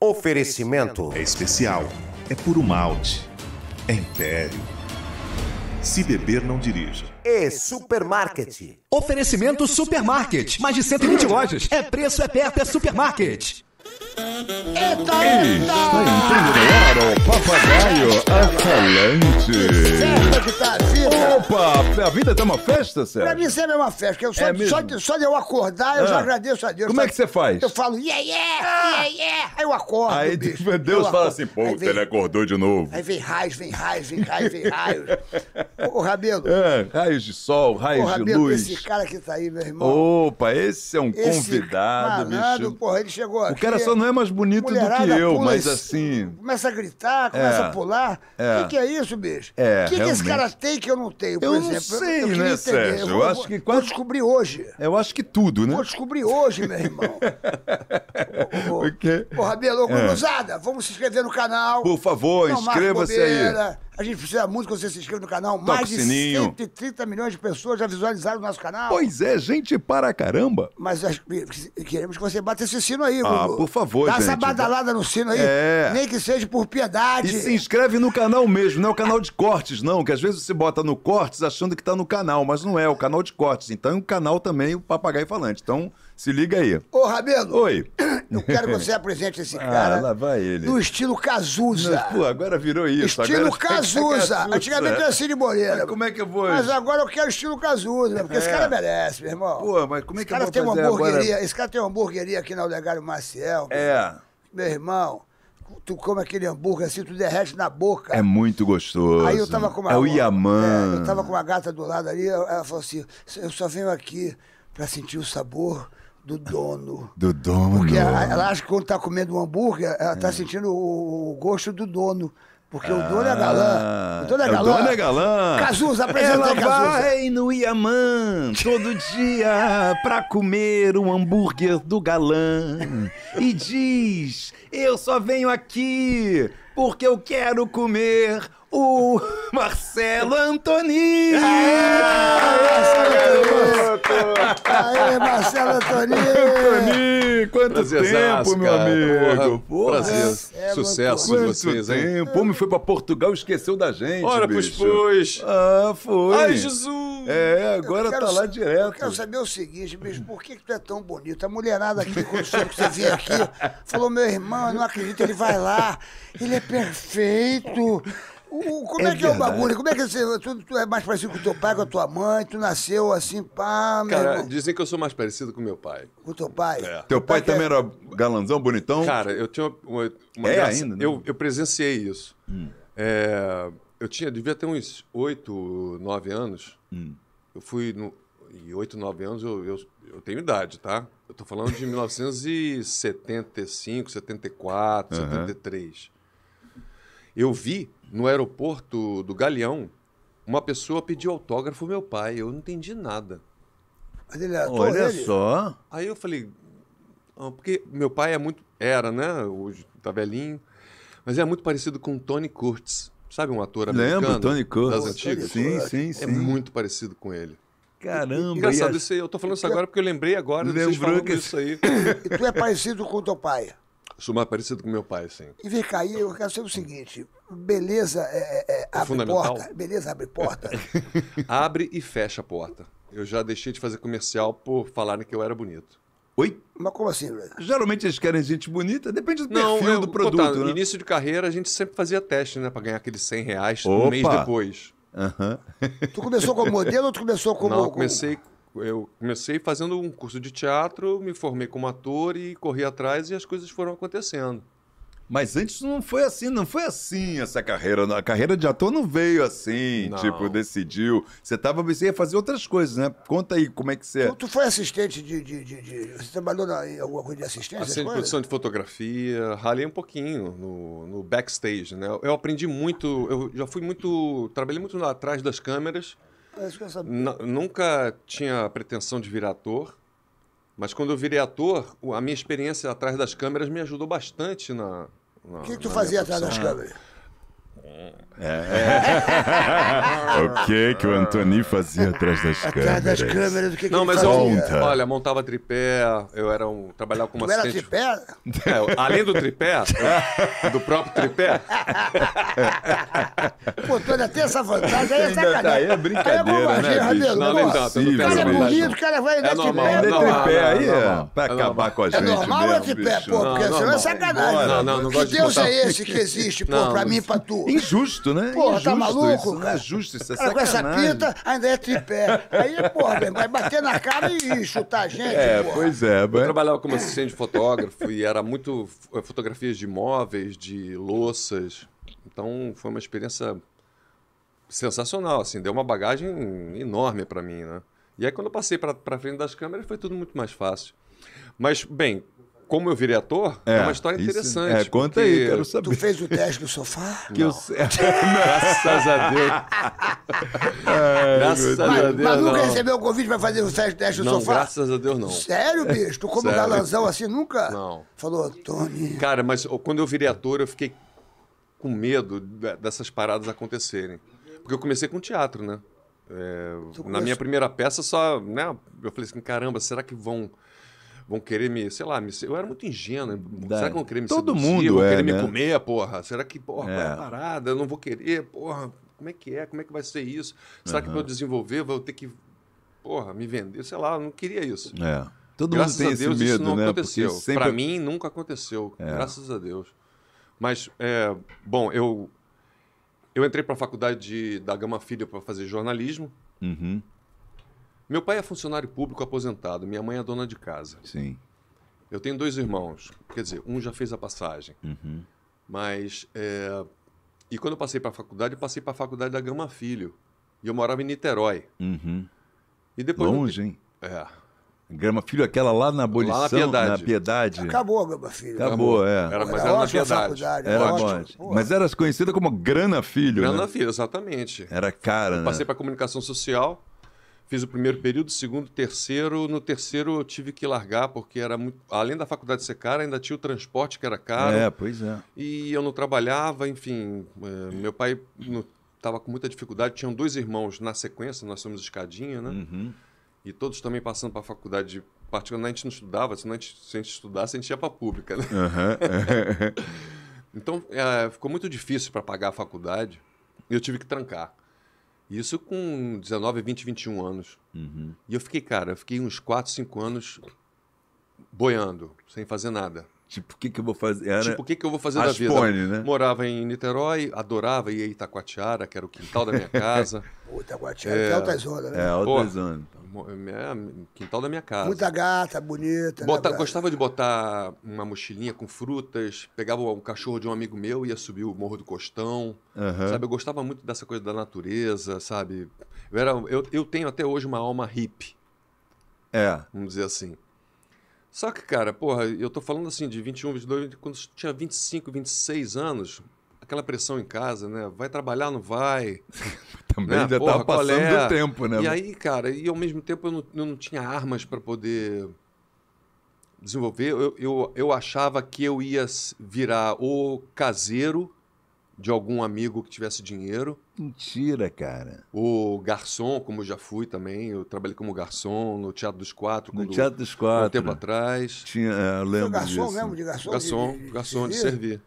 Oferecimento. É especial. É puro malte. É império. Se beber, não dirija. E supermarket. Oferecimento supermarket. Mais de 120 lojas. É preço, é perto, é supermarket. Eita, eita! Está entrando no ar o papagaio vida. Opa, a vida é tá uma festa, Sérgio? Pra mim sempre é uma festa. Eu só, é só, de, só de eu acordar, eu ah. já agradeço a Deus. Como só, é que você faz? Eu falo, yeah, yeah, ah! yeah, yeah. Aí eu acordo, Aí bicho, Deus fala acordo. assim, pô, vem, ele acordou de novo. Aí vem raios, vem raios, vem raios, vem raios. Ô, Rabelo. É, raios de sol, raios ô, Rabelo, de luz. esse cara que tá aí, meu irmão. Opa, esse é um esse convidado, malandro, bicho. porra, ele chegou aqui. O cara mulher não é mais bonito do que eu, mas assim. Começa a gritar, começa é, a pular. O é. que, que, é isso, bicho? O é, que, que esse cara tem que eu não tenho? eu exemplo? não sei, eu, né, Sérgio? Eu, eu acho vou, que quase... vou descobrir hoje. Eu acho que tudo, né? Vou descobrir hoje, meu irmão. Ô, Rabelo, é. cruzada, vamos se inscrever no canal. Por favor, inscreva-se aí. A gente precisa muito que você se inscreva no canal. Mais de 130 milhões de pessoas já visualizaram o nosso canal. Pois é, gente para caramba. Mas queremos que você bata esse sino aí, Ah, por favor, Dá essa badalada no sino aí. É. Nem que seja por piedade. E se inscreve no canal mesmo, não é o canal de cortes, não, que às vezes você bota no cortes achando que tá no canal, mas não é, é o canal de cortes. Então é um canal também, o Papagaio Falante. Então se liga aí. Ô, Rabelo. Oi. Eu quero que você apresente esse ah, cara. Ah, lá vai ele. No estilo Cazuza. Mas, pô, agora virou isso. Estilo agora é Cazuza. Antigamente era Cine assim Moreira. Mas como é que eu vou... Mas agora eu quero estilo Cazuza, porque é. esse cara merece, meu irmão. Pô, mas como é que esse cara eu vou tem fazer uma hamburgueria, agora... Esse cara tem uma hamburgueria aqui na Olegário Maciel. É. Meu irmão tu come aquele hambúrguer assim, tu derrete na boca. É muito gostoso. Aí eu tava com uma. É o Yaman. É, eu tava com uma gata do lado ali, ela falou assim: eu só venho aqui pra sentir o sabor do dono. Do dono. Porque ela, ela acha que quando está comendo um hambúrguer, ela está é. sentindo o, o gosto do dono. Porque ah, o dono é ah, galã. O dono é, é galã. O dono é galã. Cazuza, apresenta Ela Cazuza. vai no Iamã todo dia pra comer um hambúrguer do galã. E diz, eu só venho aqui porque eu quero comer o Marcelo Antoni! Aê, Marcelo Antoni! Antoni, quanto Prazerzaço, tempo, meu cara. amigo! Porra, Prazer, é, sucesso é, vocês, tempo. hein? O me foi pra Portugal, e esqueceu da gente, Ora, bicho. pois, pois! Ah, foi! Ai, Jesus! É, agora tá lá direto. Eu quero saber o seguinte, bicho, por que, que tu é tão bonito? A mulherada aqui, quando soube que você vinha aqui, falou, meu irmão, eu não acredito, ele vai lá, ele é perfeito! O, como é, é que é o bagulho? Como é que você, é tu, tu, é mais parecido com teu pai, com a tua mãe? Tu nasceu assim, pá. Cara, dizem que eu sou mais parecido com meu pai. Com teu pai? É. Teu pai é é? também era galanzão, bonitão? Cara, eu tinha uma. uma é graça... ainda? Né? Eu, eu presenciei isso. Hum. É, eu tinha, devia ter uns oito nove anos. Hum. Eu fui. No, e oito nove anos eu, eu, eu tenho idade, tá? Eu tô falando de 1975, 74, uhum. 73. Eu vi no aeroporto do Galeão, uma pessoa pediu autógrafo meu pai. Eu não entendi nada. Mas ele é ator, Olha ele? só. Aí eu falei. Ah, porque meu pai é muito. Era, né? Hoje tá velhinho. Mas é muito parecido com o Tony Curtis. Sabe um ator americano? Lembro, Tony Curtis. Das antigas? Sim, sim, sim. É muito parecido com ele. Caramba. Engraçado a... isso aí. Eu tô falando isso agora porque eu lembrei agora. Lembrou que... isso aí. E tu é parecido com o teu pai? Sou mais parecido com meu pai, sim. E vem cá, eu quero saber o seguinte: beleza é, é, é, é abre porta. Beleza abre porta. abre e fecha a porta. Eu já deixei de fazer comercial por falarem que eu era bonito. Oi? Mas como assim, velho? Geralmente eles querem gente bonita, depende do Não, perfil eu, do produto. Tá, né? No início de carreira, a gente sempre fazia teste, né? Pra ganhar aqueles 100 reais Opa. um mês depois. Uhum. tu começou como modelo ou tu começou como. Não, eu comecei eu comecei fazendo um curso de teatro, me formei como ator e corri atrás e as coisas foram acontecendo. Mas antes não foi assim, não foi assim essa carreira. A carreira de ator não veio assim, não. tipo, decidiu. Você tava, você ia fazer outras coisas, né? Conta aí como é que você. É. Tu, tu foi assistente de, de, de, de... Você trabalhou em alguma coisa de assistência? Assistente de produção de fotografia, ralei um pouquinho no, no backstage, né? Eu aprendi muito, eu já fui muito. Trabalhei muito atrás das câmeras é nunca tinha a pretensão de virar ator, mas quando eu virei ator, a minha experiência atrás das câmeras me ajudou bastante na. na o que, que tu fazia atrás das câmeras? Ah, é. o que que o Antoni fazia atrás das câmeras? Atrás das câmeras, o que, que Não, mas fazia? eu, olha, montava tripé, eu era um trabalhava com uma assistente. Era tripé? É, além do tripé, do próprio tripé. Pô, toda tem essa vantagem é tá aí é sacanagem. Aí é brincadeira, aí é né? Bicho? Não, nem tanto. O é bonito, o cara vai andar é normal, tripé. Andar é tripé aí é pra acabar com a é gente. É normal é tripé, pô, porque senão é sacanagem. Não, não, não. Que Deus é esse que existe, pô, pra mim e pra tu? Injusto injusto, né? Porra, tá injusto, tá maluco? Isso cara. não é justo, isso é cara, sacanagem. Com essa pinta, ainda é tripé. Aí, porra, vem vai bater na cara e chutar a gente. É, porra. pois é. Mas... Eu trabalhava como assistente de fotógrafo e era muito é, fotografias de móveis, de louças. Então foi uma experiência sensacional, assim, deu uma bagagem enorme para mim, né? E aí quando eu passei para frente das câmeras foi tudo muito mais fácil. Mas, bem, como eu virei ator, é, é uma história interessante. Isso, é, conta aí, quero saber. Tu fez o teste no sofá? Que não. Eu, graças a Deus. graças a Deus. Mas nunca não. recebeu o convite para fazer o teste no não, sofá? Graças a Deus, não. Sério, bicho? Tu como galanzão assim nunca? Não. Falou, Tony. Cara, mas quando eu virei ator, eu fiquei com medo dessas paradas acontecerem. Porque eu comecei com teatro, né? É, na minha primeira peça, só, né? Eu falei assim, caramba, será que vão vão querer me, sei lá, me, eu era muito ingênuo. Hum, né? Da... Será que vão querer me Todo mundo vão é, querer né? me comer, porra? Será que, porra, é, é. parada? Eu não vou querer, porra. Como é que é? Como é que vai ser isso? Será uhum. que para eu desenvolver vou ter que, porra, me vender? Sei lá, eu não queria isso. É. Todo Graças mundo tem Deus, esse medo, isso não né? aconteceu. sempre... Para mim, nunca aconteceu. É. Graças a Deus. Mas, é, bom, eu, eu entrei para a faculdade de, da Gama Filho para fazer jornalismo. Uhum. Meu pai é funcionário público aposentado, minha mãe é dona de casa. Sim. Eu tenho dois irmãos, quer dizer, um já fez a passagem. Uhum. Mas. É... E quando eu passei para a faculdade, eu passei para a faculdade da Gama Filho. E eu morava em Niterói. Uhum. E depois Longe, eu... hein? É. Grama Filho, aquela lá na abolição, lá na Piedade. Na piedade. Acabou a Grama Filho. Acabou, Acabou. é. Era, mas era, é era na Piedade. É era ótimo, mas era conhecida como Grana Filho, Grana né? Filho, exatamente. Era cara, eu né? Passei para comunicação social, Fiz o primeiro período, segundo, terceiro. No terceiro eu tive que largar, porque era muito. Além da faculdade ser cara, ainda tinha o transporte que era caro. É, pois é. E eu não trabalhava, enfim. É, meu pai estava com muita dificuldade. Tinham dois irmãos na sequência, nós somos escadinha, né? Uhum. E todos também passando para a faculdade particularmente a gente não estudava, senão a gente, se a gente estudasse, a gente ia para a pública. Né? Uhum. então, é, ficou muito difícil para pagar a faculdade e eu tive que trancar. Isso com 19, 20, 21 anos. Uhum. E eu fiquei, cara, eu fiquei uns 4, 5 anos boiando, sem fazer nada. Tipo, o que, que eu vou fazer? Era tipo, o que, que eu vou fazer da vida? Né? Morava em Niterói, adorava ir a Itacoatiara, que era o quintal da minha casa. Pô, Itacoatiara é, é alta zona, né? É, alta Pô, zona. É quintal da minha casa. Muita gata, bonita. Né, Bota, né, gostava de botar uma mochilinha com frutas, pegava o cachorro de um amigo meu, ia subir o Morro do Costão. Uhum. Sabe, eu gostava muito dessa coisa da natureza, sabe? Eu, era, eu, eu tenho até hoje uma alma hippie. É. Vamos dizer assim. Só que, cara, porra, eu tô falando assim de 21, 22, quando eu tinha 25, 26 anos, aquela pressão em casa, né? Vai trabalhar, não vai. Também né? já tá Porra, tava passando é? do tempo, né? E aí, cara, e ao mesmo tempo eu não, eu não tinha armas para poder desenvolver. Eu, eu, eu achava que eu ia virar o caseiro de algum amigo que tivesse dinheiro. Mentira, cara. O garçom, como eu já fui também, eu trabalhei como garçom no Teatro dos Quatro. No Teatro dos Quatro. Um tempo atrás. Tinha, eu é lembro o garçom disso. mesmo, de garçom? Garçom, de, de, de garçom de servir. servir.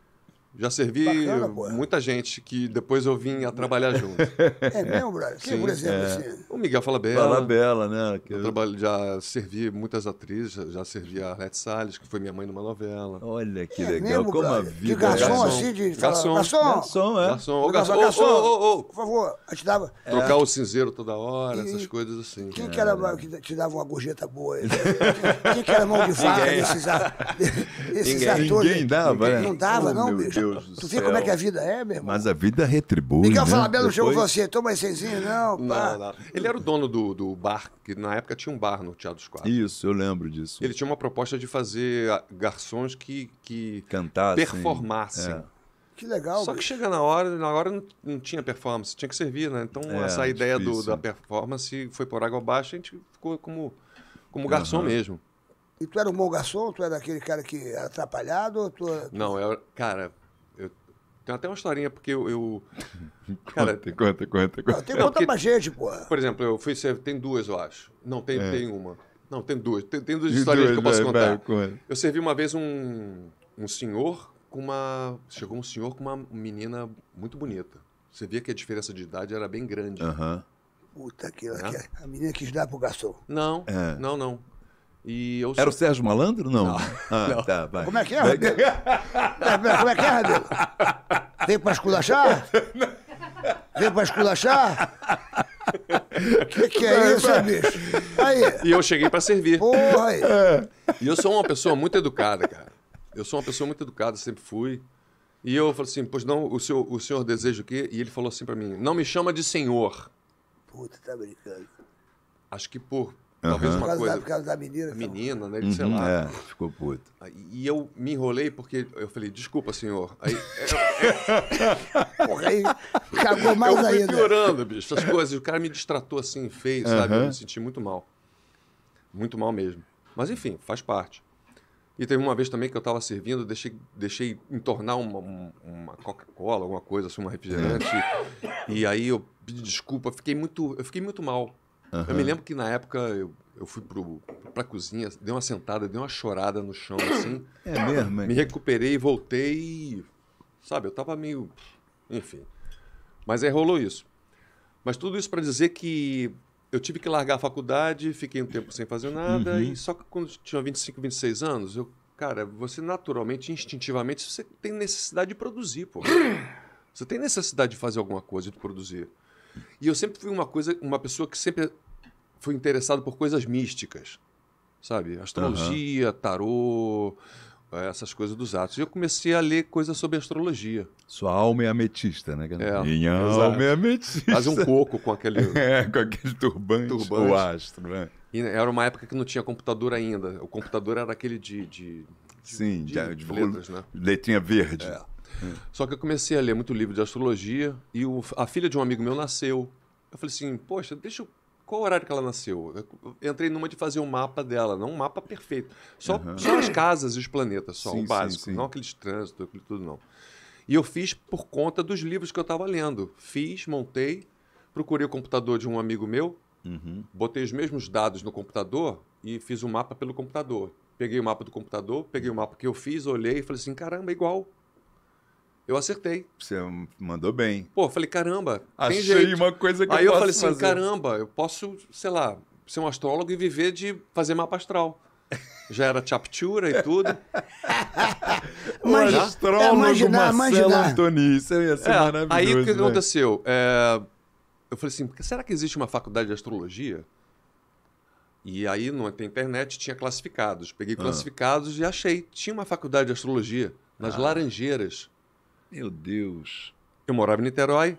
Já servi Bacana, muita gente que depois eu vim a né? trabalhar junto. É mesmo, Braga? Quem, Sim, por exemplo? É. Assim? O Miguel Fala Bela, né? Que... Eu trabalho, já servi muitas atrizes, já, já servi a Red Salles, que foi minha mãe numa novela. Olha que é legal, mesmo, como Braga? a vida. De garçom, garçom assim, de... Garçom. Garçom, garçom é. Garçom, ô, garçom, garçom, ô, ô, ô, Por favor, a te dava... É. Trocar o cinzeiro toda hora, e... essas coisas assim. Quem que era que te dava uma gorjeta boa? quem que era mão de vaca desses, a... desses Ninguém. atores? Ninguém dava, né? Não dava, não, bicho. Deus do tu céu. Tu vê como é que a vida é, meu irmão? Mas a vida retribui. Miguel né? Falabella Depois... chegou você, toma essenzinho, não, pá. Não, não. Ele era o dono do, do bar, que na época tinha um bar no Teatro dos Quatro. Isso, eu lembro disso. Ele tinha uma proposta de fazer ah, garçons que, que Cantassem, performassem. É. Que legal. Só bicho. que chega na hora, na hora não, não, tinha performance, tinha que servir, né? Então é, essa ideia do, da performance foi por água abaixo, a gente ficou como, como garçom uhum. mesmo. E tu era um bom garçom? Tu era aquele cara que era atrapalhado? Tu, tu... Não, eu, cara, tem até uma historinha, porque eu. eu cara, conta, conta, conta, conta. Tem conta é pra gente, pô. Por exemplo, eu fui servir. Tem duas, eu acho. Não, tem, é. tem uma. Não, tem duas. Tem, tem duas histórias que eu posso né? contar. Vai, eu servi uma vez um, um senhor com uma. Chegou um senhor com uma menina muito bonita. Você via que a diferença de idade era bem grande. Aham. Puta que, é? Né? que a menina quis dar pro garçom. Não, é. não, não. Era sou... o Sérgio Malandro? Não. não. Ah, não. tá, vai. Como é que é, Rodrigo? Como é que é, Rodrigo? Vem pra esculachar? Vem pra esculachar? O que, que é isso, bicho? Aí. E eu cheguei pra servir. Porra É. E eu sou uma pessoa muito educada, cara. Eu sou uma pessoa muito educada, sempre fui. E eu falei assim, pois não, o senhor, o senhor deseja o quê? E ele falou assim para mim, não me chama de senhor. Puta, tá brincando. Acho que por Talvez uhum. uma por coisa. Da, por causa da menina. Menina, né? uhum, sei lá. É, ficou puto. Ah, e eu me enrolei porque eu falei, desculpa, senhor. Aí. É, é Porra, aí cagou mais eu fui ainda. piorando, bicho, essas coisas. O cara me distratou assim, feio, uhum. sabe? Eu me senti muito mal. Muito mal mesmo. Mas enfim, faz parte. E teve uma vez também que eu estava servindo, deixei, deixei entornar uma, uma Coca-Cola, alguma coisa, assim, uma refrigerante. É. E aí eu pedi desculpa, fiquei muito, eu fiquei muito mal. Uhum. Eu me lembro que na época eu, eu fui pro, pra cozinha, dei uma sentada, dei uma chorada no chão, assim. É mesmo? Me recuperei, voltei e. Sabe, eu tava meio. Enfim. Mas aí rolou isso. Mas tudo isso para dizer que eu tive que largar a faculdade, fiquei um tempo sem fazer nada, uhum. e só que quando tinha 25, 26 anos, eu, cara, você naturalmente, instintivamente, você tem necessidade de produzir, pô. Você tem necessidade de fazer alguma coisa, de produzir. E eu sempre fui uma coisa, uma pessoa que sempre foi interessado por coisas místicas, sabe? Astrologia, uhum. tarô, eh, essas coisas dos atos. E eu comecei a ler coisas sobre astrologia. Sua alma é ametista, né? É, é, Minha exato. alma é ametista. faz um coco com aquele... é, com aquele turbante, turbante. o astro, né? E era uma época que não tinha computador ainda. O computador era aquele de... de, de Sim, de, de, de letras, né? letrinha verde. É. Hum. Só que eu comecei a ler muito livro de astrologia e o, a filha de um amigo meu nasceu. Eu falei assim, poxa, deixa eu qual horário que ela nasceu? Eu entrei numa de fazer um mapa dela, não um mapa perfeito. Só, uhum. só as casas e os planetas, só sim, o básico, sim, sim. não aqueles trânsitos, aquilo tudo, não. E eu fiz por conta dos livros que eu estava lendo. Fiz, montei, procurei o computador de um amigo meu, uhum. botei os mesmos dados no computador e fiz o um mapa pelo computador. Peguei o mapa do computador, peguei o mapa que eu fiz, olhei e falei assim: caramba, é igual. Eu acertei. Você mandou bem. Pô, falei, caramba. Achei jeito. uma coisa que Aí eu, posso falei assim, fazer. caramba, eu posso, sei lá, ser um astrólogo e viver de fazer mapa astral. Já era chaptura e tudo. mas, é astrólogo é, imaginar, Marcelo isso ia ser é, maravilhoso. Aí o que né? aconteceu? É, eu falei assim, será que existe uma faculdade de astrologia? E aí, na internet, tinha classificados. Peguei ah. classificados ah. e achei. Tinha uma faculdade de astrologia nas ah. Laranjeiras. Meu Deus. Eu morava em Niterói,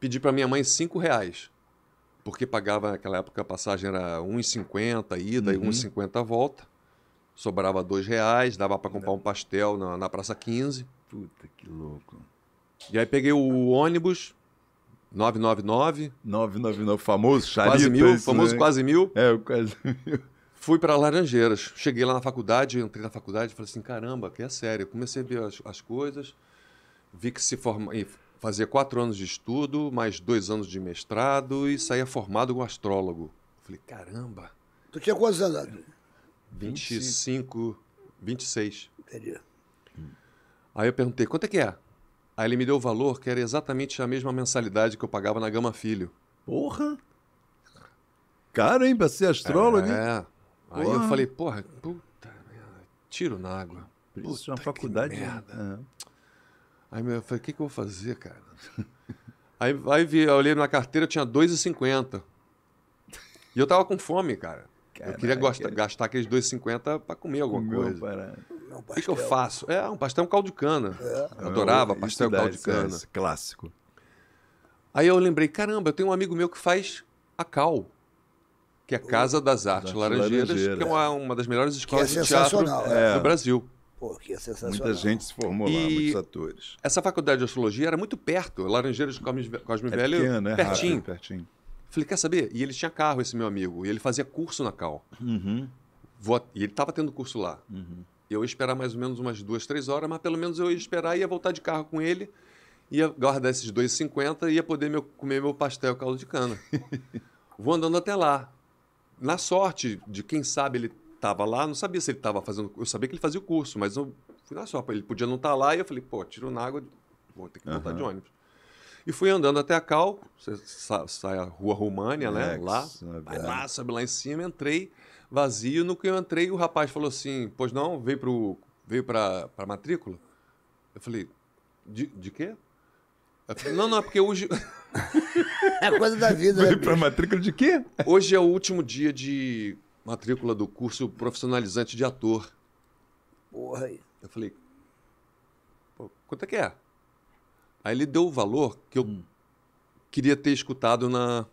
pedi para minha mãe cinco reais, porque pagava naquela época a passagem era 1,50 ida uhum. e 1,50 volta. Sobrava dois reais, dava para comprar um pastel na, na Praça 15. Puta que louco. E aí peguei o ônibus 999. 999, famoso Charitas. Quase mil, famoso né? quase mil. É, quase mil. Fui para Laranjeiras. Cheguei lá na faculdade, entrei na faculdade e falei assim, caramba, que é sério. Comecei a ver as, as coisas vi que se forma, fazia quatro anos de estudo, mais dois anos de mestrado e saía formado como astrólogo. Falei, caramba. Tu tinha quantos anos? 25, 26. Entendi. Aí eu perguntei, quanto é que é? Aí ele me deu o valor que era exatamente a mesma mensalidade que eu pagava na Gama Filho. Porra! Cara, hein, pra ser astrólogo? É. Aí porra. eu falei, porra, puta merda, tiro na água. Isso é uma faculdade. Né? merda. É. Aí eu falei, o que, que eu vou fazer, cara? Aí, aí vi, eu olhei na carteira, tinha 2,50. E eu tava com fome, cara. Caraca. Eu queria gastar, gastar aqueles 2,50 para comer alguma coisa. Para... O que, que, eu faço? É, um pastel com é caldo de cana. É. Eu adorava eu, pastel com caldo de cana. É clássico. Aí eu lembrei, caramba, eu tenho um amigo meu que faz a Cal, que é a Casa das Artes das Laranjeiras, Laranjeiras, que é uma, uma das melhores é escolas é de teatro é. do Brasil. Porque é sensacional. Muita gente se formou e lá, muitos atores. Essa faculdade de astrologia era muito perto, Laranjeiras de Cosme, Cosme é Velho, pequeno, né? é pertinho. Rápido, pertinho. Falei, quer saber? E ele tinha carro, esse meu amigo, e ele fazia curso na Cal. Uhum. E ele estava tendo curso lá. Uhum. Eu ia esperar mais ou menos umas duas, três horas, mas pelo menos eu ia esperar, ia voltar de carro com ele, ia guardar esses 2,50 e ia poder meu, comer meu pastel caldo de cana. Vou andando até lá. Na sorte de quem sabe ele estava lá, não sabia se ele estava fazendo. Eu sabia que ele fazia o curso, mas eu fui na sopa. Ele podia não estar tá lá e eu falei, pô, tiro na água, vou ter que voltar uhum. de ônibus. E fui andando até a Cal, sai a rua România, né? Lá, é vai lá, sobe lá em cima, entrei vazio. No que eu entrei, o rapaz falou assim: Pois não, veio para veio pra, matrícula? Eu falei: De, de quê? Falei, não, não, é porque hoje. é coisa da vida. Né, veio né? pra matrícula de quê? Hoje é o último dia de matrícula do curso profissionalizante de ator. Porra. Eu falei, quanto é que é? Aí ele deu o valor que eu hum. queria ter escutado na,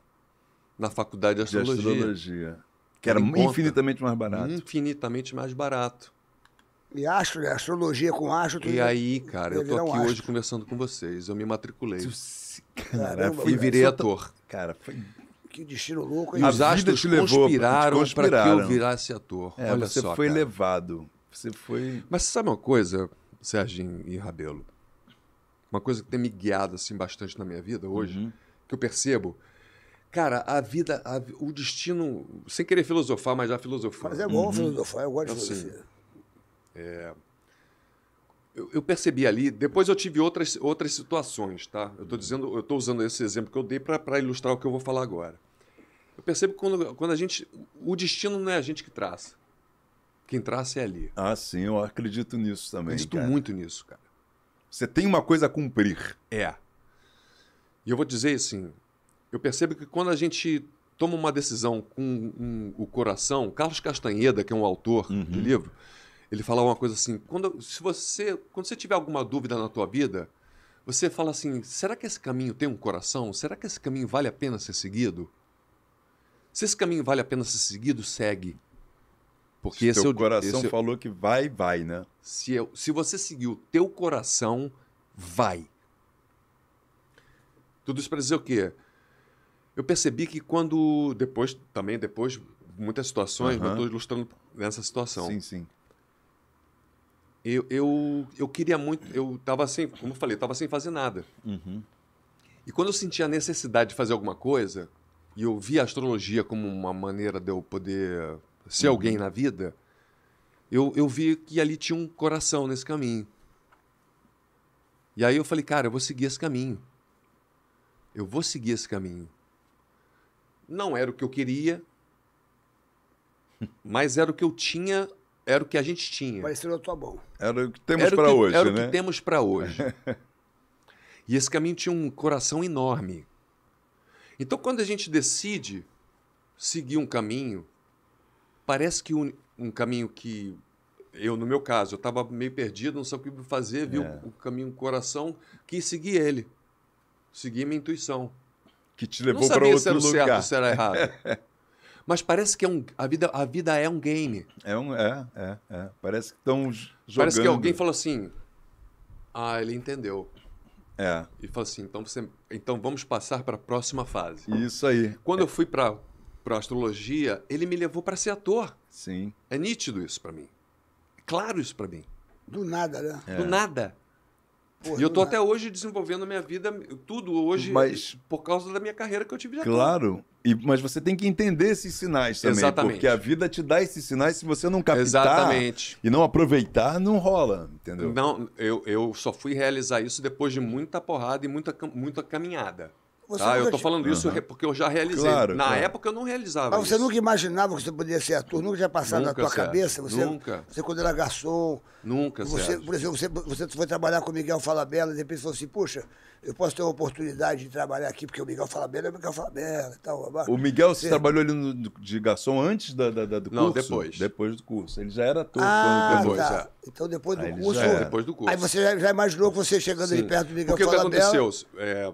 na faculdade de astrologia. De astrologia. Que era conta, infinitamente mais barato. Infinitamente mais barato. E astro, né? astrologia com astro. e aí, cara, eu tô é aqui hoje conversando com vocês. Eu me matriculei. Cara, Caramba, fui, virei ator. Cara, foi que destino louco. E os astros te conspiraram, conspiraram. para que eu virasse ator. É, Olha você só, foi cara. levado. Você foi... Mas sabe uma coisa, Serginho e Rabelo? Uma coisa que tem me guiado assim, bastante na minha vida hoje, uhum. que eu percebo... Cara, a vida, a, o destino... Sem querer filosofar, mas já filosofar. Mas é bom uhum. filosofar, eu gosto de então, assim, filosofia. é, eu, eu, percebi ali, depois eu tive outras, outras situações, tá? Eu estou uhum. dizendo, eu estou usando esse exemplo que eu dei para ilustrar o que eu vou falar agora. Eu percebo que quando, quando a gente. O destino não é a gente que traça. Quem traça é ali. Ah, sim, eu acredito nisso também. Acredito cara. muito nisso, cara. Você tem uma coisa a cumprir. É. E eu vou dizer assim: eu percebo que quando a gente toma uma decisão com um, o coração, Carlos Castanheda, que é um autor uhum. de livro, ele fala uma coisa assim: quando, se você, quando você tiver alguma dúvida na tua vida, você fala assim: será que esse caminho tem um coração? Será que esse caminho vale a pena ser seguido? Se esse caminho vale a pena ser seguido, segue. Porque se esse teu é o coração esse, é falou que vai, vai, né? Se, eu, se você seguir o teu coração, vai. Tudo isso para dizer o quê? Eu percebi que quando depois também depois muitas situações, eu estou ilustrando nessa situação. Sim, sim eu, eu, eu queria muito. Eu estava sem, como eu falei, estava sem fazer nada. Uhum. E quando eu sentia a necessidade de fazer alguma coisa, e eu via a astrologia como uma maneira de eu poder ser uhum. alguém na vida, eu, eu vi que ali tinha um coração nesse caminho. E aí eu falei, cara, eu vou seguir esse caminho. Eu vou seguir esse caminho. Não era o que eu queria, mas era o que eu tinha era o que a gente tinha. Parecendo a tua bom. Era o que temos para hoje, era né? Era o que né? temos para hoje. e esse caminho tinha um coração enorme. Então, quando a gente decide seguir um caminho, parece que um, um caminho que eu, no meu caso, eu estava meio perdido, não sabia o que fazer, viu é. o caminho do coração, quis seguir ele, seguir minha intuição. Que te levou para outro lugar. Não sabia se era lugar. certo ou se era errado. Mas parece que é um, a, vida, a vida é um game. É, um, é, é, é. Parece que estão jogando. Parece que alguém falou assim. Ah, ele entendeu. É. E falou assim: então, você, então vamos passar para a próxima fase. Isso aí. Quando é. eu fui para para astrologia, ele me levou para ser ator. Sim. É nítido isso para mim. É claro isso para mim. Do nada, né? É. Do nada. Porra, e eu tô né? até hoje desenvolvendo a minha vida, tudo hoje, mas, por causa da minha carreira que eu tive de Claro, e, mas você tem que entender esses sinais também. Exatamente. Porque a vida te dá esses sinais, se você não captar Exatamente. e não aproveitar, não rola, entendeu? Não, eu, eu só fui realizar isso depois de muita porrada e muita, muita caminhada. Você ah, eu tô falando isso uhum. porque eu já realizei. Claro, Na claro. época eu não realizava Mas você isso. nunca imaginava que você poderia ser ator? Nunca tinha passado nunca, na tua cabeça? Você, nunca. Você quando era garçom... Nunca, você, Por exemplo, você, você foi trabalhar com o Miguel Falabella e depois falou assim, poxa, eu posso ter uma oportunidade de trabalhar aqui porque o Miguel Falabella é o Miguel Falabella e tal. O Miguel, você, trabalhou ali no, de garçom antes da, da, da do curso? Não, depois. Depois do curso. Ele já era ator ah, quando tá. depois. Tá. Então depois do, curso, depois do curso... Aí você já, já imaginou que você chegando Sim. ali perto do Miguel Falabella... Porque o que aconteceu? É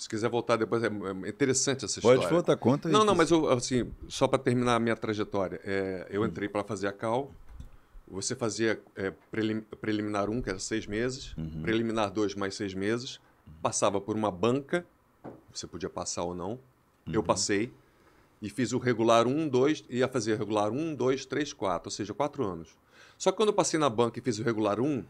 se quiser voltar depois, é, é interessante essa história. Pode voltar, conta aí. Não, não, mas eu, assim, só para terminar a minha trajetória, é, eu entrei para fazer a Cal, você fazia é, prelim, preliminar 1, um, que era seis meses, uhum. preliminar 2, mais seis meses, passava por uma banca, você podia passar ou não, uhum. eu passei, e fiz o regular 1, um, 2, ia fazer regular 1, 2, 3, 4, ou seja, quatro anos. Só que quando eu passei na banca e fiz o regular 1, um,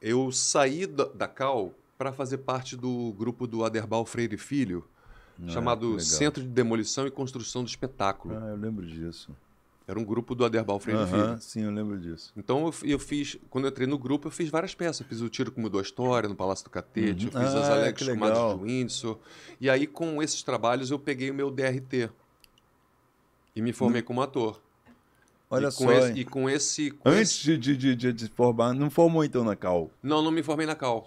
eu saí da, da Cal para fazer parte do grupo do Aderbal Freire Filho, ah, chamado Centro de Demolição e Construção do Espetáculo. Ah, eu lembro disso. Era um grupo do Aderbal Freire uh Filho. Sim, eu lembro disso. Então eu, eu, fiz, quando eu entrei no grupo, eu fiz várias peças. fiz o Tiro que Mudou a História no Palácio do Catete, uhum. eu fiz ah, as Alex Comadas do Windsor. E aí, com esses trabalhos, eu peguei o meu DRT e me formei hum. como ator. Olha e só. Com esse, e com esse. Com Antes esse... De, de, de, de, formar, não formou então na Cal? Não, não me formei na Cal.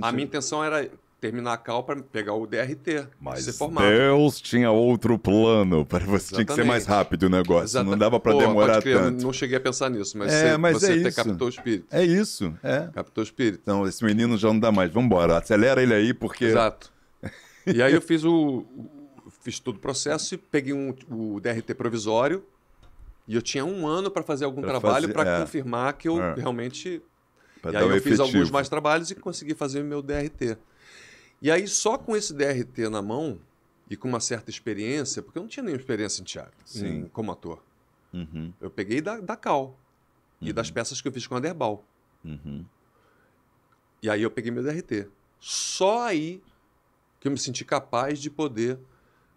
A minha intenção era terminar a Cal para pegar o DRT. Mas ser formado. Deus tinha outro plano para você. Exatamente. Tinha que ser mais rápido o negócio. Não dava para demorar crer, tanto. Não cheguei a pensar nisso, mas, é, você, mas você é ter captou o espírito. É isso. É. Captou o espírito. Então, esse menino já não dá mais. Vamos embora. Acelera ele aí, porque. Exato. e aí eu fiz o. Fiz todo o processo e peguei um, o DRT provisório e eu tinha um ano para fazer algum pra trabalho para é. confirmar que eu é. realmente. Pra e aí eu efetivo. fiz alguns mais trabalhos e consegui fazer meu DRT. E aí, só com esse DRT na mão e com uma certa experiência, porque eu não tinha nenhuma experiência em teatro, em, como ator. Uhum. Eu peguei da, da Cal uhum. e das uhum. peças que eu fiz com a Derbal. Uhum. E aí eu peguei meu DRT. Só aí que eu me senti capaz de poder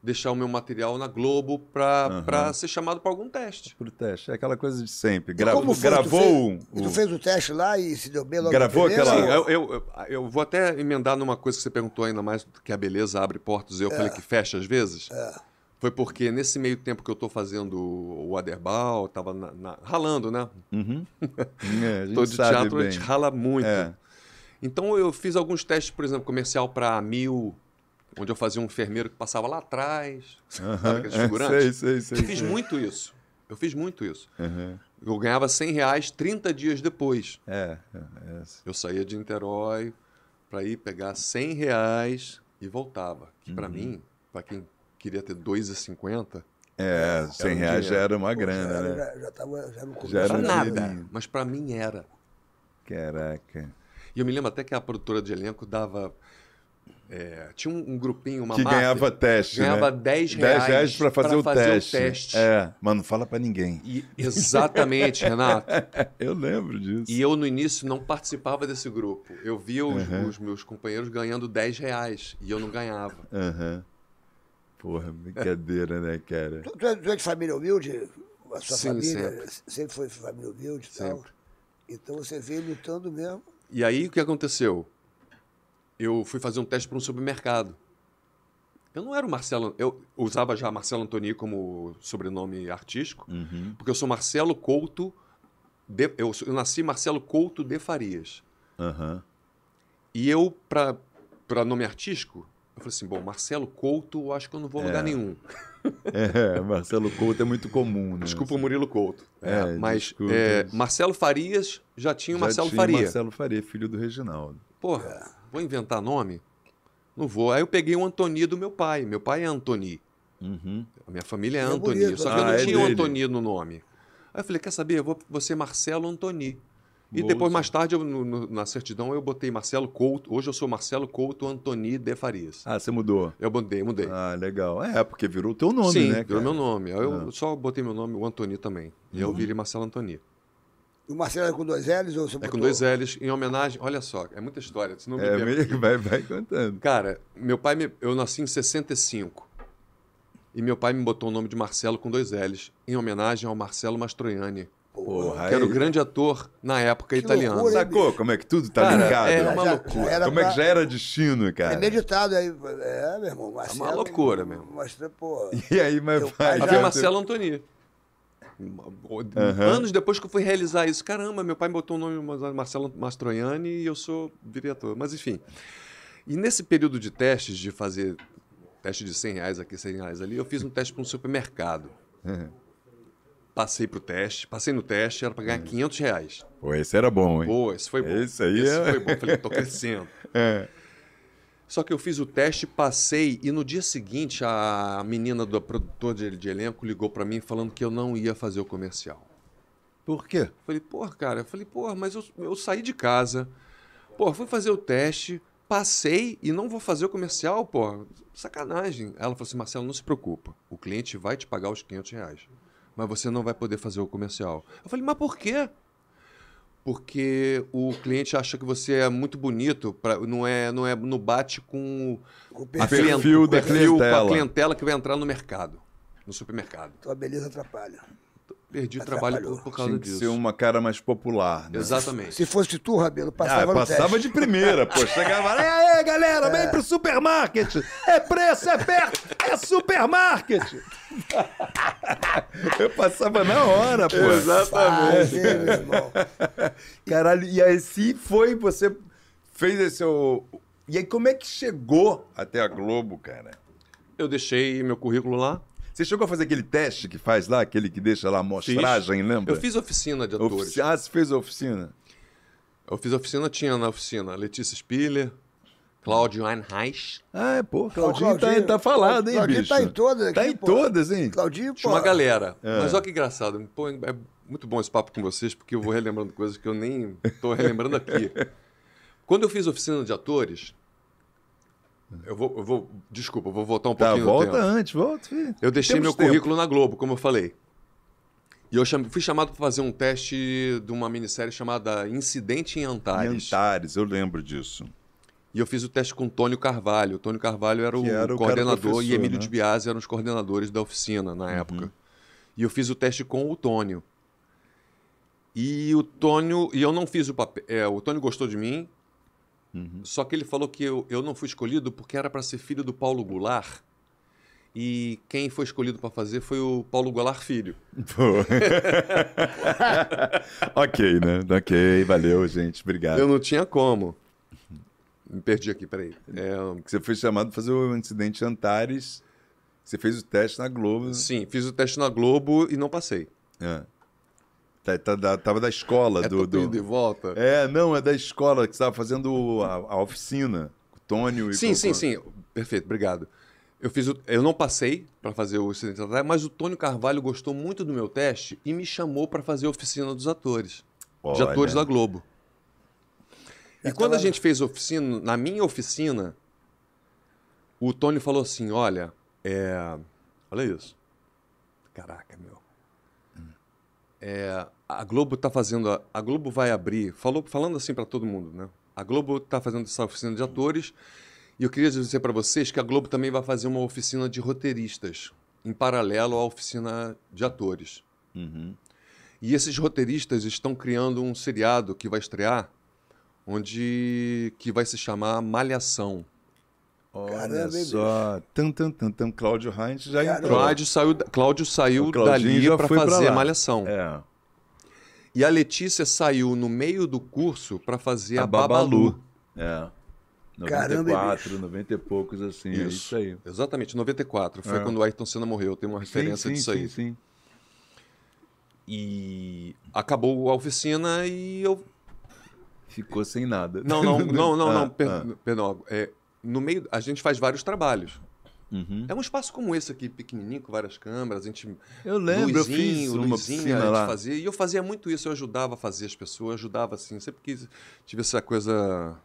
deixar o meu material na Globo para uhum. ser chamado para algum teste. Para o teste, é aquela coisa de sempre. Gra como foi? Gravou tu fez, o... tu fez o teste lá e se deu bem logo Gravou aquela... Sim, eu, eu, eu, vou até emendar numa coisa que você perguntou ainda mais, que a beleza abre portas e eu é. falei que fecha às vezes. É. Foi porque nesse meio tempo que eu estou fazendo o Aderbal, estava na, na, ralando, né? Uhum. É, Todo teatro bem. a gente rala muito. É. Então eu fiz alguns testes, por exemplo, comercial para Mil, onde eu fazia um enfermeiro que passava lá atrás, sabe, aqueles sei, sei, sei, eu fiz sei. muito isso. Eu fiz muito isso. Uhum. Eu ganhava 100 reais 30 dias depois. É, é, Assim. Eu saía de Niterói para ir pegar 100 reais e voltava. Que uhum. para mim, para quem queria ter 2,50... É, 100 um reais dinheiro. já era uma grana, já né? Já, já, já não já era nada, dinheirinho. mas para mim era. Caraca. E eu me lembro até que a produtora de elenco dava é, tinha um, um, grupinho, uma que máfia, ganhava teste, né? ganhava né? 10 reais, 10 reais para fazer, o, fazer teste. o teste. É, mas não fala para ninguém. E, exatamente, Renato. eu lembro disso. E eu no início não participava desse grupo. Eu via os, uhum. os meus companheiros ganhando 10 reais e eu não ganhava. Uhum. Porra, brincadeira, né, cara? Tu, tu, é, tu é de família humilde? A sua Sim, família sempre. sempre foi família humilde e tal? Então você veio lutando mesmo. E aí o que aconteceu? eu fui fazer um teste para um supermercado. Eu não era o Marcelo, eu usava já Marcelo Antoni como sobrenome artístico, uhum. porque eu sou Marcelo Couto, de, eu, eu, nasci Marcelo Couto de Farias. Uhum. E eu, para nome artístico, eu falei assim, bom, Marcelo Couto, acho que eu não vou a é. lugar nenhum. É, Marcelo Couto é muito comum, né? Desculpa o Murilo Couto. É, é, mas é, Marcelo Farias já tinha o já Marcelo tinha Faria. Marcelo Faria, filho do Reginaldo. Porra. É. Vou inventar nome? Não vou. Aí eu peguei o Antoni do meu pai. Meu pai é Antoni. Uhum. A minha família é, é Antoni. Bonito. Só que né? ah, eu não é tinha dele. Antoni no nome. Aí eu falei, quer saber? Eu vou, ser é Marcelo Antoni. E depois, mais tarde, eu, no, no, na certidão, eu botei Marcelo Couto. Hoje eu sou Marcelo Couto Antoni de Farias. Ah, você mudou? Eu mudei, mudei. Ah, legal. É, porque virou o teu nome, Sim, né? Sim, virou meu nome. Eu ah. só botei meu nome, o Antoni também. E uhum. eu virei Marcelo Antoni. O Marcelo é com dois L's ou você É com dois L's, em homenagem. Olha só, é muita história. Senão é, meio, vai, vai contando. Cara, meu pai, me, eu nasci em 65. E meu pai me botou o nome de Marcelo com dois L's, em homenagem ao Marcelo Mastroianni. Porra, que era o grande ator na época que italiano. Loucura, Sacou bicho. como é que tudo tá cara, ligado? É uma já, loucura. como pra... é que já era destino, é cara? É meditado aí. É, meu irmão. Marcelo, é uma loucura mesmo. Mas, pô, e aí, mas vai. Pai já... Marcelo Antoni. Uhum. Anos depois que eu fui realizar isso, caramba, meu pai me botou o nome Marcelo Mastroianni e eu sou diretor. Mas enfim. E nesse período de testes, de fazer teste de 100 reais aqui, 100 reais ali, eu fiz um teste para um supermercado. Uhum. Passei para o teste, passei no teste, era para ganhar uhum. 500 reais. Pô, esse era bom, hein? Pô, esse foi bom. Esse aí esse é... foi bom. Falei, tô crescendo. é. Só que eu fiz o teste, passei, e no dia seguinte a menina do produtor de, de elenco ligou para mim falando que eu não ia fazer o comercial. Por quê? Falei, pô, cara, eu falei, pô, mas eu, eu saí de casa, pô, fui fazer o teste, passei e não vou fazer o comercial, pô, sacanagem. Ela falou assim, Marcelo, não se preocupa, o cliente vai te pagar os 500 reais, mas você não vai poder fazer o comercial. Eu falei, mas por quê? porque o cliente acha que você é muito bonito, pra, não é não é não bate com o perfil, a, perfil, com a clientela. com a clientela que vai entrar no mercado, no supermercado. Tua beleza atrapalha perdi trabalho por, por causa Tinha que ser uma cara mais popular, né? Exatamente. Se fosse tu, Rabelo, ah, passava ah, no passava teste. de primeira, pô. Chegava, e aí, galera, vem é. pro supermarket. É preço, é perto, é supermarket. Eu passava na hora, pô. Exatamente. irmão. Caralho, e aí se foi, você fez esse... E aí como é que chegou até a Globo, cara? Eu deixei meu currículo lá, você chegou a fazer aquele teste que faz lá, aquele que deixa lá a amostragem, fiz. lembra? Eu fiz oficina de atores. Ofici... Ah, você fez oficina? Eu fiz oficina, tinha na oficina Letícia Spiller, Cláudio Einreich. Ah, é, pô, Claudinho, Claudinho tá, tá falado, hein, Claudinho bicho? tá em todas aqui, Tá em pô. todas, hein? Claudinho, pô. Tinha uma galera. É. Mas olha que engraçado. Pô, é muito bom esse papo com vocês, porque eu vou relembrando coisas que eu nem tô relembrando aqui. Quando eu fiz oficina de atores, eu vou, eu vou, desculpa, eu vou voltar um tá, pouquinho. Tá, volta antes, volta. Filho. Eu deixei Temos meu tempo. currículo na Globo, como eu falei. E eu fui chamado para fazer um teste de uma minissérie chamada Incidente em Antares. Em Antares, eu lembro disso. E eu fiz o teste com o Tônio Carvalho. O Tônio Carvalho era o, era o coordenador e Emílio né? de Biase eram os coordenadores da oficina na uhum. época. E eu fiz o teste com o Tônio. E o Tônio. E eu não fiz o papel. É, o Tônio gostou de mim Uhum. Só que ele falou que eu, eu não fui escolhido porque era para ser filho do Paulo Goulart. E quem foi escolhido para fazer foi o Paulo Goulart Filho. ok, né? Ok, valeu, gente. Obrigado. Eu não tinha como. Me perdi aqui, peraí. É... Você foi chamado para fazer o incidente Antares. Você fez o teste na Globo. Sim, fiz o teste na Globo e não passei. É. Tá, tá, tava da escola é do. do... de volta? É, não, é da escola que estava fazendo a, a, oficina. Tônio e. Sim, com... sim, sim. Perfeito, obrigado. Eu, fiz o... eu não passei para fazer o Ocidente Atrás, mas o Tônio Carvalho gostou muito do meu teste e me chamou para fazer a oficina dos atores. Olha. De atores da Globo. E então quando a é gente fez oficina, na minha oficina, o Tônio falou assim: olha, é... olha isso. Caraca, meu. É, a Globo está fazendo. A, a, Globo vai abrir. Falou, falando assim para todo mundo, né? A Globo está fazendo essa oficina de atores. E eu queria dizer para vocês que a Globo também vai fazer uma oficina de roteiristas, em paralelo à oficina de atores. Uhum. E esses roteiristas estão criando um seriado que vai estrear, onde que vai se chamar Malhação. Olha Caramba, só. Tan, tan, tan, tan. Cláudio Heinz já Caramba. entrou. Cláudio saiu, Cláudio saiu dali para fazer malhação. É. E a Letícia saiu no meio do curso para fazer a, a Babalu. Babalu. É. 94, Caramba, 90 e poucos, assim. É isso. É isso aí. Exatamente, 94. Foi é. quando o Ayrton Senna morreu. Tem uma referência sim, sim, disso aí. Sim, sim. E acabou a oficina e eu. Ficou sem nada. Não, não, não, não, ah, não per... ah. perdão. É, no meio, a gente faz vários trabalhos. Uhum. É um espaço como esse aqui, pequenininho, com várias câmeras. A gente. Eu lembro, eu fiz uma Luizinha, piscina lá. Fazia, e eu fazia muito isso, eu ajudava a fazer as pessoas, ajudava assim. Sempre que tivesse a coisa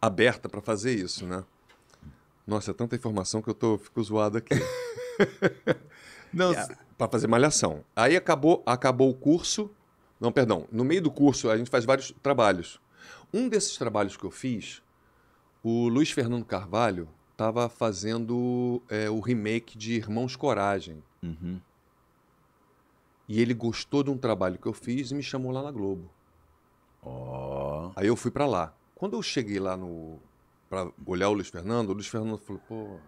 aberta para fazer isso, né? Nossa, é tanta informação que eu tô, fico zoado aqui. Não, para fazer malhação. Aí acabou, acabou o curso. Não, perdão. No meio do curso, a gente faz vários trabalhos. Um desses trabalhos que eu fiz o Luiz Fernando Carvalho estava fazendo é, o remake de Irmãos Coragem. Uhum. E ele gostou de um trabalho que eu fiz e me chamou lá na Globo. Oh. Aí eu fui para lá. Quando eu cheguei lá no para olhar o Luiz Fernando, o Luiz Fernando falou: "Pô,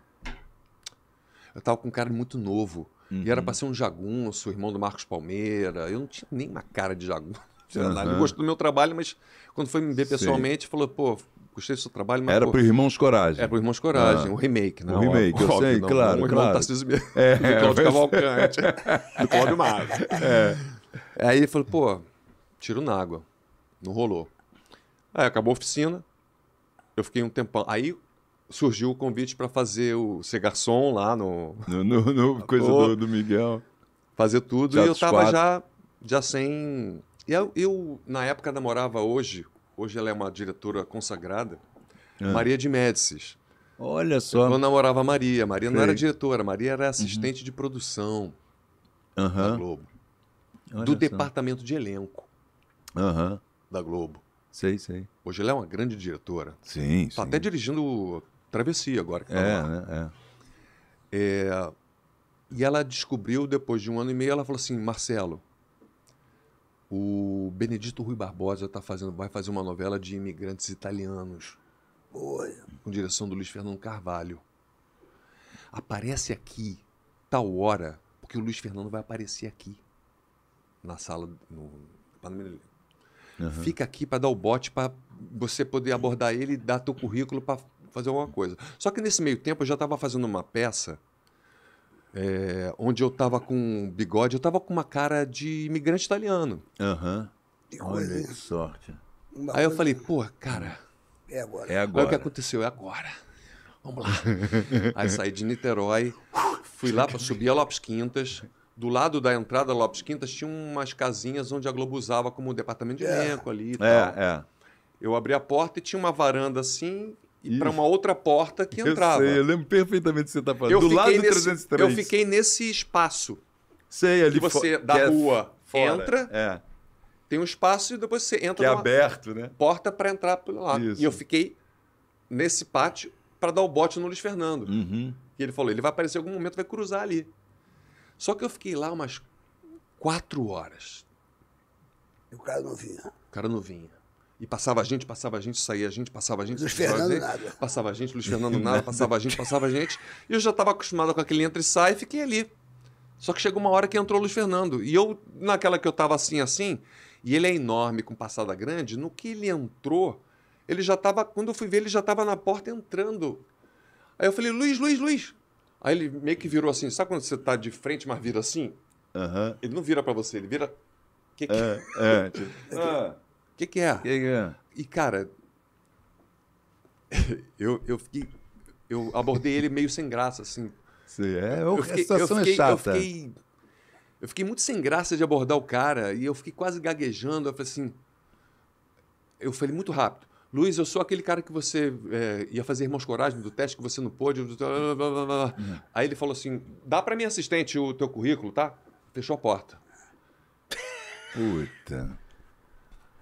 eu tava com um cara muito novo uhum. e era uhum. para ser um jagunço, irmão do Marcos Palmeira. Eu não tinha nem uma cara de jagunço. Uhum. Ele gostou do meu trabalho, mas quando foi me ver pessoalmente, falou: "Pô, gostei do seu trabalho, mas. Era pô, pro Irmãos Coragem. Era é, pro Irmãos Coragem, ah. o remake, né? O remake, eu sei, não, claro. O claro. Tarcísio É, do Cláudio Cavalcante. do Cláudio Mago. É. é. Aí ele falou, pô, tiro na água. Não rolou. Aí acabou a oficina, eu fiquei um tempão. Aí surgiu o convite para fazer o ser garçom lá no. No, no, no coisa do, do, Miguel. Fazer tudo. Teatro e eu tava já, já sem. eu, eu, na época, namorava hoje hoje ela é uma diretora consagrada, é. Maria de Médicis. Olha só. Eu namorava a Maria. Maria Sei. não era diretora, Maria era uhum. assistente uhum. de produção uhum. da Globo. Olha do só. departamento de elenco uhum. da Globo. Sei, sei. Hoje ela é uma grande diretora. Sim, tá sim. até dirigindo Travessia agora. Que tá é, lá. Né, é, é. E ela descobriu, depois de um ano e meio, ela falou assim, Marcelo, o Benedito Rui Barbosa tá fazendo, vai fazer uma novela de imigrantes italianos. Com direção do Luiz Fernando Carvalho. Aparece aqui, tal hora, porque o Luiz Fernando vai aparecer aqui. Na sala. No, no uhum. Fica aqui para dar o bote para você poder abordar ele e dar teu currículo para fazer alguma coisa. Só que nesse meio tempo eu já estava fazendo uma peça é, onde eu estava com bigode, eu estava com uma cara de imigrante italiano. Aham. Uhum de Olha coisa. que sorte. Uma Aí coisa... eu falei, pô, cara. É agora. É agora. Aí o que aconteceu? É agora. Vamos lá. Aí saí de Niterói, fui lá para subir a Lopes Quintas. Do lado da entrada da Lopes Quintas tinha umas casinhas onde a Globo usava como departamento de é. elenco é. ali e é, tal. É, é. Eu abri a porta e tinha uma varanda assim e para uma outra porta que entrava. Eu, sei, eu lembro perfeitamente o que você tá falando. Eu do lado do 303. Eu fiquei nesse espaço. Sei, ali que você da é rua entra. É tem um espaço e depois você entra. Que é aberto, né? Porta para entrar por lá Isso. E eu fiquei nesse pátio para dar o bote no Luiz Fernando. Uhum. E ele falou: ele vai aparecer em algum momento, vai cruzar ali. Só que eu fiquei lá umas quatro horas. E o cara não vinha. O cara não vinha. E passava a gente, passava a gente, saía a gente, passava a gente. Luiz Fernando nada. Passava a gente, Luiz Fernando nada, passava a gente, passava a gente. E eu já estava acostumado com aquele entra e sai e fiquei ali. Só que chegou uma hora que entrou o Luiz Fernando. E eu, naquela que eu estava assim, assim, e ele é enorme, com passada grande. No que ele entrou, ele já estava. Quando eu fui ver, ele já estava na porta entrando. Aí eu falei, Luiz, Luiz, Luiz. Aí ele meio que virou assim. Sabe quando você está de frente, mas vira assim? Uh -huh. Ele não vira para você, ele vira. O que, que... É, é, tipo, ah, que, que é? O que, que é? E, cara, eu, eu fiquei. Eu abordei ele meio sem graça, assim. Sim, é, eu é fiquei, a situação eu fiquei, é chata. Eu fiquei eu fiquei muito sem graça de abordar o cara e eu fiquei quase gaguejando. Eu falei assim. Eu falei muito rápido. Luiz, eu sou aquele cara que você é, ia fazer Irmãos Coragem do teste que você não pôde. Uhum. Aí ele falou assim: dá para minha assistente o teu currículo, tá? Fechou a porta. Puta.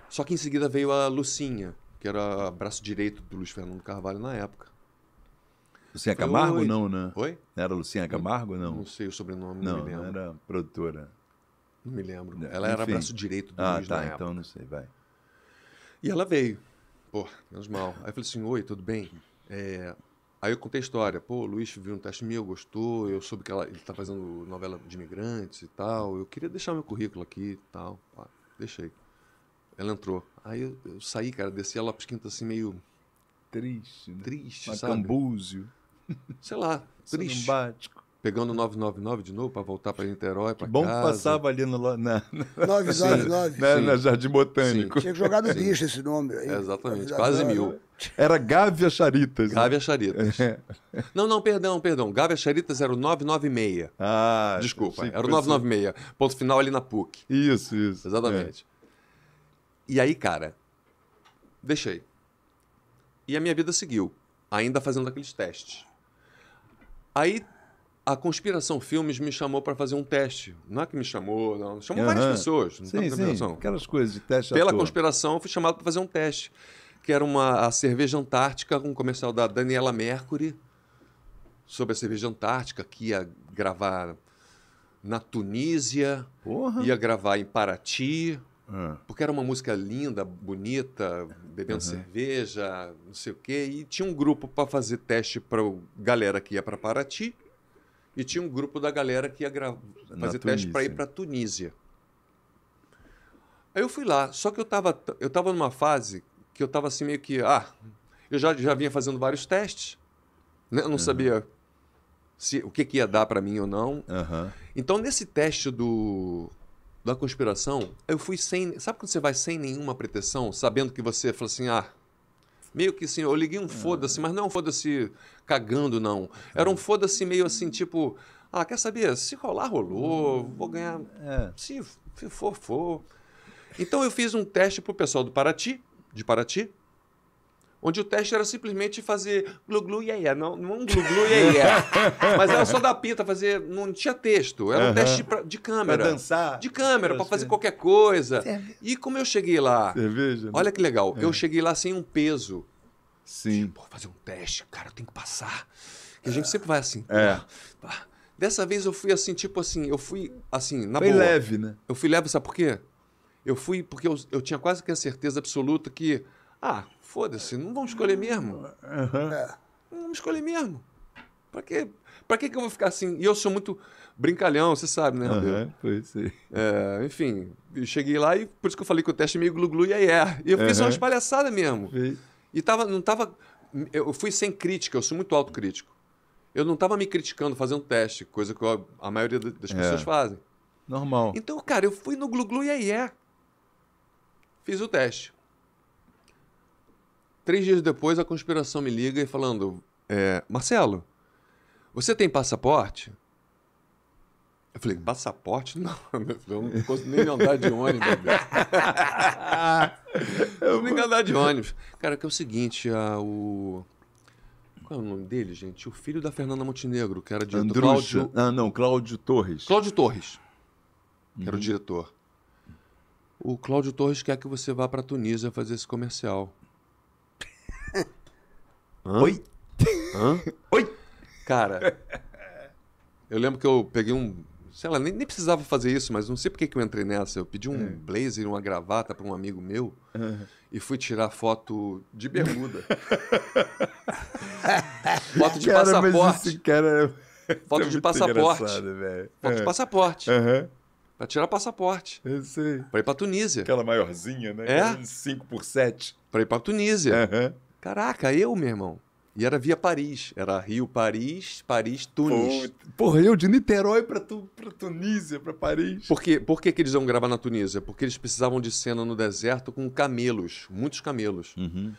Só que em seguida veio a Lucinha, que era braço direito do Luiz Fernando Carvalho na época. Lucinha Camargo, Oi. não, né? Foi? era Lucinha Camargo, não? Não sei o sobrenome, não, não me lembro. Não, era produtora. Não me lembro. É, ela Enfim. era braço direito do ah, Luiz tá, na então época. então não sei, vai. E ela veio. Pô, menos mal. Aí eu falei assim, Oi, tudo bem? É... Aí eu contei a história. Pô, o Luiz viu um teste meu, gostou. Eu soube que ela, ele tá fazendo novela de imigrantes e tal. Eu queria deixar meu currículo aqui e tal. Pá, deixei. Ela entrou. Aí eu, eu saí, cara, desci a Lopes Quinta assim meio... Triste, né? Triste, Macambúzio. sabe? sei lá, triste. Sambático pegando 999 de novo para voltar para Niterói, para casa. Bom que passava ali no, na, na, 999. Na, na Jardim Botânico. Sim. Tinha que jogar no bicho esse nome. Aí. Exatamente, quase mil. Era Gávea Charitas. Né? Gávea né? Charitas. É. Não, não, perdão, perdão. Gávea Charitas era o 996. Ah, Desculpa, era o 996. Ponto final ali na PUC. Isso, isso. Exatamente. É. E aí, cara, deixei. E a minha vida seguiu, ainda fazendo aqueles testes. Aí a Conspiração Filmes me chamou para fazer um teste. Não é que me chamou, não. Chamou uhum. várias pessoas. Não sim, sim. Aquelas coisas de teste. Pela ator. Conspiração, fui chamado para fazer um teste. Que era uma a cerveja antártica, um comercial da Daniela Mercury, sobre a cerveja antártica, que ia gravar na Tunísia, Porra. ia gravar em Paraty, ah. Porque era uma música linda, bonita, bebendo uhum. cerveja, não sei o quê. E tinha um grupo para fazer teste para galera que ia para Paraty. E tinha um grupo da galera que ia fazer Na teste para ir para Tunísia. Aí eu fui lá, só que eu estava eu tava numa fase que eu estava assim meio que. Ah, eu já, já vinha fazendo vários testes, né? eu não uhum. sabia se, o que, que ia dar para mim ou não. Uhum. Então, nesse teste do, da conspiração, eu fui sem. Sabe quando você vai sem nenhuma pretensão, sabendo que você fala assim, ah. Meio que assim, eu liguei um hum. foda-se, mas não um foda-se cagando, não. Era um hum. foda-se meio assim, tipo, ah, quer saber? Se rolar, rolou, hum. vou ganhar. É. Se for, for. Então eu fiz um teste pro pessoal do Paraty, de Paraty, onde o teste era simplesmente fazer glu-glu e aí, não, não é glu-glu e aí. É. Mas era só dar pinta, fazer. Não tinha texto. Era um teste pra, de câmera. Pra dançar. De câmera, para fazer é. qualquer coisa. E como eu cheguei lá. Cerveja. Né? Olha que legal. É. Eu cheguei lá sem um peso. Sim. Tipo, Pô, fazer um teste, cara, eu tenho que passar. E a gente sempre vai assim. É. Pá. Dessa vez eu fui assim, tipo assim, eu fui assim, na Foi boa. leve, né? Eu fui leve, sabe por quê? Eu fui porque eu, eu tinha quase que a certeza absoluta que, ah, Foda-se, não vão escolher mesmo. Uhum. É. Não vão escolher mesmo. Pra quê? Pra quê que eu vou ficar assim? E eu sou muito brincalhão, você sabe, né, foi Uhum, é, enfim, eu cheguei lá e por isso que eu falei que o teste é meio glu-glu e aí é. E eu fiz uhum. umas palhaçadas mesmo. E tava, não tava. Eu fui sem crítica, eu sou muito autocrítico. Eu não tava me criticando fazendo teste, coisa que a maioria das é. pessoas é. fazem. Normal. Então, cara, eu fui no glu-glu e aí é. Fiz o teste. Três dias depois, a conspiração me liga e falando: é, Marcelo, você tem passaporte? Eu falei, passaporte? Não, eu não posso nem andar de ônibus. eu nem andar de ônibus. Cara, que é o seguinte, a, o... Qual é o nome dele, gente? O filho da Fernanda Montenegro, que era de Cláudio... Ah, não, Cláudio Torres. Cláudio Torres, que uhum. era o uhum. diretor. O Cláudio Torres quer que você vá para Tunísia fazer esse comercial. Hã? Oi? Hã? Oi? Cara, eu lembro que eu peguei um. Sei lá, nem, nem precisava fazer isso, mas não sei por que, que eu entrei nessa. Eu pedi um é. blazer, uma gravata para um amigo meu e fui tirar foto de bermuda. foto de cara, passaporte. cara... É é foto, de é. passaporte. foto de passaporte. Foto Pra tirar passaporte. Eu sei. Pra ir pra Tunísia. Aquela maiorzinha, né? É. 5 por 7. Pra ir pra Tunísia. Uhum. Caraca, eu, meu irmão. E era via Paris. Era Rio, Paris, Paris, Tunis. Pô, porra, eu de Niterói pra, tu, pra Tunísia, pra Paris. Por, quê? Por que, que eles iam gravar na Tunísia? Porque eles precisavam de cena no deserto com camelos, muitos camelos. Uhum.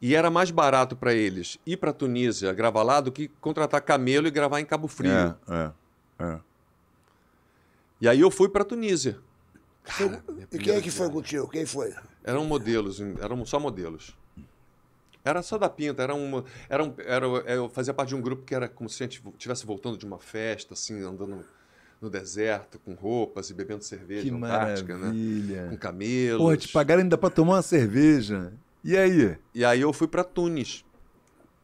E era mais barato para eles ir pra Tunísia gravar lá do que contratar camelo e gravar em Cabo Frio. É, é, é. E aí eu fui pra Tunísia. Cara, e quem é que foi contigo? Quem foi? Eram modelos, eram só modelos. Era só da pinta, era uma. Era, um, era é, eu fazia parte de um grupo que era como se a gente estivesse voltando de uma festa, assim, andando no deserto, com roupas e bebendo cerveja que antártica, né? maravilha. né? Com camelos. Pô, te pagaram ainda pra tomar uma cerveja. E aí? E aí eu fui para Tunis.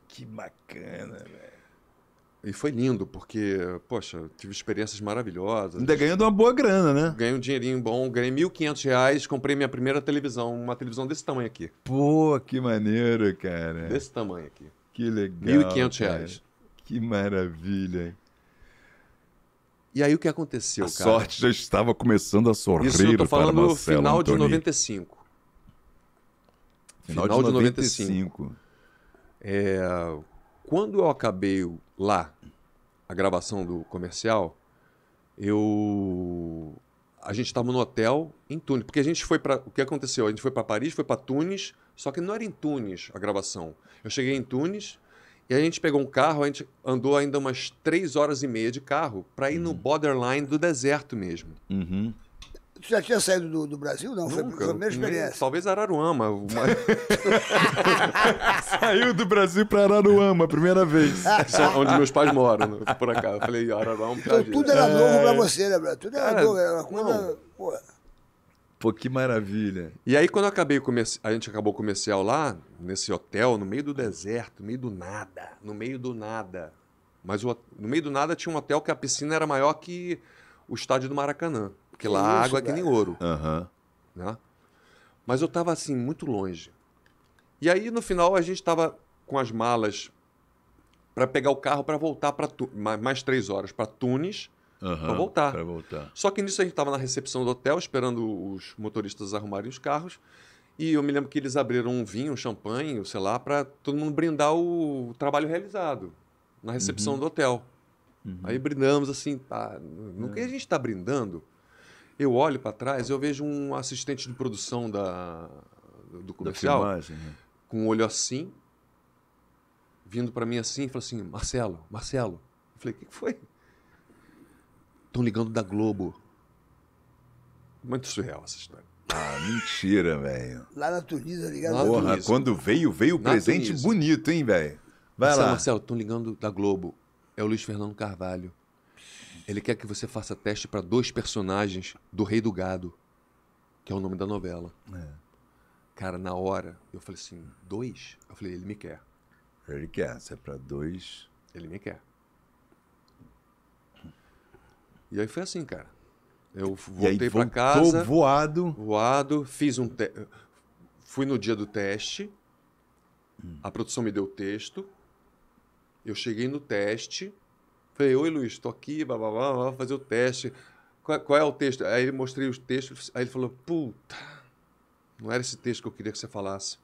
Que bacana, velho. E foi lindo, porque, poxa, tive experiências maravilhosas. Ainda ganhando uma boa grana, né? Ganhei um dinheirinho bom, ganhei 1.500 reais, comprei minha primeira televisão, uma televisão desse tamanho aqui. Pô, que maneiro, cara. Desse tamanho aqui. Que legal. 1.500 reais. Que maravilha. E aí o que aconteceu, a cara? A sorte já estava começando a sorrir Isso eu tô falando para Marcelo final Antônio. de 95. Final, final de, de 95. 95. É, quando eu acabei lá a gravação do comercial, eu a gente estava no hotel em Tunis, porque a gente foi para o que aconteceu? A gente foi para Paris, foi para Tunis, só que não era em Tunis a gravação. Eu cheguei em Tunis e a gente pegou um carro, a gente andou ainda umas três horas e meia de carro para ir uhum. no borderline do deserto mesmo. Uhum. Tu já tinha saído do, do Brasil? Não, Nunca, foi, a primeira experiência. talvez Araruama. Mas... Saiu do Brasil para Araruama, primeira vez. onde meus pais moram, por acaso. Falei, Araruama. Então tudo era novo é... para você, né, Brad? Tudo era é. novo, era coisa. Pô. pô, que maravilha. E aí, quando eu acabei comerci... a gente acabou o comercial lá, nesse hotel, no meio do deserto, no meio do nada. No meio do nada. Mas o... no meio do nada tinha um hotel que a piscina era maior que o estádio do Maracanã. Porque é lá a água cara. é que nem é. ouro. Uhum. Né? Mas eu estava assim, muito longe. E aí, no final, a gente estava com as malas para pegar o carro para voltar para mais três horas para Tunis. Uhum, para voltar. voltar. Só que nisso a gente estava na recepção do hotel, esperando os motoristas arrumarem os carros. E eu me lembro que eles abriram um vinho, um champanhe, sei lá, para todo mundo brindar o trabalho realizado na recepção uhum. do hotel. Uhum. Aí brindamos assim, tá, no é. que a gente está brindando, eu olho para trás, eu vejo um assistente de produção da, do comercial da filmagem, né? com um olho assim, vindo para mim assim, e falou assim: Marcelo, Marcelo. Eu falei: o que foi? Estão ligando da Globo. Muito surreal essa história. Ah, mentira, velho. Lá na Tunísia, tá ligado? Na Porra, quando veio, veio o presente Tunísia. bonito, hein, velho? Vai Marcelo, lá. Marcelo, estão ligando da Globo. É o Luiz Fernando Carvalho. Ele quer que você faça teste para dois personagens do Rei do Gado, que é o nome da novela. É. Cara, na hora, eu falei assim: dois? Eu falei: ele me quer. Ele quer, se é para dois. Ele me quer. E aí foi assim, cara. Eu voltei para casa. voado. Voado, fiz um. Te... Fui no dia do teste. Hum. A produção me deu o texto. Eu cheguei no teste Falei, oi Luiz, estou aqui, blá, blá, blá, vou fazer o teste. Qual, qual, é o texto? Aí ele mostrei os textos, aí ele falou, puta, não era esse texto que eu queria que você falasse.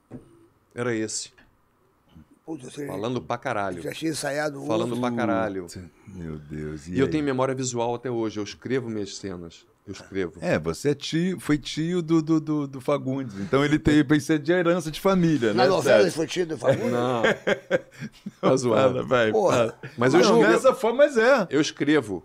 Era esse. Puta, você Falando pra caralho. Já tinha ensaiado Falando outro. pra caralho. Meu Deus. E, e eu tenho memória visual até hoje, eu escrevo minhas cenas eu escrevo. É, você é tio, foi tio do, do, do, do Fagundes, então ele tem pensei de herança de família, Na né? Na novela ele foi tio do Fagundes? Não. Não tá vai. Mas eu escrevo. Nessa forma, mas é. Eu escrevo.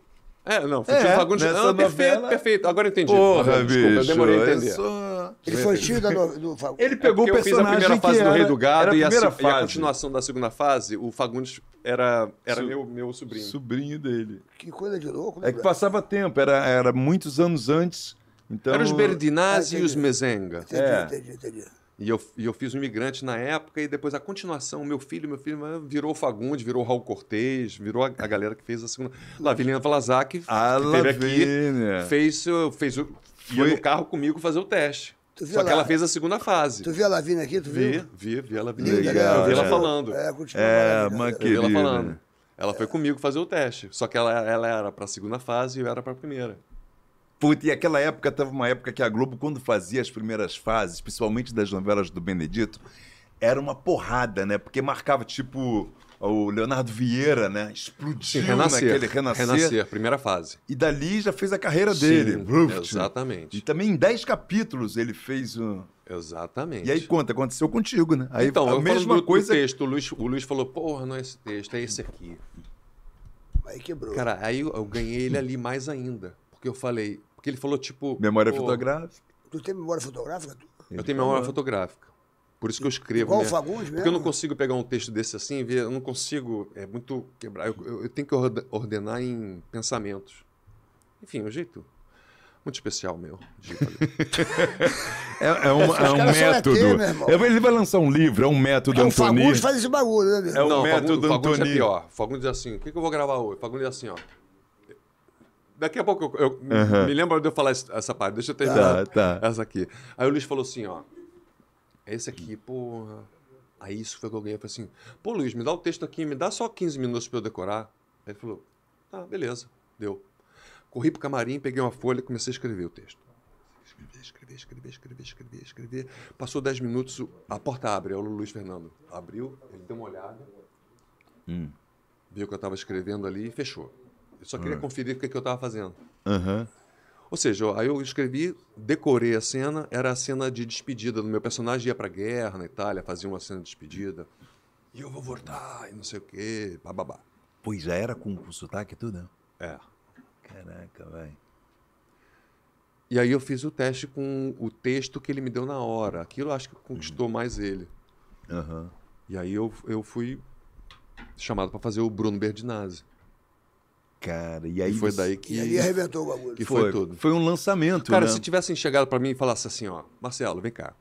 É, não, Futil é, Fagundes. Tipo ah, novela... perfeito, perfeito. Agora eu entendi. Porra, Desculpa, bicho, eu demorei a entender. Sou... Ele foi tio da do Fagundes. Ele é pegou é o personagem. Eu fiz a primeira fase era... do Rei do Gado e a, e a, continuação da segunda fase, o Fagundes era, era Su... meu, meu sobrinho. Sobrinho dele. Que coisa de louco, né? É que passava tempo, era, era muitos anos antes. Então... Eram os Berdinazzi ah, e os Mezenga. Entendi, é. entendi, entendi. E eu, e eu fiz o um Imigrante na época, e depois a continuação, meu filho, meu filho, virou o Fagundes, virou o Raul Cortez, virou a, a galera que fez a segunda. Lavilina Vlasak, que teve aqui, fez, fez, o, Foi... no carro comigo fazer o teste. Só que ela fez a segunda fase. Tu viu a vindo aqui? Tu viu? Vi, vi, a né? ela Legal, é, é, né? eu vi ela falando. É, continua. É, Eu vi ela falando. Ela foi comigo fazer o teste. Só que ela, ela era para a segunda fase e eu era para a primeira. Puta, e aquela época teve uma época que a Globo, quando fazia as primeiras fases, principalmente das novelas do Benedito, era uma porrada, né? Porque marcava tipo o Leonardo Vieira, né? Explodiu renascer, naquele renascer. Renascer, primeira fase. E dali já fez a carreira Sim, dele. Exatamente. E também em 10 capítulos ele fez o. Exatamente. E aí conta, aconteceu contigo, né? Aí então, a mesma do, coisa. Do texto, o, Luiz, o Luiz falou: porra, não é esse texto, é esse aqui. Aí quebrou. Cara, aí eu ganhei ele ali mais ainda. Porque eu falei, porque ele falou, tipo. Memória fotográfica. Tu tem memória fotográfica? Tu? Eu tenho memória fotográfica. Por isso que eu escrevo. Igual né? o Fagundes mesmo. Porque eu não consigo pegar um texto desse assim e ver. Eu não consigo. É muito quebrar. Eu, eu, eu tenho que ordenar em pensamentos. Enfim, o é um jeito muito especial meu. é, é, um, é um método. Ele vai lançar um livro, é um método é, Antoni. O Fagundes faz esse bagulho, né? É um não, método Fagundes, Antoni. Fagundes é pior. Fagundes é assim, o que, que eu vou gravar hoje? Fagundes é assim, ó. Daqui a pouco eu, eu uhum. me lembro de eu falar essa parte. Deixa eu terminar tá, tá. essa aqui. Aí o Luiz falou assim, ó. Esse aqui, porra. Aí isso foi que eu ganhei. Eu falei assim, pô, Luiz, me dá o texto aqui, me dá só 15 minutos para eu decorar. Aí ele falou, tá, ah, beleza, deu. Corri pro camarim, peguei uma folha e comecei a escrever o texto. Escrever, escrever, escrever, escrever, escrever, escrever. Passou 10 minutos, a porta abre, é o Luiz Fernando. Abriu, ele deu uma olhada. Hum. Viu que eu estava escrevendo ali e fechou. Eu só queria uhum. conferir o que, é que eu estava fazendo. Uhum. Ou seja, aí eu escrevi, decorei a cena, era a cena de despedida do meu personagem, ia para a guerra na Itália, fazia uma cena de despedida. E eu vou voltar, e não sei o quê, bababá. Pois já é, era com, o sotaque e tudo? Né? É. Caraca, vai. E aí eu fiz o teste com o texto que ele me deu na hora. Aquilo acho que uhum. conquistou uhum. mais ele. Uhum. E aí eu, eu fui chamado para fazer o Bruno Berdinazzi. Cara, e aí. E foi daí que. E aí arrebentou o bagulho. Que foi, foi tudo. Foi um lançamento. Cara, né? se tivessem chegado para mim e falasse assim, ó, Marcelo, vem cá.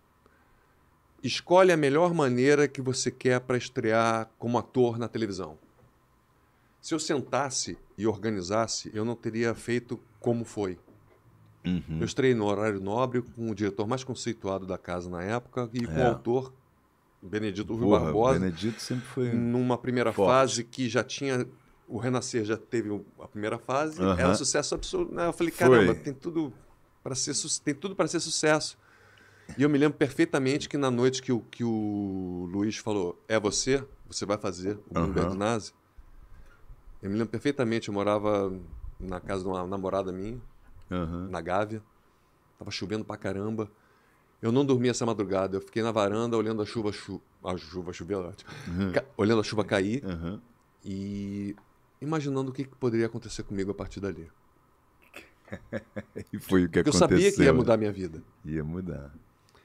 Escolhe a melhor maneira que você quer para estrear como ator na televisão. Se eu sentasse e organizasse, eu não teria feito como foi. Uhum. Eu estrei no horário nobre com o diretor mais conceituado da casa na época e é. com o é. autor Benedito Rui Barbosa. Benedito sempre foi. Numa primeira forte. fase que já tinha o Renascer já teve a primeira fase, era um sucesso absoluto. Né? Eu falei, caramba, Foi. tem tudo para ser, tem tudo ser sucesso. E eu me lembro perfeitamente que na noite que o, que o Luiz falou, é você, você vai fazer o Mundo uhum. Nazi. Eu me lembro perfeitamente, eu morava na casa de uma namorada minha, na Gávea. Tava chovendo pra caramba. Eu não dormi essa madrugada, eu fiquei na varanda olhando a chuva, chu a chuva, choveu, uhum. olhando a chuva cair. E imaginando o que, poderia acontecer comigo a partir dali. e foi o que aconteceu. Eu sabia que ia né? mudar a minha vida. Ia mudar.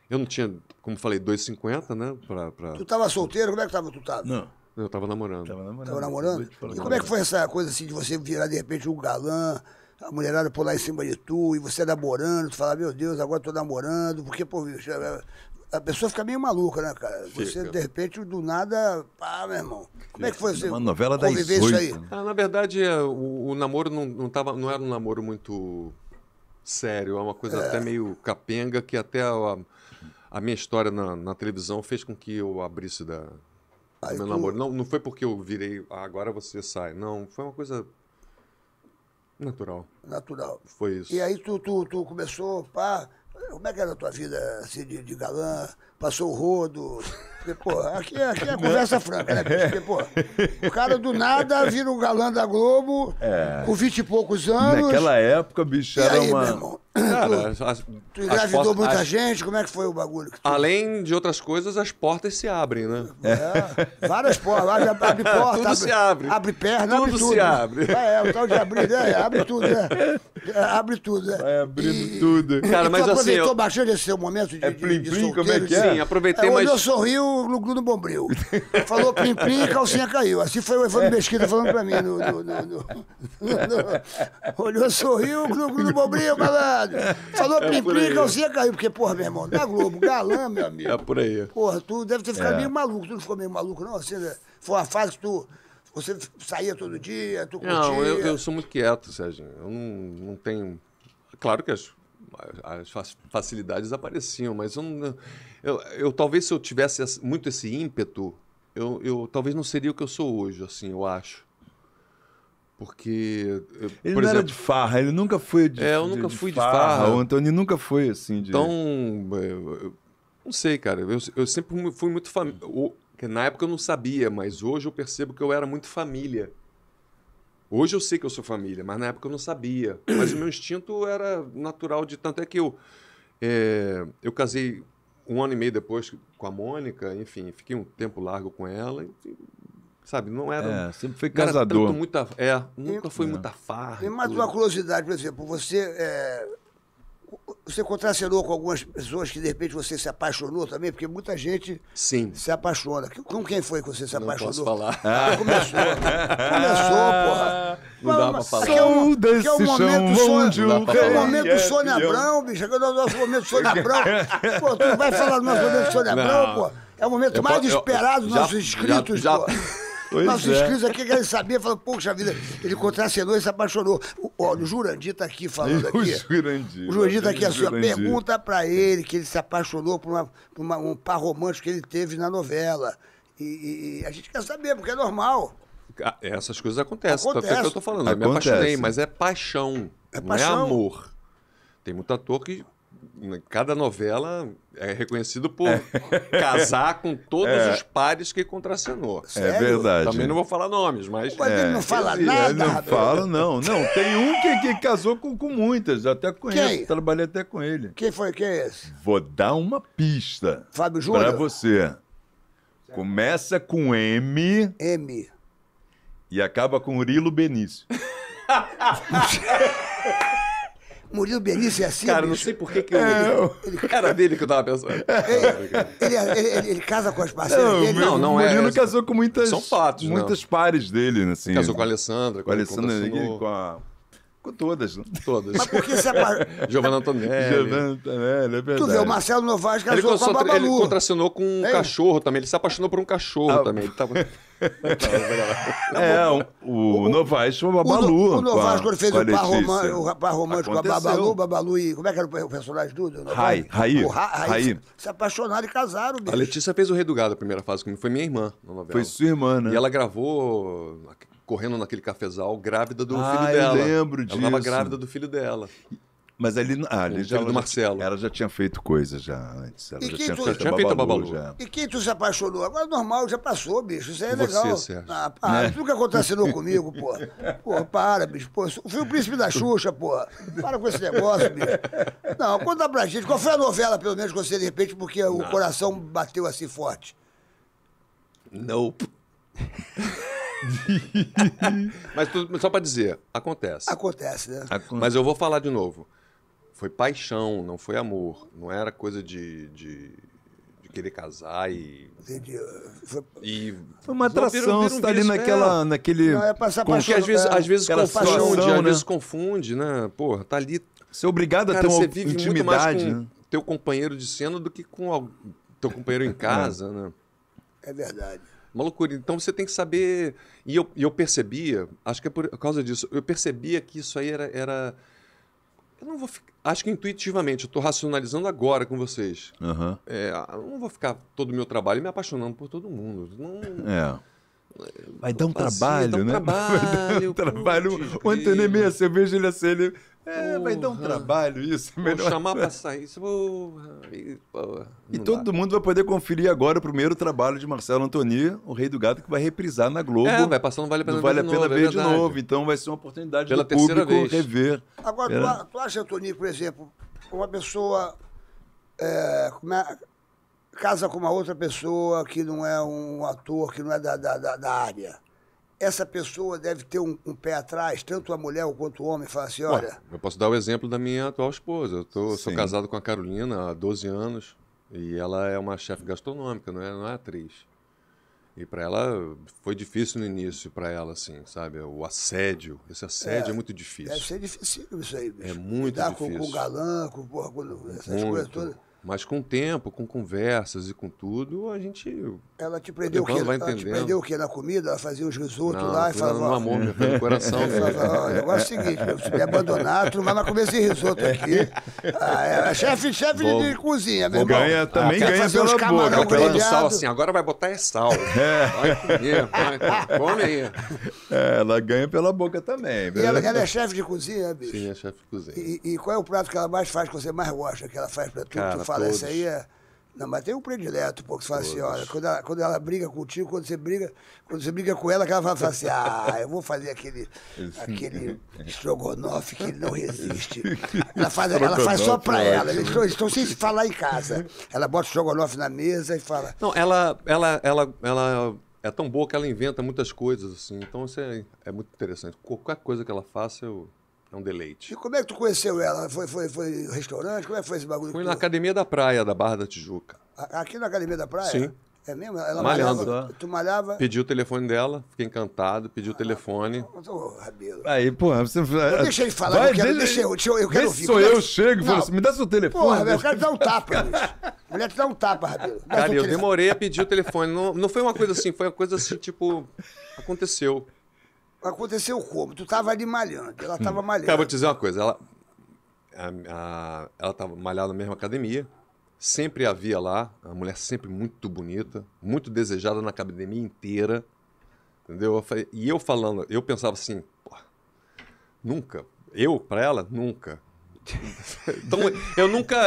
Eu não tinha, como falei, 2,50, né? Pra, pra... Tu tava solteiro? Como é que tava, tu tava? Não. Eu tava namorando. Tava namorando. Tava namorando? E como é que foi essa coisa assim de você virar de repente um galã, a mulherada pular em cima de tu, e você namorando, tu falar, meu Deus, agora tô namorando, porque, pô, a pessoa fica meio maluca, né, cara? Fica. Você, de repente, do nada, Ah, meu irmão. Como é que foi isso? Uma novela das isso Ah, na verdade, é, o, o namoro não, não, tava, não era um namoro muito sério. É uma coisa é. até meio capenga que até a, a minha história na, na, televisão fez com que eu abrisse da, aí meu tu... namoro. Não, não foi porque eu virei, ah, agora você sai. Não, foi uma coisa natural. Natural. Foi isso. E aí tu, tu, tu começou, pá... Como é que era a tua vida assim, de, de galã? Passou o rodo? Porque, aqui, é, aqui é conversa franca, né? Porque, o cara do nada vira o galã da Globo é. com vinte e poucos anos. Naquela época, bicho, era aí, uma... Cara, tu, as, tu engravidou portas, muita as... gente? Como é que foi o bagulho? Tu... Além de outras coisas, as portas se abrem, né? É, várias portas. Abre, abre porta, tudo abre, se abre. Abre perna, tudo abre tudo. se né? abre. É, é, o tal de abrir, né? Abre tudo, né? É, abre tudo, né? Vai abrindo e... tudo. Cara, e mas aproveitou assim... aproveitou bastante esse seu momento de, é plim, de, de plim, como é que é? Né? Sim, aproveitei, é, mas... Olhou, sorriu, glu-glu no bombril. Falou plim-plim e calcinha caiu. Assim foi o Evandro Mesquita falando pra mim. No, no, no, no, no, no, Olhou, sorriu, glu-glu no bombril, malandro. É. Falou é plim-plim, calcinha caiu, porque, porra, meu irmão, na Globo, galã, meu é amigo. É por aí. Porra, tu deve ter ficado é. meio maluco. Tu não ficou meio maluco, não? Assim, né? Foi uma fase que tu. Você saía todo dia, tu curtia? Não, eu, eu sou muito quieto, Sérgio. Eu não, não tenho. Claro que as, as facilidades apareciam, mas eu, não, eu, eu talvez se eu tivesse muito esse ímpeto, eu, eu talvez não seria o que eu sou hoje, assim, eu acho. Porque. ele por não exemplo, era de farra, ele nunca foi de É, eu nunca de, fui de farra. de farra. O Antônio nunca foi assim. De... Então, é, eu, eu, não sei, cara. Eu, eu sempre fui muito família. Na época eu não sabia, mas hoje eu percebo que eu era muito família. Hoje eu sei que eu sou família, mas na época eu não sabia. Mas o meu instinto era natural de tanto é que eu. É, eu casei um ano e meio depois com a Mônica, enfim, fiquei um tempo largo com ela. Enfim, Sabe, não era. É, sempre foi casador. muita, é, nunca foi é. muita farra. Mas mais uma curiosidade, por exemplo, você. É, você contracenou com algumas pessoas que de repente você se apaixonou também, porque muita gente Sim. se apaixona. Com quem foi que você se apaixonou? Não posso falar. Ah, começou. começou, porra. Não dá pra falar. Que é um, que é um momento sonho. Que é o momento Sônia é, Abrão, bicho. que é o nosso momento Sônia Abrão. Pô, tu vai falar do nosso momento do Sônia Abrão, pô. É o momento mais esperado dos nossos inscritos, pô. Pois Nós é. inscritos aqui querem saber, falam, poxa vida, ele contracenou e se apaixonou. O, olha, o Jurandir está aqui falando aqui. O Jurandir. O Jurandir está aqui, a assim, sua pergunta para ele que ele se apaixonou por, uma, por uma, um par romântico que ele teve na novela. E, e a gente quer saber, porque é normal. Ah, essas coisas acontecem. Acontece. É o que eu estou falando. Acontece. Eu me apaixonei, mas é paixão. É não é amor. Tem muito ator que, em né, cada novela, é reconhecido por é. casar com todos é. os pares que contracenou. Sério? É verdade. Também não vou falar nomes, mas. Mas é. ele não é. fala ele nada. Ele não fala, não. Não, tem um que, que casou com, com muitas, até conheço. Quem? Trabalhei até com ele. Quem foi? Quem é esse? Vou dar uma pista. Fábio Júnior? Pra você. Começa com M. M. E acaba com Rilo Benício. Murilo Benício é assim. Cara, bicho. não sei por que, que eu... ele... Era dele que eu tava pensando. Ele, ele, ele, ele casa com as parceiras dele. Não, não Murilo é. Murilo casou com muitas. São fatos, né? Muitas não. pares dele, assim. Casou com a Alessandra. Com, com a Alessandra, com a. Com todas, todas. Mas por que separou? É Giovanna Antonelli. Giovanna Antonelli, é verdade. Tu vê, o Marcelo Novaes casou ele com a Babalu. Ele contracionou com um Ei. cachorro também. Ele se apaixonou por um cachorro ah. também. Ele tava... é, tá o, o, o Novaes foi uma Babalu. O, o Novaes, quando fez o par, romântico, o par romântico com a Babalu, Babalu e. Como é que era o personagem do... Rai. Rai. Rai. Se apaixonaram e casaram, bicho. A Letícia fez o Redugado a primeira fase comigo. Foi minha irmã na novela. Foi sua irmã, né? E ela gravou correndo naquele cafezal, grávida do ah, filho dela. Eu lembro disso. Ela estava grávida do filho dela. Mas ali, ah, ali já, do Marcelo. Ela já tinha feito coisa já antes. Ela e já tinha, tu, feito, tinha feito a Babalu. Já. E quem tu se apaixonou? Agora normal, já passou, bicho. Isso aí é Você, legal. Sérgio. Ah, para. É. Né? Tu nunca aconteceu comigo, pô. Pô, para, bicho. Pô, fui o príncipe da Xuxa, pô. Para com esse negócio, bicho. Não, conta pra gente. Qual foi a novela, pelo menos, que você, de repente, porque Não. o coração bateu assim forte? Nope. mas tu, só para dizer, acontece. Acontece, né? Acontece. Mas eu vou falar de novo. Foi paixão, não foi amor. Não era coisa de, de, de querer casar e. Entendi. Foi, e foi uma atração, viram, você tá ali naquela, é. naquele. Não, é passar paixão. Porque às vezes, é. às vezes confunde, né? às vezes confunde, né? Porra, tá ali. Você é obrigado Cara, a ter uma você vive intimidade. Muito mais com né? teu companheiro de cena do que com teu companheiro em é. casa, é. né? É verdade. Uma loucura. Então você tem que saber. E eu, eu percebia, acho que é por causa disso, eu percebia que isso aí era. era... Eu não vou ficar... Acho que intuitivamente, eu estou racionalizando agora com vocês. Uhum. É, eu não vou ficar todo o meu trabalho me apaixonando por todo mundo. Não... É. Né? Vai dar um trabalho, dá um né? Trabalho, um trabalho. o Antônio meia cerveja, ele assim, ele. É, vai dar um trabalho isso. Vou melhor... chamar pra sair. Isso, porra, E Não todo dá. mundo vai poder conferir agora o primeiro trabalho de Marcelo Antoni, o Rei do Gato, que vai reprisar na Globo. É, vai passar no Vale a Pena, vale a pena novo, é ver é de novo. Então vai ser uma oportunidade Pela do público vez. rever. Agora, tu, é. acha, Antoni, por exemplo, uma pessoa. É, como é, casa com uma outra pessoa que não é um ator, que não é da, da, da área. Essa pessoa deve ter um, um pé atrás, tanto a mulher quanto o homem, fala assim, olha... Ué, eu posso dar o exemplo da minha atual esposa. Eu tô, sou casado com a Carolina há 12 anos e ela é uma chefe gastronômica, não é, não é atriz. E para ela foi difícil no início, para ela, assim, sabe? O assédio. Esse assédio é, é muito difícil. Deve ser difícil isso aí, é bicho. É muito Lidar difícil. Com, com galã, com, porra, com essas muito. coisas todas. Mas com o tempo, com conversas e com tudo, a gente. Ela te prendeu o quê? Vai entendendo. ela te prendeu o quê? Na comida? Ela fazia os risotos lá e falava. No amor, meu, pelo coração. falava, o negócio é o seguinte: meu, se me abandonar, tu não vai mais comer esse risoto aqui. Ah, é, é, chefe, chefe de cozinha, meu irmão. Ah, ganha, também ah, ganha pela boca. do sal, assim, agora vai botar é sal. É. Vai comer, vai, tá, come aí. É, ela ganha pela boca também. E ela, ela é chefe de cozinha, bicho? Sim, é chefe de cozinha. E, e, qual é o prato que ela mais faz, que você mais gosta, que ela faz pra tu? Cara, tu fala, essa aí é. Não, mas tem um predileto, pô, que fala assim, olha, quando ela, quando ela briga contigo, quando você briga, quando você briga com ela, que ela fala assim, ah, eu vou fazer aquele, aquele estrogonofe que ele não resiste. Ela faz, ela faz só pra é ela. Eles estão, estão sem se falar em casa. Ela bota o estrogonofe na mesa e fala. Não, ela, ela, ela, ela é tão boa que ela inventa muitas coisas, assim. Então isso é, é muito interessante. Qualquer coisa que ela faça, eu. É um deleite. E como é que tu conheceu ela? Foi, foi, foi restaurante? Como é que foi esse bagulho? Fui na Academia da Praia, da Barra da Tijuca. Aqui na Academia da Praia? Sim. É mesmo? Ela Malhando. malhava. Tu malhava. Pedi o telefone dela, fiquei encantado, pedi o ah, telefone. Então, então, ô, Rabelo. Aí, pô, você. Não deixa ele falar, Vai, eu quero, deixa, eu, deixa, eu, quero ouvir. Sou eu, chego e falo assim: me dá seu telefone. Porra, eu quero dar um tapa, Luiz. Mulher, te dá um tapa, Rabelo. Cara, eu telefone. demorei a pedir o telefone. Não, não foi uma coisa assim, foi uma coisa assim, tipo. Aconteceu. Aconteceu como? Tu tava ali malhando, ela tava hum. malhando. Cara, vou te dizer uma coisa, ela, a, a, ela tava malhada na mesma academia, sempre havia lá, uma mulher sempre muito bonita, muito desejada na academia inteira, entendeu? Eu falei, e eu falando, eu pensava assim, nunca, eu para ela, nunca. então, eu nunca.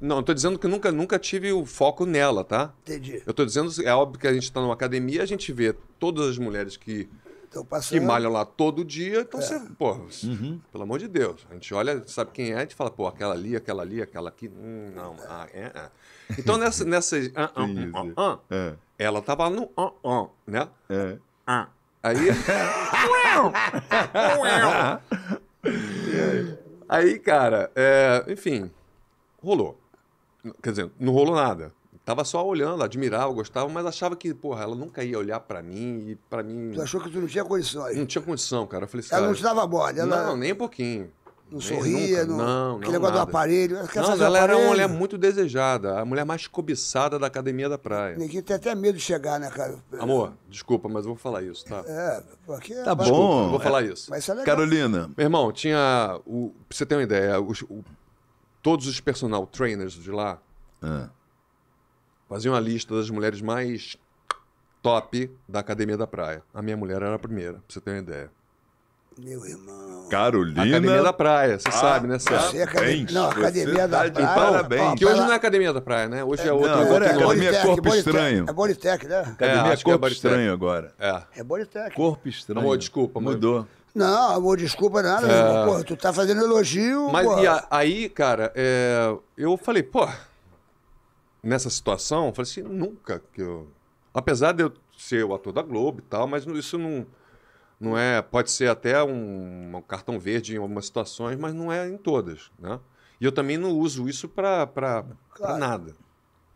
Não, estou dizendo que nunca, nunca tive o foco nela, tá? Entendi. Eu estou dizendo, é óbvio que a gente está numa academia, a gente vê todas as mulheres que passando. Que malham lá todo dia. Então é. você, pô, uhum. pelo amor de Deus. A gente olha, sabe quem é, a gente fala, pô, aquela ali, aquela ali, aquela aqui. Hum, não, é. Ah, é, é. Então nessa, nessa ah, ah, ah, ah, ah é. ela tava no ah, né? É. Ah. Aí. aí, aí, cara, é, enfim, rolou. Quer dizer, não rolou nada. Tava só olhando, admirava, gostava, mas achava que, porra, ela nunca ia olhar para mim e para mim. Tu achou que tu não tinha aí? Não tinha condição, cara. Eu falei assim, Ela não te dava bola, ela. Não, nem um pouquinho. Não nem sorria, nunca. não. Não, Aquele negócio do aparelho. Ela, não, ela era uma mulher muito desejada, a mulher mais cobiçada da academia da praia. Ninguém tem até medo de chegar, né, cara? Amor, desculpa, mas eu vou falar isso, tá? É, porque. Tá mas- bom. Eu vou falar é, isso. Mas isso é legal. Carolina, Meu irmão, tinha. O, pra você ter uma ideia, os- o- todos os personal trainers de lá, ah, Fazia uma lista das mulheres mais top da academia da praia. A minha mulher era a primeira, pra você ter uma ideia. Meu irmão. Carolina. Academia da Praia, você ah, sabe, né, Sérgio? Você é academia... Não, Academia da tá Praia. parabéns. que hoje não é Academia da Praia, né? Hoje é, é outra. Não, agora é, é Academia é Corpo Bolitec, Estranho. É Bolitec, né? Academia é, é Corpo é Estranho agora. É. É Bolitec. Corpo Estranho. Amor, desculpa. Mudou. Não, amor, desculpa nada. É... Pô, tu tá fazendo elogio. Mas a, aí, cara, eu falei, pô, nessa situação, eu falei assim, nunca que eu... Apesar de eu ser o ator da Globo e tal, mas isso não, não é... Pode ser até um, um cartão verde em algumas situações, mas não é em todas, né? E eu também não uso isso para claro. Pra nada.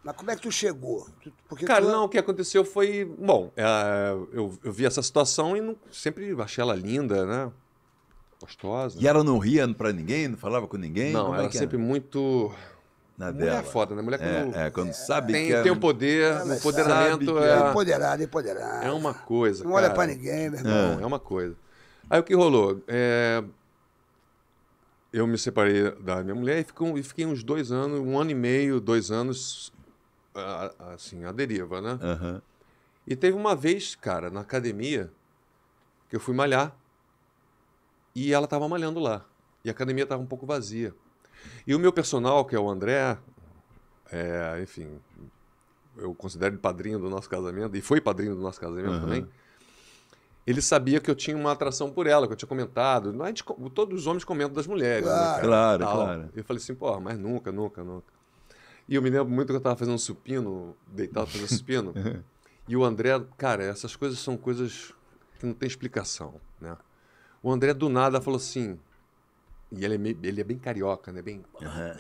Mas como é que tu chegou? Porque Cara, tu... É não, o que aconteceu foi... Bom, é, eu, eu vi essa situação e não, sempre achei ela linda, né? Gostosa. E ela não ria para ninguém? Não falava com ninguém? Não, é ela é sempre muito na mulher é foda, né? Mulher quando, é, é, quando sabe tem, que é... Tem o poder, o empoderamento é... é... Empoderado, empoderado. É uma coisa, Não cara. olha pra ninguém, meu irmão. É, é uma coisa. Aí o que rolou? É... Eu me separei da minha mulher e, fiquei uns dois anos, um ano e meio, dois anos, assim, à deriva, né? Uhum. E teve uma vez, cara, na academia, que eu fui malhar e ela tava malhando lá. E a academia tava um pouco vazia. E o meu personal, que é o André, é, enfim, eu considero ele padrinho do nosso casamento, e foi padrinho do nosso casamento uhum. também. Ele sabia que eu tinha uma atração por ela, que eu tinha comentado. Não, gente, todos os homens comentam das mulheres. Claro, né, claro, claro. Eu falei assim, porra, mas nunca, nunca, nunca. E eu me lembro muito que eu estava fazendo supino, deitado fazendo supino. e o André, cara, essas coisas são coisas que não tem explicação, né? O André do nada falou assim: e ele é, meio, ele é bem carioca, né? Bem. Uhum.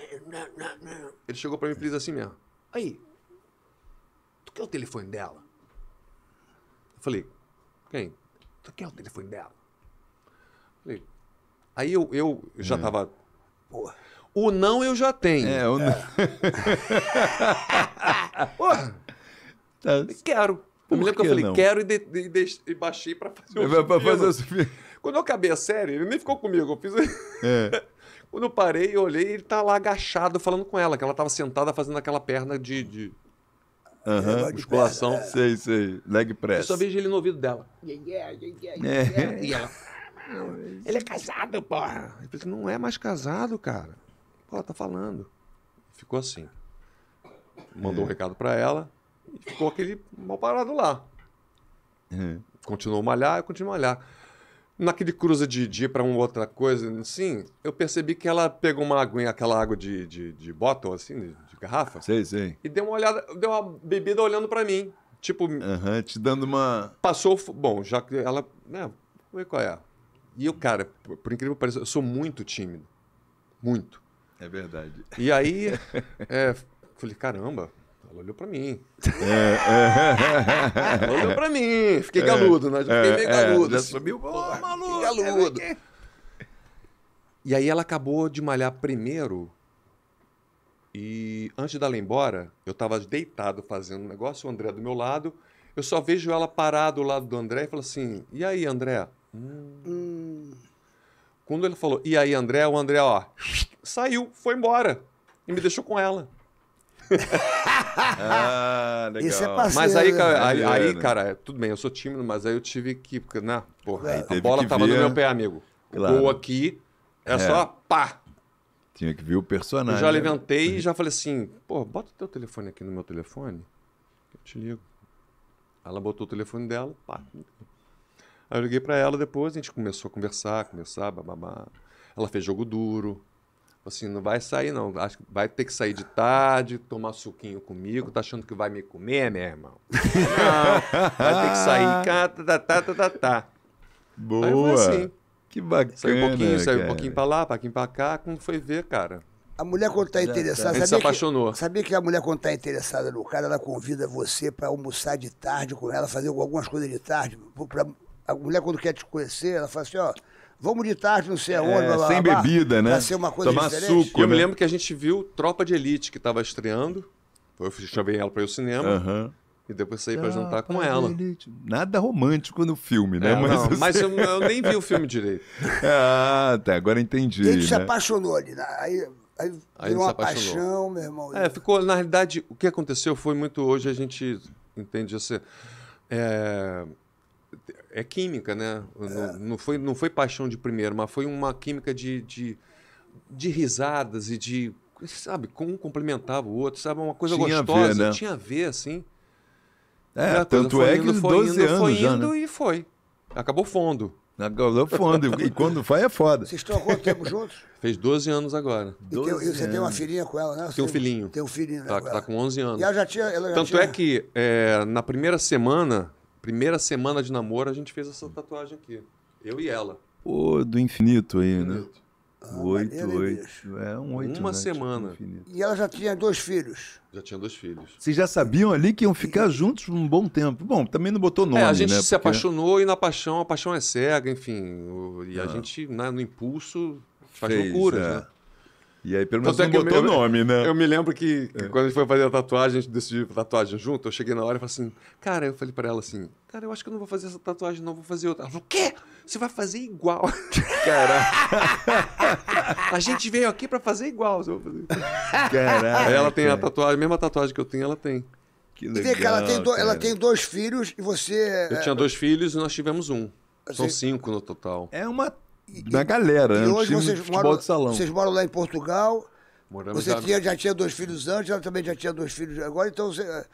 Ele chegou para mim e fez assim mesmo. Né? Aí, tu quer o telefone dela? Eu falei, quem? Tu quer o telefone dela? falei, aí eu, eu já hum. tava. Pô, o não eu já tenho. É, o não. É. Quero. Eu me lembro que eu falei, não? quero e, de, de, de, e baixei para é, fazer o. Pra fazer o quando eu acabei a série, ele nem ficou comigo. Eu fiz. É. Quando eu parei, eu olhei ele tá lá agachado falando com ela, que ela tava sentada fazendo aquela perna de. de... Uhum. musculação. Press. É, sei, sei. Leg press. Eu só vejo ele no ouvido dela. Yeah, yeah, yeah, é. E ela. Ele é casado, porra. Eu falei, assim, não é mais casado, cara. Pô, tá falando. Ficou assim. Mandou é. um recado pra ela e ficou aquele mal parado lá. É. Continuou malhar, eu continuo malhar naquele cruza de dia para uma outra coisa, assim, eu percebi que ela pegou uma água, aquela água de, de, de bottle, assim, de, de garrafa. Sei, sei. E deu uma olhada, deu uma bebida olhando para mim. Tipo. Aham, uhum, te dando uma. Passou. Bom, já que ela. Né, como é qual é? E o cara, por, por incrível que pareça, eu sou muito tímido. Muito. É verdade. E aí, é, falei, caramba, ela olhou pra mim. É, é. Ela olhou pra mim. Fiquei é, galudo, né? Já fiquei é, meio é, galudo. Já assim. subiu, pô, maluco. Galudo. E aí ela acabou de malhar primeiro. E antes dela ir embora, eu tava deitado fazendo um negócio, o André do meu lado. Eu só vejo ela parar do lado do André e falo assim: E aí, André? Hum. Quando ele falou, e aí, André? O André, ó, saiu, foi embora. E me deixou com ela. legal. Ah, Isso é parceiro. Mas aí, cara, né? aí, aí, cara, tudo bem, eu sou tímido, mas aí eu tive que. Né? Porra, a bola tava ver. no meu pé, amigo. Claro. O gol aqui é, é. só pá. Tinha que ver o personagem. Eu já né? levantei e uhum. já falei assim: pô, bota o teu telefone aqui no meu telefone, eu te ligo. Ela botou o telefone dela, pá. Aí eu liguei para ela depois, a gente começou a conversar, conversar, bababá. Ela fez jogo duro assim, não vai sair não. Acho que vai ter que sair de tarde, tomar suquinho comigo. Tá achando que vai me comer, meu irmão? vai ter que sair. Tá, tá, tá, tá, tá. tá. Boa. Aí foi assim. Que bacana. Saiu um pouquinho, saiu um pouquinho pra lá, um pouquinho pra cá. como foi ver, cara. A mulher quando tá interessada. Ele se apaixonou. Que, sabia que a mulher quando tá interessada no cara, ela convida você para almoçar de tarde com ela, fazer algumas coisas de tarde. Pra, a mulher quando quer te conhecer, ela fala assim, ó. Oh, Vamos de tarde, não sei é, aonde. É, blá, blá, sem blá, bebida, né? Vai ser uma coisa Tomar diferente. suco. E eu né? me lembro que a gente viu Tropa de Elite, que estava estreando. Eu chamei ela para ir ao cinema. Uhum. E depois saí para jantar com ela. Nada romântico no filme, né? É, mas, não, mas eu, eu, nem vi o filme direito. ah, até Agora entendi. Ele né? né? se apaixonou ali. Aí, aí, uma paixão, meu irmão. É, ficou, na realidade, o que aconteceu foi muito. Hoje a gente entende assim. É, é química, né? É. Não, foi, não foi paixão de primeiro, mas foi uma química de, de, de risadas e de. Sabe, como um complementava o outro, sabe? Uma coisa tinha gostosa, ver, né? tinha a ver, assim. É, tanto é que indo, 12 indo, anos foi indo né? e foi. Acabou fundo. Acabou fundo. e quando vai é foda. Vocês estão há quanto tempo juntos? Fez 12 anos agora. E, tem, e você tem uma filhinha com ela, né? Tem um filhinho. Tem um filhinho, né? Tá com, tá, com 11 anos. E ela já tinha... Ela já Tanto é tinha... é que é, na primeira semana primeira semana de namoro, a gente fez essa tatuagem aqui. Eu e ela. Pô, do infinito aí, né? infinito. né? Ah, oito, oito. É um oito. Uma né? Tipo, semana. Tipo e ela já tinha dois filhos. Já tinha dois filhos. Vocês já sabiam ali que iam ficar e... juntos um bom tempo. Bom, também não botou nome. É, a gente né? se Porque... apaixonou e na paixão, a paixão é cega, enfim. E a é. gente, né, no impulso, faz Fez, é. né? E aí, pelo menos, é não botou o nome, né? Eu me lembro que, que é. quando a gente foi fazer a tatuagem, a gente decidiu tatuagem junto. Eu cheguei na hora e falei assim, cara, eu falei pra ela assim, cara, eu acho que eu não vou fazer essa tatuagem, não, vou fazer outra. Ela falou, o quê? Você vai fazer igual. Caraca. a gente veio aqui pra fazer igual. Caraca. Aí ela tem a tatuagem, a mesma tatuagem que eu tenho, ela tem. Que legal, que ela, tem do, ela tem dois filhos e você. Eu é- tinha dois filhos e nós tivemos um. São cinco no total. É uma na galera, e, né? E hoje um vocês, moram, de salão. vocês moram lá em Portugal. Moramos você já... Tinha, já tinha dois filhos antes, ela também já tinha dois filhos agora, então você, eh,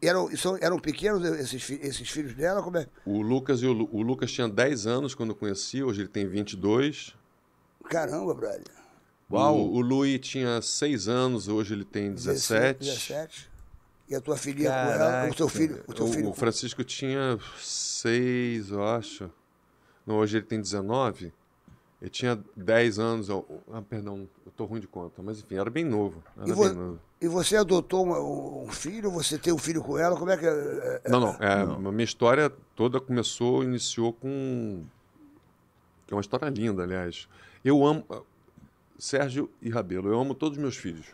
eram, eram pequenos eh, esses, esses filhos dela? Como é? O Lucas e o, o Lucas tinha 10 anos quando eu conheci, hoje ele tem 22. Caramba, brother. Uau, hum. o Luiz tinha 6 anos, hoje ele tem 17. 17. E a tua filhinha com ela, o teu filho? O, teu filho... o Francisco tinha 6, eu acho. Não, hoje ele tem 19. Eu tinha 10 anos, ah, perdão, eu tô ruim de conta, mas enfim, era bem novo. Era e, vo bem novo. e, você adotou um, um filho, você tem um filho com ela, como é que... É, é... é? Não, não, é, não, minha história toda começou, iniciou com... que é uma história linda, aliás. Eu amo, ah, Sérgio e Rabelo, eu amo todos os meus filhos,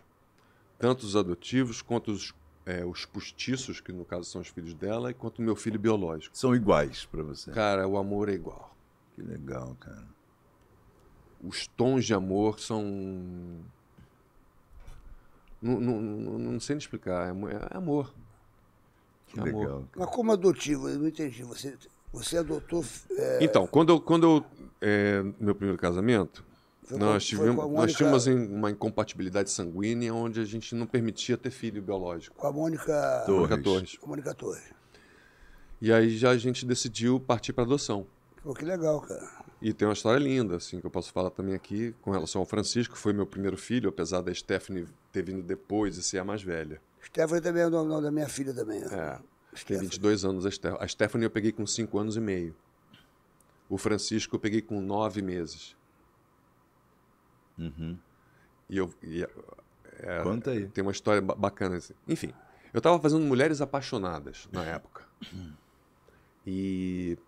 tanto os adotivos quanto os é, os postiços, que no caso são os filhos dela, e quanto o meu filho biológico. São iguais para você? Cara, o amor é igual. Que legal, cara os tons de amor são. Não, não, não, não sei explicar, é, é, amor. Que é legal. Mas como adotivo, eu não entendi. Você, você adotou. É... Então, quando eu. Quando eu é, meu primeiro casamento, foi nós, tivemos, nós tínhamos uma incompatibilidade sanguínea onde a gente não permitia ter filho biológico. Com a Mônica Torres. Mônica Torres. Com a Mônica Torres. E aí já a gente decidiu partir para adoção. Pô, que legal, cara. E tem uma história linda, assim, que eu posso falar também aqui com relação ao Francisco, que foi meu primeiro filho, apesar da Stephanie ter vindo depois e ser a mais velha. Stephanie também é o nome da minha filha também. Né? É. Tem 22 anos a Stephanie. A Stephanie eu peguei com 5 anos e meio. O Francisco eu peguei com 9 meses. Uhum. E eu. E, é, Conta aí. Tem uma história bacana. Assim. Enfim, eu estava fazendo Mulheres Apaixonadas na época. Hum. E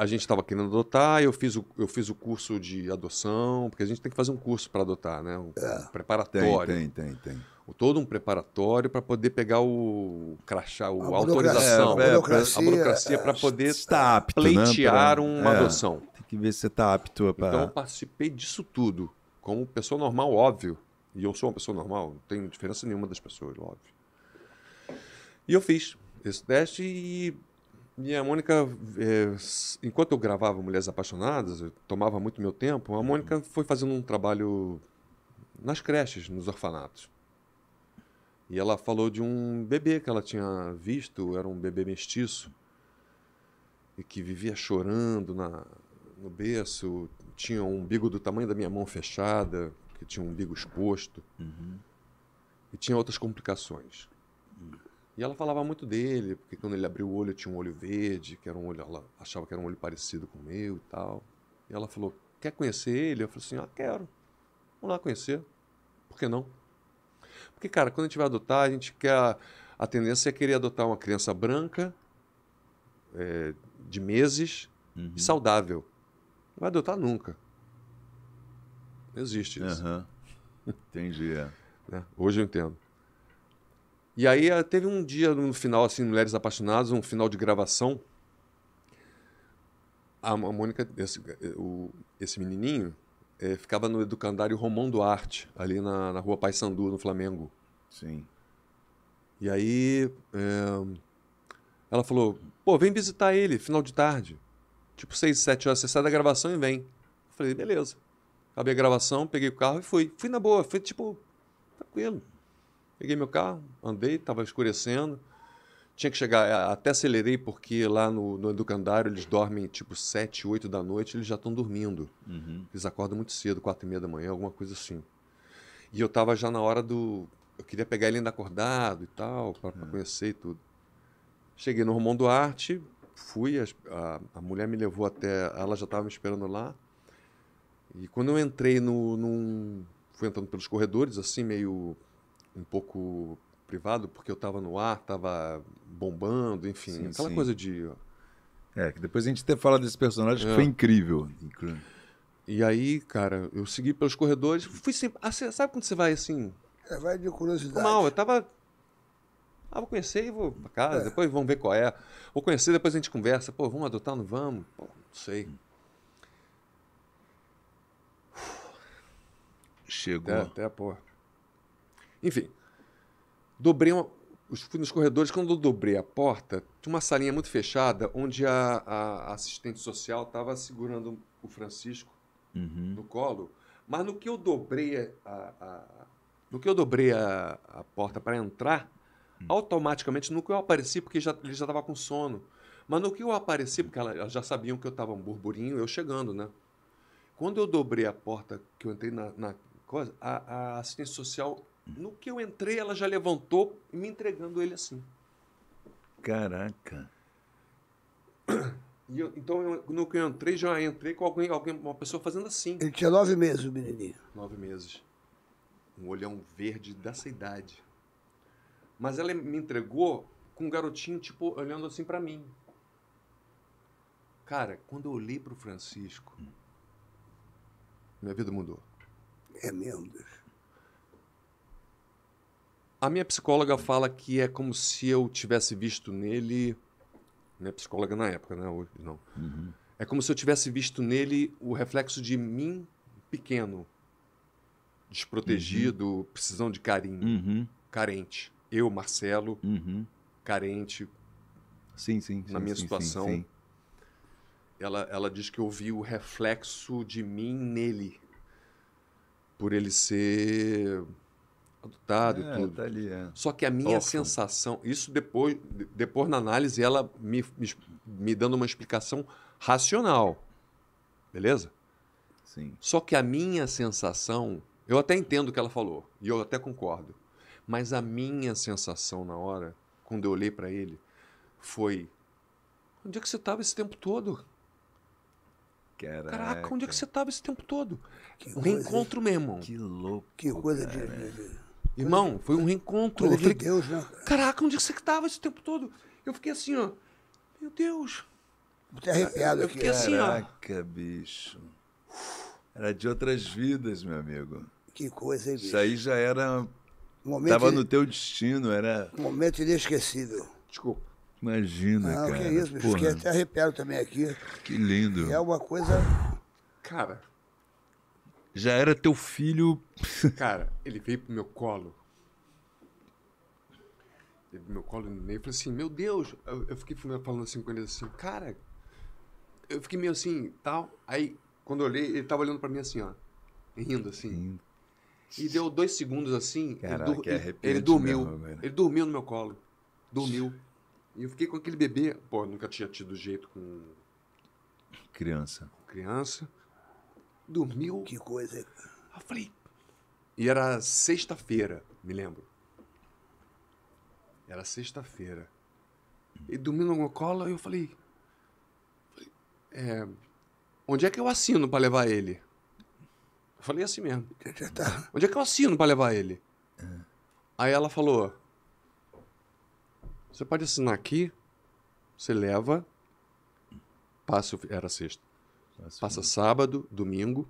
a gente estava querendo adotar, eu fiz, o, eu fiz o curso de adoção, porque a gente tem que fazer um curso para adotar, né? Um, é, preparatório. Tem, tem, tem, tem. O, todo um preparatório para poder pegar o crachá, o, a, autorização, é, a burocracia, é, burocracia para poder está apto, né, pleitear né? uma é, adoção. Tem que ver se você está apto para. Então eu participei disso tudo, como pessoa normal, óbvio. E eu sou uma pessoa normal, não tenho diferença nenhuma das pessoas, óbvio. E eu fiz esse teste e e a Mônica, é, enquanto eu gravava Mulheres Apaixonadas, eu tomava muito meu tempo, a Mônica uhum. foi fazendo um trabalho nas creches, nos orfanatos. E ela falou de um bebê que ela tinha visto, era um bebê mestiço, e que vivia chorando na, no berço, tinha um umbigo do tamanho da minha mão fechada, que tinha um umbigo exposto, uhum. e tinha outras complicações. Uhum. E ela falava muito dele, porque quando ele abriu o olho tinha um olho verde, que era um olho, ela achava que era um olho parecido com o meu e tal. E ela falou: "Quer conhecer ele?" Eu falei assim: "Ah, quero. Vamos lá conhecer. Por que não?" Porque cara, quando a gente vai adotar, a gente quer a tendência é querer adotar uma criança branca é, de meses uhum. e saudável. Não vai adotar nunca. Não existe isso. Uhum. Entendi. É. Né? Hoje eu entendo. E aí eh, teve um dia no final, assim, Mulheres Apaixonadas, um final de gravação. A Mônica, esse, eh, o, esse menininho, é, ficava no educandário Romão Duarte, ali na, na rua Paysandu, no Flamengo. Sim. E aí é, ela falou, pô, vem visitar ele, final de tarde. Tipo seis, sete horas, você sai da gravação e vem. Eu falei, beleza. Acabei a gravação, peguei o carro e fui. Fui na boa, fui tipo, tranquilo. Peguei meu carro, andei, estava escurecendo. Tinha que chegar, é, até acelerei, porque lá no, no educandário eles dormem tipo 7, 8 da noite, eles já estão dormindo. Uhum. Eles acordam muito cedo, 4 e meia da manhã, alguma coisa assim. E eu estava já na hora do. Eu queria pegar ele ainda acordado e tal, para uhum. conhecer e tudo. Cheguei no Romão Duarte, fui, a, a, a mulher me levou até. Ela já estava me esperando lá. E quando eu entrei no, num. Fui entrando pelos corredores, assim, meio um pouco privado, porque eu estava no ar, estava bombando, enfim, sim, aquela sim. coisa de. É, que depois a gente ter fala desse personagem é. foi incrível. incrível. E aí, cara, eu segui pelos corredores, fui sempre. Ah, sabe quando você vai assim? É, vai de curiosidade. Mal, eu tava. Ah, vou conhecer e vou pra casa, é. depois vamos ver qual é. Vou conhecer, depois a gente conversa. Pô, vamos adotar, não vamos? Pô, não sei. Chegou. Até, até pô. Enfim, dobrei uma, fui nos corredores, quando eu dobrei a porta, tinha uma salinha muito fechada onde a, a assistente social estava segurando o Francisco uhum. no colo. Mas no que eu dobrei a, a no que eu dobrei a, a porta para entrar, uhum. automaticamente, no que eu apareci, porque já, ele já estava com sono. Mas no que eu apareci, porque ela, elas já sabiam que eu estava um burburinho, eu chegando, né? Quando eu dobrei a porta, que eu entrei na, na coisa, a, a assistente social no que eu entrei, ela já levantou, me entregando ele assim. Caraca. Eu, então, eu, no que eu entrei, já entrei com alguém, alguém, uma pessoa fazendo assim. Ele tinha nove meses, o menininho. Nove meses. Um olhão verde dessa idade. Mas ela me entregou com um garotinho, tipo, olhando assim para mim. Cara, quando eu olhei pro Francisco, minha vida mudou. É mesmo, Deus. A minha psicóloga fala que é como se eu tivesse visto nele. Minha é psicóloga na época, né? Hoje não. Uhum. É como se eu tivesse visto nele o reflexo de mim pequeno, desprotegido, uhum. precisando de carinho, uhum. carente. Eu, Marcelo, uhum. carente. Sim, sim. sim na minha sim, situação. Sim, ela, ela diz que eu vi o reflexo de mim nele. Por ele ser adotado é, tudo. Tá ali, é. Só que a minha sensação, isso depois, depois na análise, ela me, me, me, dando uma explicação racional. Beleza? Sim. Só que a minha sensação, eu até entendo o que ela falou, e eu até concordo. Mas a minha sensação na hora, quando eu olhei para ele, foi: onde é que você estava esse tempo todo? Caraca. Caraca. onde é que você estava esse tempo todo? Que Reencontro, coisa, meu irmão. Que louco. Que coisa cara. de. Irmão, foi um reencontro. Coisa falei, de Deus, né? Caraca, onde você é que você estava esse tempo todo? Eu fiquei assim, ó. Meu Deus. Muito arrepiado eu aqui. Fiquei assim, Caraca, ó. bicho. Era de outras vidas, meu amigo. Que coisa, hein, bicho? Isso aí já era. Momento Tava de... no teu destino, era. Momento inesquecível. Desculpa. Imagina, ah, cara. Que é isso, bicho. Fiquei até arrepiado também aqui. Que lindo. É uma coisa. Cara. Já era teu filho. Cara, ele veio pro meu colo. Ele pro meu colo no meio e falou assim: Meu Deus! Eu, eu fiquei falando assim com ele assim, cara. Eu fiquei meio assim, tal. Aí, quando eu olhei, ele tava olhando pra mim assim, ó. Rindo assim. Rindo. E deu dois segundos assim. Caraca, ele, ele dormiu. Mesmo, ele dormiu no meu colo. Dormiu. E eu fiquei com aquele bebê. Pô, nunca tinha tido jeito com. Criança. criança. Dormiu. Que coisa. Eu falei. E era sexta-feira, me lembro. Era sexta-feira. E dormiu no meu colo, eu falei. é, onde é que eu assino para levar ele? Eu falei assim mesmo. Tá. Onde é que eu assino para levar ele? É. Aí ela falou: Você pode assinar aqui, você leva, passa. Era sexta. É passa sábado, domingo,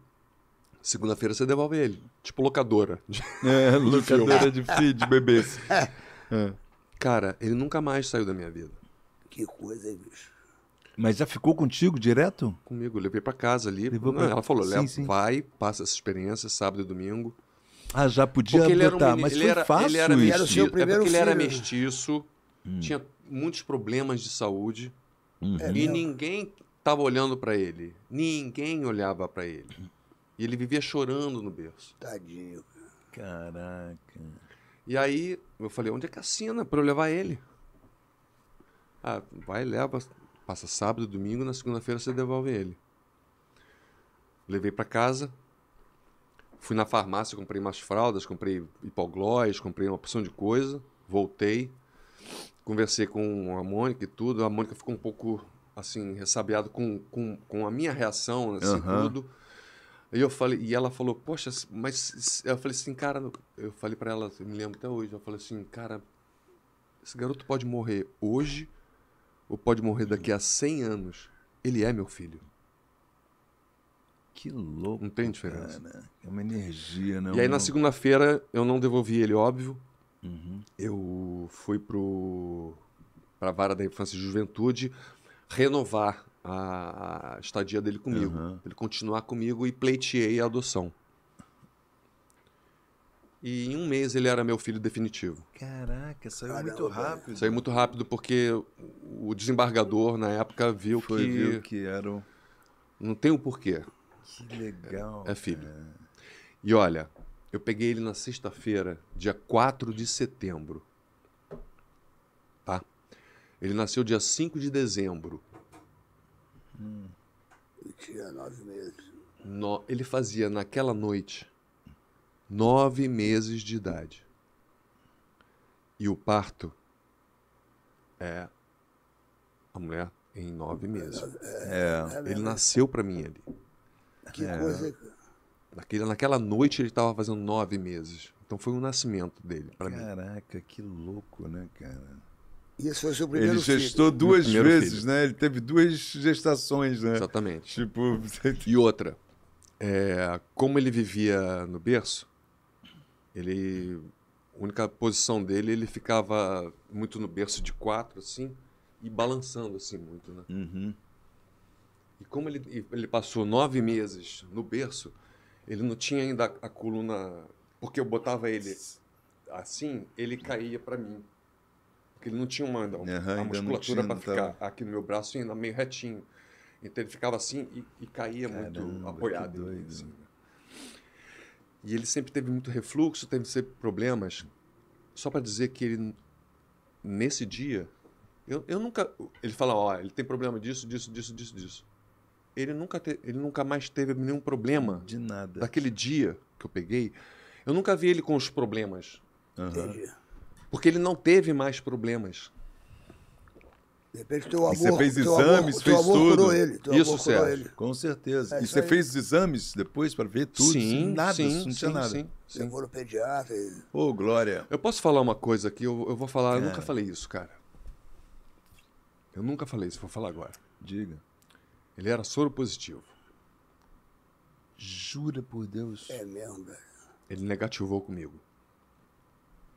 segunda-feira você devolve ele. Tipo locadora. É, locadora de, de bebês. É. é. Cara, ele nunca mais saiu da minha vida. Que coisa, bicho. Mas já ficou contigo direto? Comigo, levei para casa ali. pra... Ela falou, sim, sim. vai, passa essa experiência, sábado e domingo. Ah, já podia porque adotar, um mas ele era, fácil é, ele era Era ele era mestiço, hum. tinha muitos problemas de saúde. E ninguém estava olhando para ele. Ninguém olhava para ele. E ele vivia chorando no berço. Tadinho. Caraca. E aí eu falei, onde é que assina para eu levar ele? Ah, vai, leva. Passa sábado, domingo, na segunda-feira você devolve ele. Levei para casa. Fui na farmácia, comprei umas fraldas, comprei hipoglóis, comprei uma porção de coisa. Voltei. Conversei com a Mônica e tudo. A Mônica ficou um pouco assim, ressabiado com, com, com a minha reação, assim, uhum. tudo. E eu falei, e ela falou, poxa, mas eu falei assim, cara, eu falei para ela, eu me lembro até hoje, eu falei assim, cara, esse garoto pode morrer hoje ou pode morrer daqui a 100 anos. Ele é meu filho. Que louco. Não tem diferença. Cara. É uma energia, né E aí na segunda-feira eu não devolvi ele, óbvio. Uhum. Eu fui pro pra vara da infância e juventude renovar a, a estadia dele comigo, uhum. ele continuar comigo e pleiteei a adoção. E em um mês ele era meu filho definitivo. Caraca, saiu Caramba. muito rápido. Saiu muito rápido porque o desembargador na época viu Foi, que. Viu que era o... Não tem o um porquê. Que legal. É, é filho. E olha, eu peguei ele na sexta-feira, dia 4 de setembro. Ele nasceu dia 5 de dezembro. Hum. tinha nove meses. No, ele fazia naquela noite nove meses de idade. E o parto é a mulher em nove meses. É, é, é ele nasceu para mim ali. Que é. coisa. Naquela, naquela noite ele estava fazendo nove meses. Então foi o nascimento dele para mim. Caraca, que louco, né, cara? E esse foi o seu primeiro Ele gestou filho. duas vezes, filho. né? Ele teve duas gestações, né? Exatamente. Tipo... E outra, é, como ele vivia no berço, ele... A única posição dele, ele ficava muito no berço de quatro, assim, e balançando, assim, muito, né? Uhum. E como ele, ele passou nove meses no berço, ele não tinha ainda a coluna... Porque eu botava ele assim, ele caía para mim. Porque ele não tinha uma, uma uhum, a musculatura para ficar tava... Então. aqui no meu braço ainda meio retinho. Então ele ficava assim e, e caía Caramba, muito apoiado. Doido. Assim, né? E ele sempre teve muito refluxo, teve sempre problemas. Só para dizer que ele, nesse dia, eu, eu nunca. Ele fala: ó, ele tem problema disso, disso, disso, disso, disso. Ele nunca, te, ele nunca mais teve nenhum problema. De nada. Daquele dia que eu peguei, eu nunca vi ele com os problemas. Uhum. Entendi. Porque ele não teve mais problemas. De repente teu avô, e você fez exames, fez tudo. Ele, isso, Sérgio. Com certeza. É, e você aí... fez exames depois para ver tudo? Sim, sim nada, sim, não tinha sim, nada. Sim, sim. Levou no pediatra. Ô, oh, Glória. Eu posso falar uma coisa aqui? Eu, eu vou falar, é. eu nunca falei isso, cara. Eu nunca falei isso, vou falar agora. Diga. Ele era soro positivo. Jura por Deus. É mesmo, velho. Ele negativou comigo.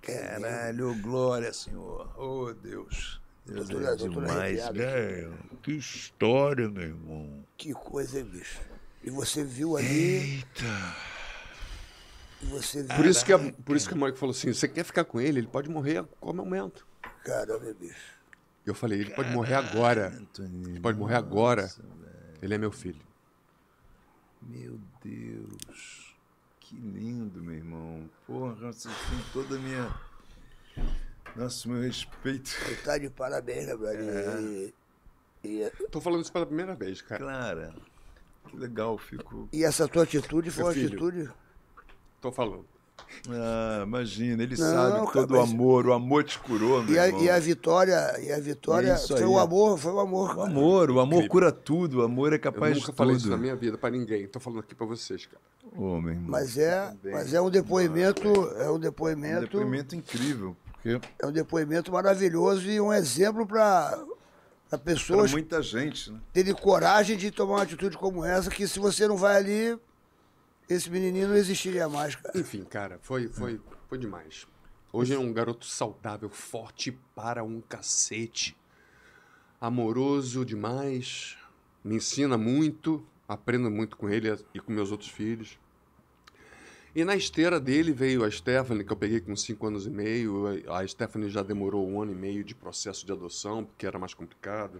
Caralho, glória, senhor. Oh, Deus. Deus doutor, é demais. É, que história, meu irmão. Que coisa, hein, bicho. E você viu ali. Eita! Você viu... Por, isso que a, por isso que o Mike falou assim: você quer ficar com ele? Ele pode morrer a qualquer momento. Caramba, bicho. Eu falei: ele Caramba, pode morrer agora. Antônio, ele pode morrer agora. ele é meu filho. Meu Deus que lindo, meu irmão. Porra, você tem toda a minha. Nossa, meu respeito. Você tá de parabéns, né, brother? É. E... É tô falando isso pela primeira vez, cara. Clara, que legal, fico. E essa tua atitude foi uma atitude. Tô falando. Ah, imagina, ele não, sabe cara, todo o amor, o amor te curou, meu e a, irmão. E a vitória, e a vitória é foi aí. o amor, foi o amor. O amor, o amor Incrível. cura tudo, o amor é capaz de tudo. Eu nunca falei isso na minha vida para ninguém, estou falando aqui para vocês, cara. Oh, Mas é, mas é um depoimento, é um depoimento. Um depoimento incrível, porque é um depoimento maravilhoso e um exemplo para para pessoas. Pra muita gente, né? coragem de tomar uma atitude como essa, que se você não vai ali, esse menininho não existiria mais, cara. Enfim, cara, foi, foi, foi demais. Hoje é um garoto saudável, forte para um cacete. Amoroso demais, me ensina muito, aprendo muito com ele e com meus outros filhos. E na esteira dele veio a Stephanie, que eu peguei com 5 anos e meio. A Stephanie já demorou um ano e meio de processo de adoção, porque era mais complicado.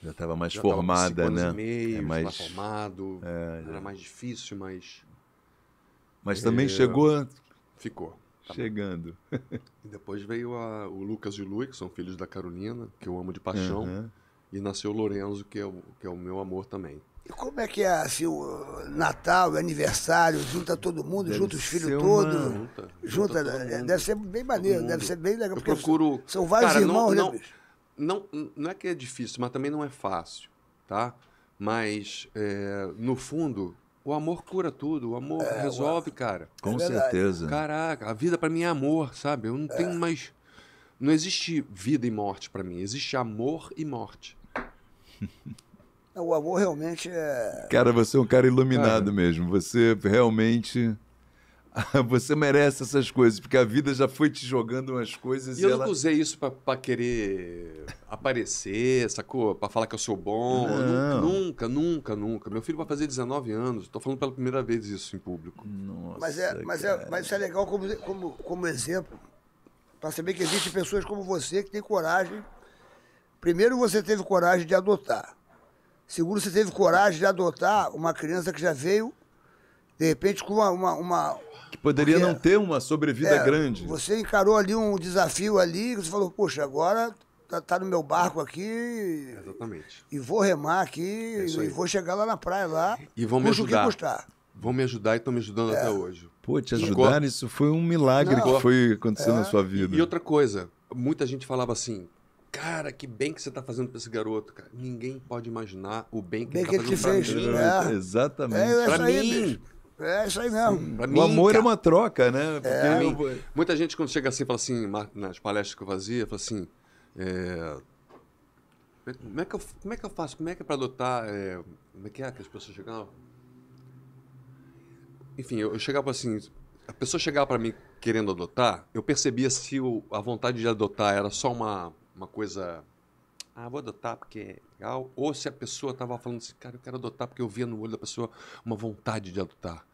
Já estava mais já formada, né? É tava né? Meios, é mais... mais formado, é, era mais difícil, mas. Mas também é... chegou. Ficou. Tá Chegando. e depois veio a, o Lucas e o Lui, que são filhos da Carolina, que eu amo de paixão. Uhum. E nasceu o Lorenzo, que é o, que é o meu amor também. E como é que é assim, o Natal, o aniversário, junta todo mundo, deve junta os filhos todos. Junta, junta, junta todo é, deve ser bem maneiro, deve ser bem legal. Eu procuro. São vários Cara, irmãos, não, né? Não não, não é que é difícil, mas também não é fácil, tá? Mas, é, no fundo, o amor cura tudo, o amor é, resolve, cara. É Com é certeza. Caraca, a vida para mim é amor, sabe? Eu não é. tenho mais. Não existe vida e morte para mim, existe amor e morte. É, o amor realmente é. Cara, você é um cara iluminado cara, mesmo. Você realmente você merece essas coisas, porque a vida já foi te jogando umas coisas. E, e eu ela... não usei isso para querer aparecer, sacou? Para falar que eu sou bom. Não. Nunca, nunca, nunca. Meu filho vai fazer 19 anos. Estou falando pela primeira vez isso em público. Nossa, mas é, mas é, mas isso é legal como, como, como exemplo para saber que existem pessoas como você que tem coragem. Primeiro, você teve coragem de adotar. Segundo, você teve coragem de adotar uma criança que já veio de repente com uma, uma, uma que poderia Porque, não ter uma sobrevida é, grande. Você encarou ali um desafio ali, você falou, poxa, agora tá, tá no meu barco aqui. Exatamente. E vou remar aqui, é e vou chegar lá na praia lá. E vão me ajudar. que custar. Vão me ajudar e estão me ajudando é. até hoje. Pô, te ajudar, isso foi um milagre não. que foi acontecendo é. na sua vida. E, outra coisa, muita gente falava assim, cara, que bem que você está fazendo para esse garoto, cara. Ninguém pode imaginar o bem que bem ele está fazendo para mim. É. Exatamente. É, para mim, é isso aí mesmo. o amor é cara. é uma troca, né? É. Eu, muita gente quando chega assim, fala assim, nas palestras que eu fazia, fala assim, é, como, é que eu, como é que eu faço, como é que é para adotar, é, como é que é que as pessoas chegavam? Enfim, eu, eu chegava assim, a pessoa chegava para mim querendo adotar, eu percebia se o, a vontade de adotar era só uma, uma coisa ah, vou adotar porque é legal, ou se a pessoa estava falando assim, cara, eu quero adotar porque eu via no olho da pessoa uma vontade de adotar.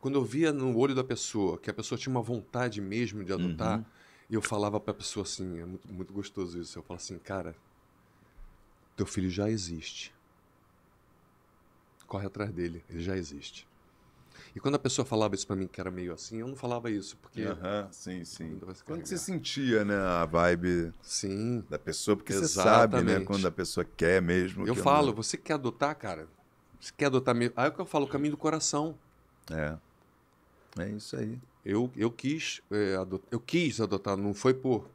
Quando eu via no olho da pessoa que a pessoa tinha uma vontade mesmo de adotar, uhum. eu falava para a pessoa assim, é muito, muito gostoso isso, eu falo assim, cara, teu filho já existe. Corre atrás dele, ele já existe. E quando a pessoa falava isso para mim, que era meio assim, eu não falava isso, porque. Aham, sim, sim. Quando você sentia, né, a vibe sim, da pessoa, porque exatamente. você sabe, né, quando a pessoa quer mesmo. Eu que falo, não... você quer adotar, cara? Você quer adotar mesmo? Aí é o que eu falo, o caminho do coração. É. É isso aí. Eu, eu quis é, eh, adotar, eu quis adotar, não foi por.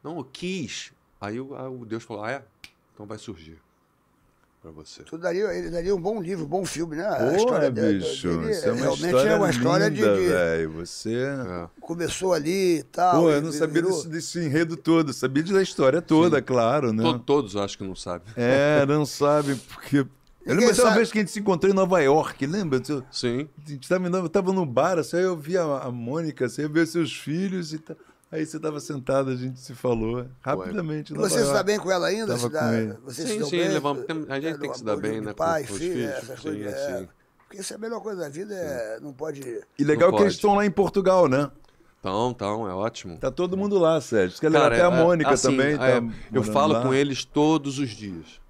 Não, eu quis. Aí o Deus falou, ah, é? Então vai surgir para você. Tu daria, ele daria um bom livro, um bom filme, né? Porra, a bicho, dele, isso é uma realmente história é uma história linda, de, de... Você é. É. começou ali e tal. Pô, eu não sabia virou... desse, desse, enredo todo, sabia da história toda, Sim. claro, né? Todo, todos acho que não sabem. É, não sabem porque eu lembro sabe? vez que a gente se encontrou em Nova York, lembra? Sim. A gente estava no bar, assim, aí eu vi a, a Mônica, assim, eu vi seus filhos e tal. Aí você estava sentado, a gente se falou rapidamente. Você se dá bem com ela ainda? Se dá, você sim, se sim, bem? Levamos, a gente é, tem que se dar bem, né? Pai, com, filho, com os filhos, tipo é. sim, coisas, é, Porque isso é a melhor coisa da vida, é, não pode... E legal não que pode. eles estão lá em Portugal, né? Então, então, é ótimo. Tá todo mundo lá, Sérgio. É Cara, até a é, Mônica assim, também. Tá eu falo lá. com eles todos os dias.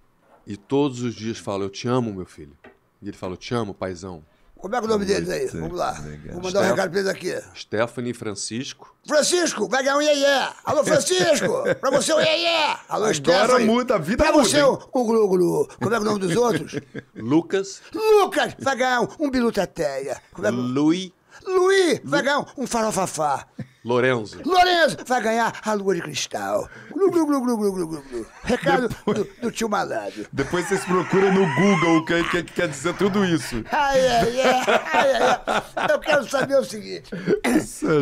E todos os dias falo, eu te amo, meu filho. E ele fala, eu te amo, paizão. Como é, é o nome deles aí? Vamos lá. Vou mandar um recado pra eles aqui. Stephanie Francisco. Francisco, vai ganhar um iê Alô, Francisco! pra você um é iê Alô, Agora Stephanie. muda, a vida muda. Pra você é hein? um glu, glu Como é o nome dos outros? Lucas. Lucas, vai ganhar um, um biluteteia. É... Lui. Lui, vai ganhar um farofafá. Lorenzo. Lorenzo vai ganhar a lua de cristal. Glu, glu, glu, glu, glu, glu, glu. Recado depois, do, do, tio malandro. Depois vocês procuram no Google o que, que, que, quer dizer tudo isso. Ai, ai, ai, ai, Eu quero saber o seguinte.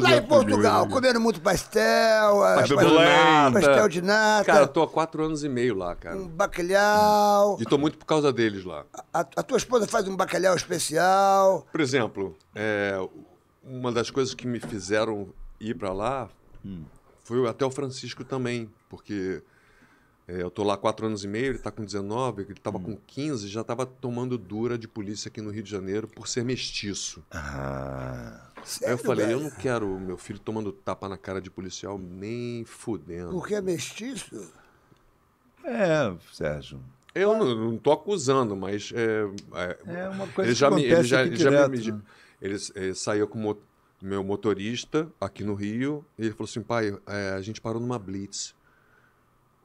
Lá em Portugal, comendo muito pastel. Eh, pastel, pastel, de nata. pastel de nata. Cara, eu tô há quatro anos e meio lá, cara. Um bacalhau. E tô muito por causa deles lá. A, a tua esposa faz um bacalhau especial. Por exemplo, é, uma das coisas que me fizeram ir para lá, hum. até o Francisco também, porque é, eu tô lá quatro anos e meio, ele está com 19, ele estava hum. com 15, já estava tomando dura de polícia aqui no Rio de Janeiro por ser mestiço. Ah. Sério, Aí eu falei, eu não quero meu filho tomando tapa na cara de policial nem fudendo. Porque é mestiço? É, Sérgio. Eu não, não tô acusando, mas. É, é, é uma coisa ele que já me, ele já, já me, né? ele, ele, saiu com meu motorista aqui no Rio, ele falou assim, pai, é, a gente parou numa blitz.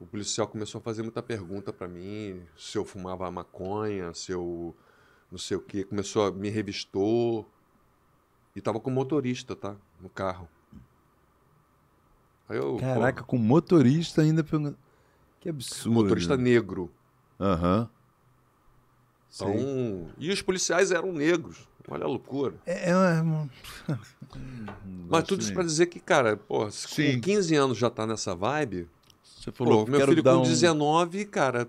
O policial começou a fazer muita pergunta para mim, se eu fumava maconha, se eu não sei o que, começou a me revistou e tava com motorista, tá, no carro. Aí eu, Caraca, pô, com motorista ainda perguntando. Que absurdo. Motorista negro. Aham. Uhum. Então, Sim. e os policiais eram negros. Olha a loucura. É, é, é, é hum, Mas tudo isso para assim. dizer que, cara, pô, com 15 anos já tá nessa vibe. Você falou, pô, meu filho com 19, cara,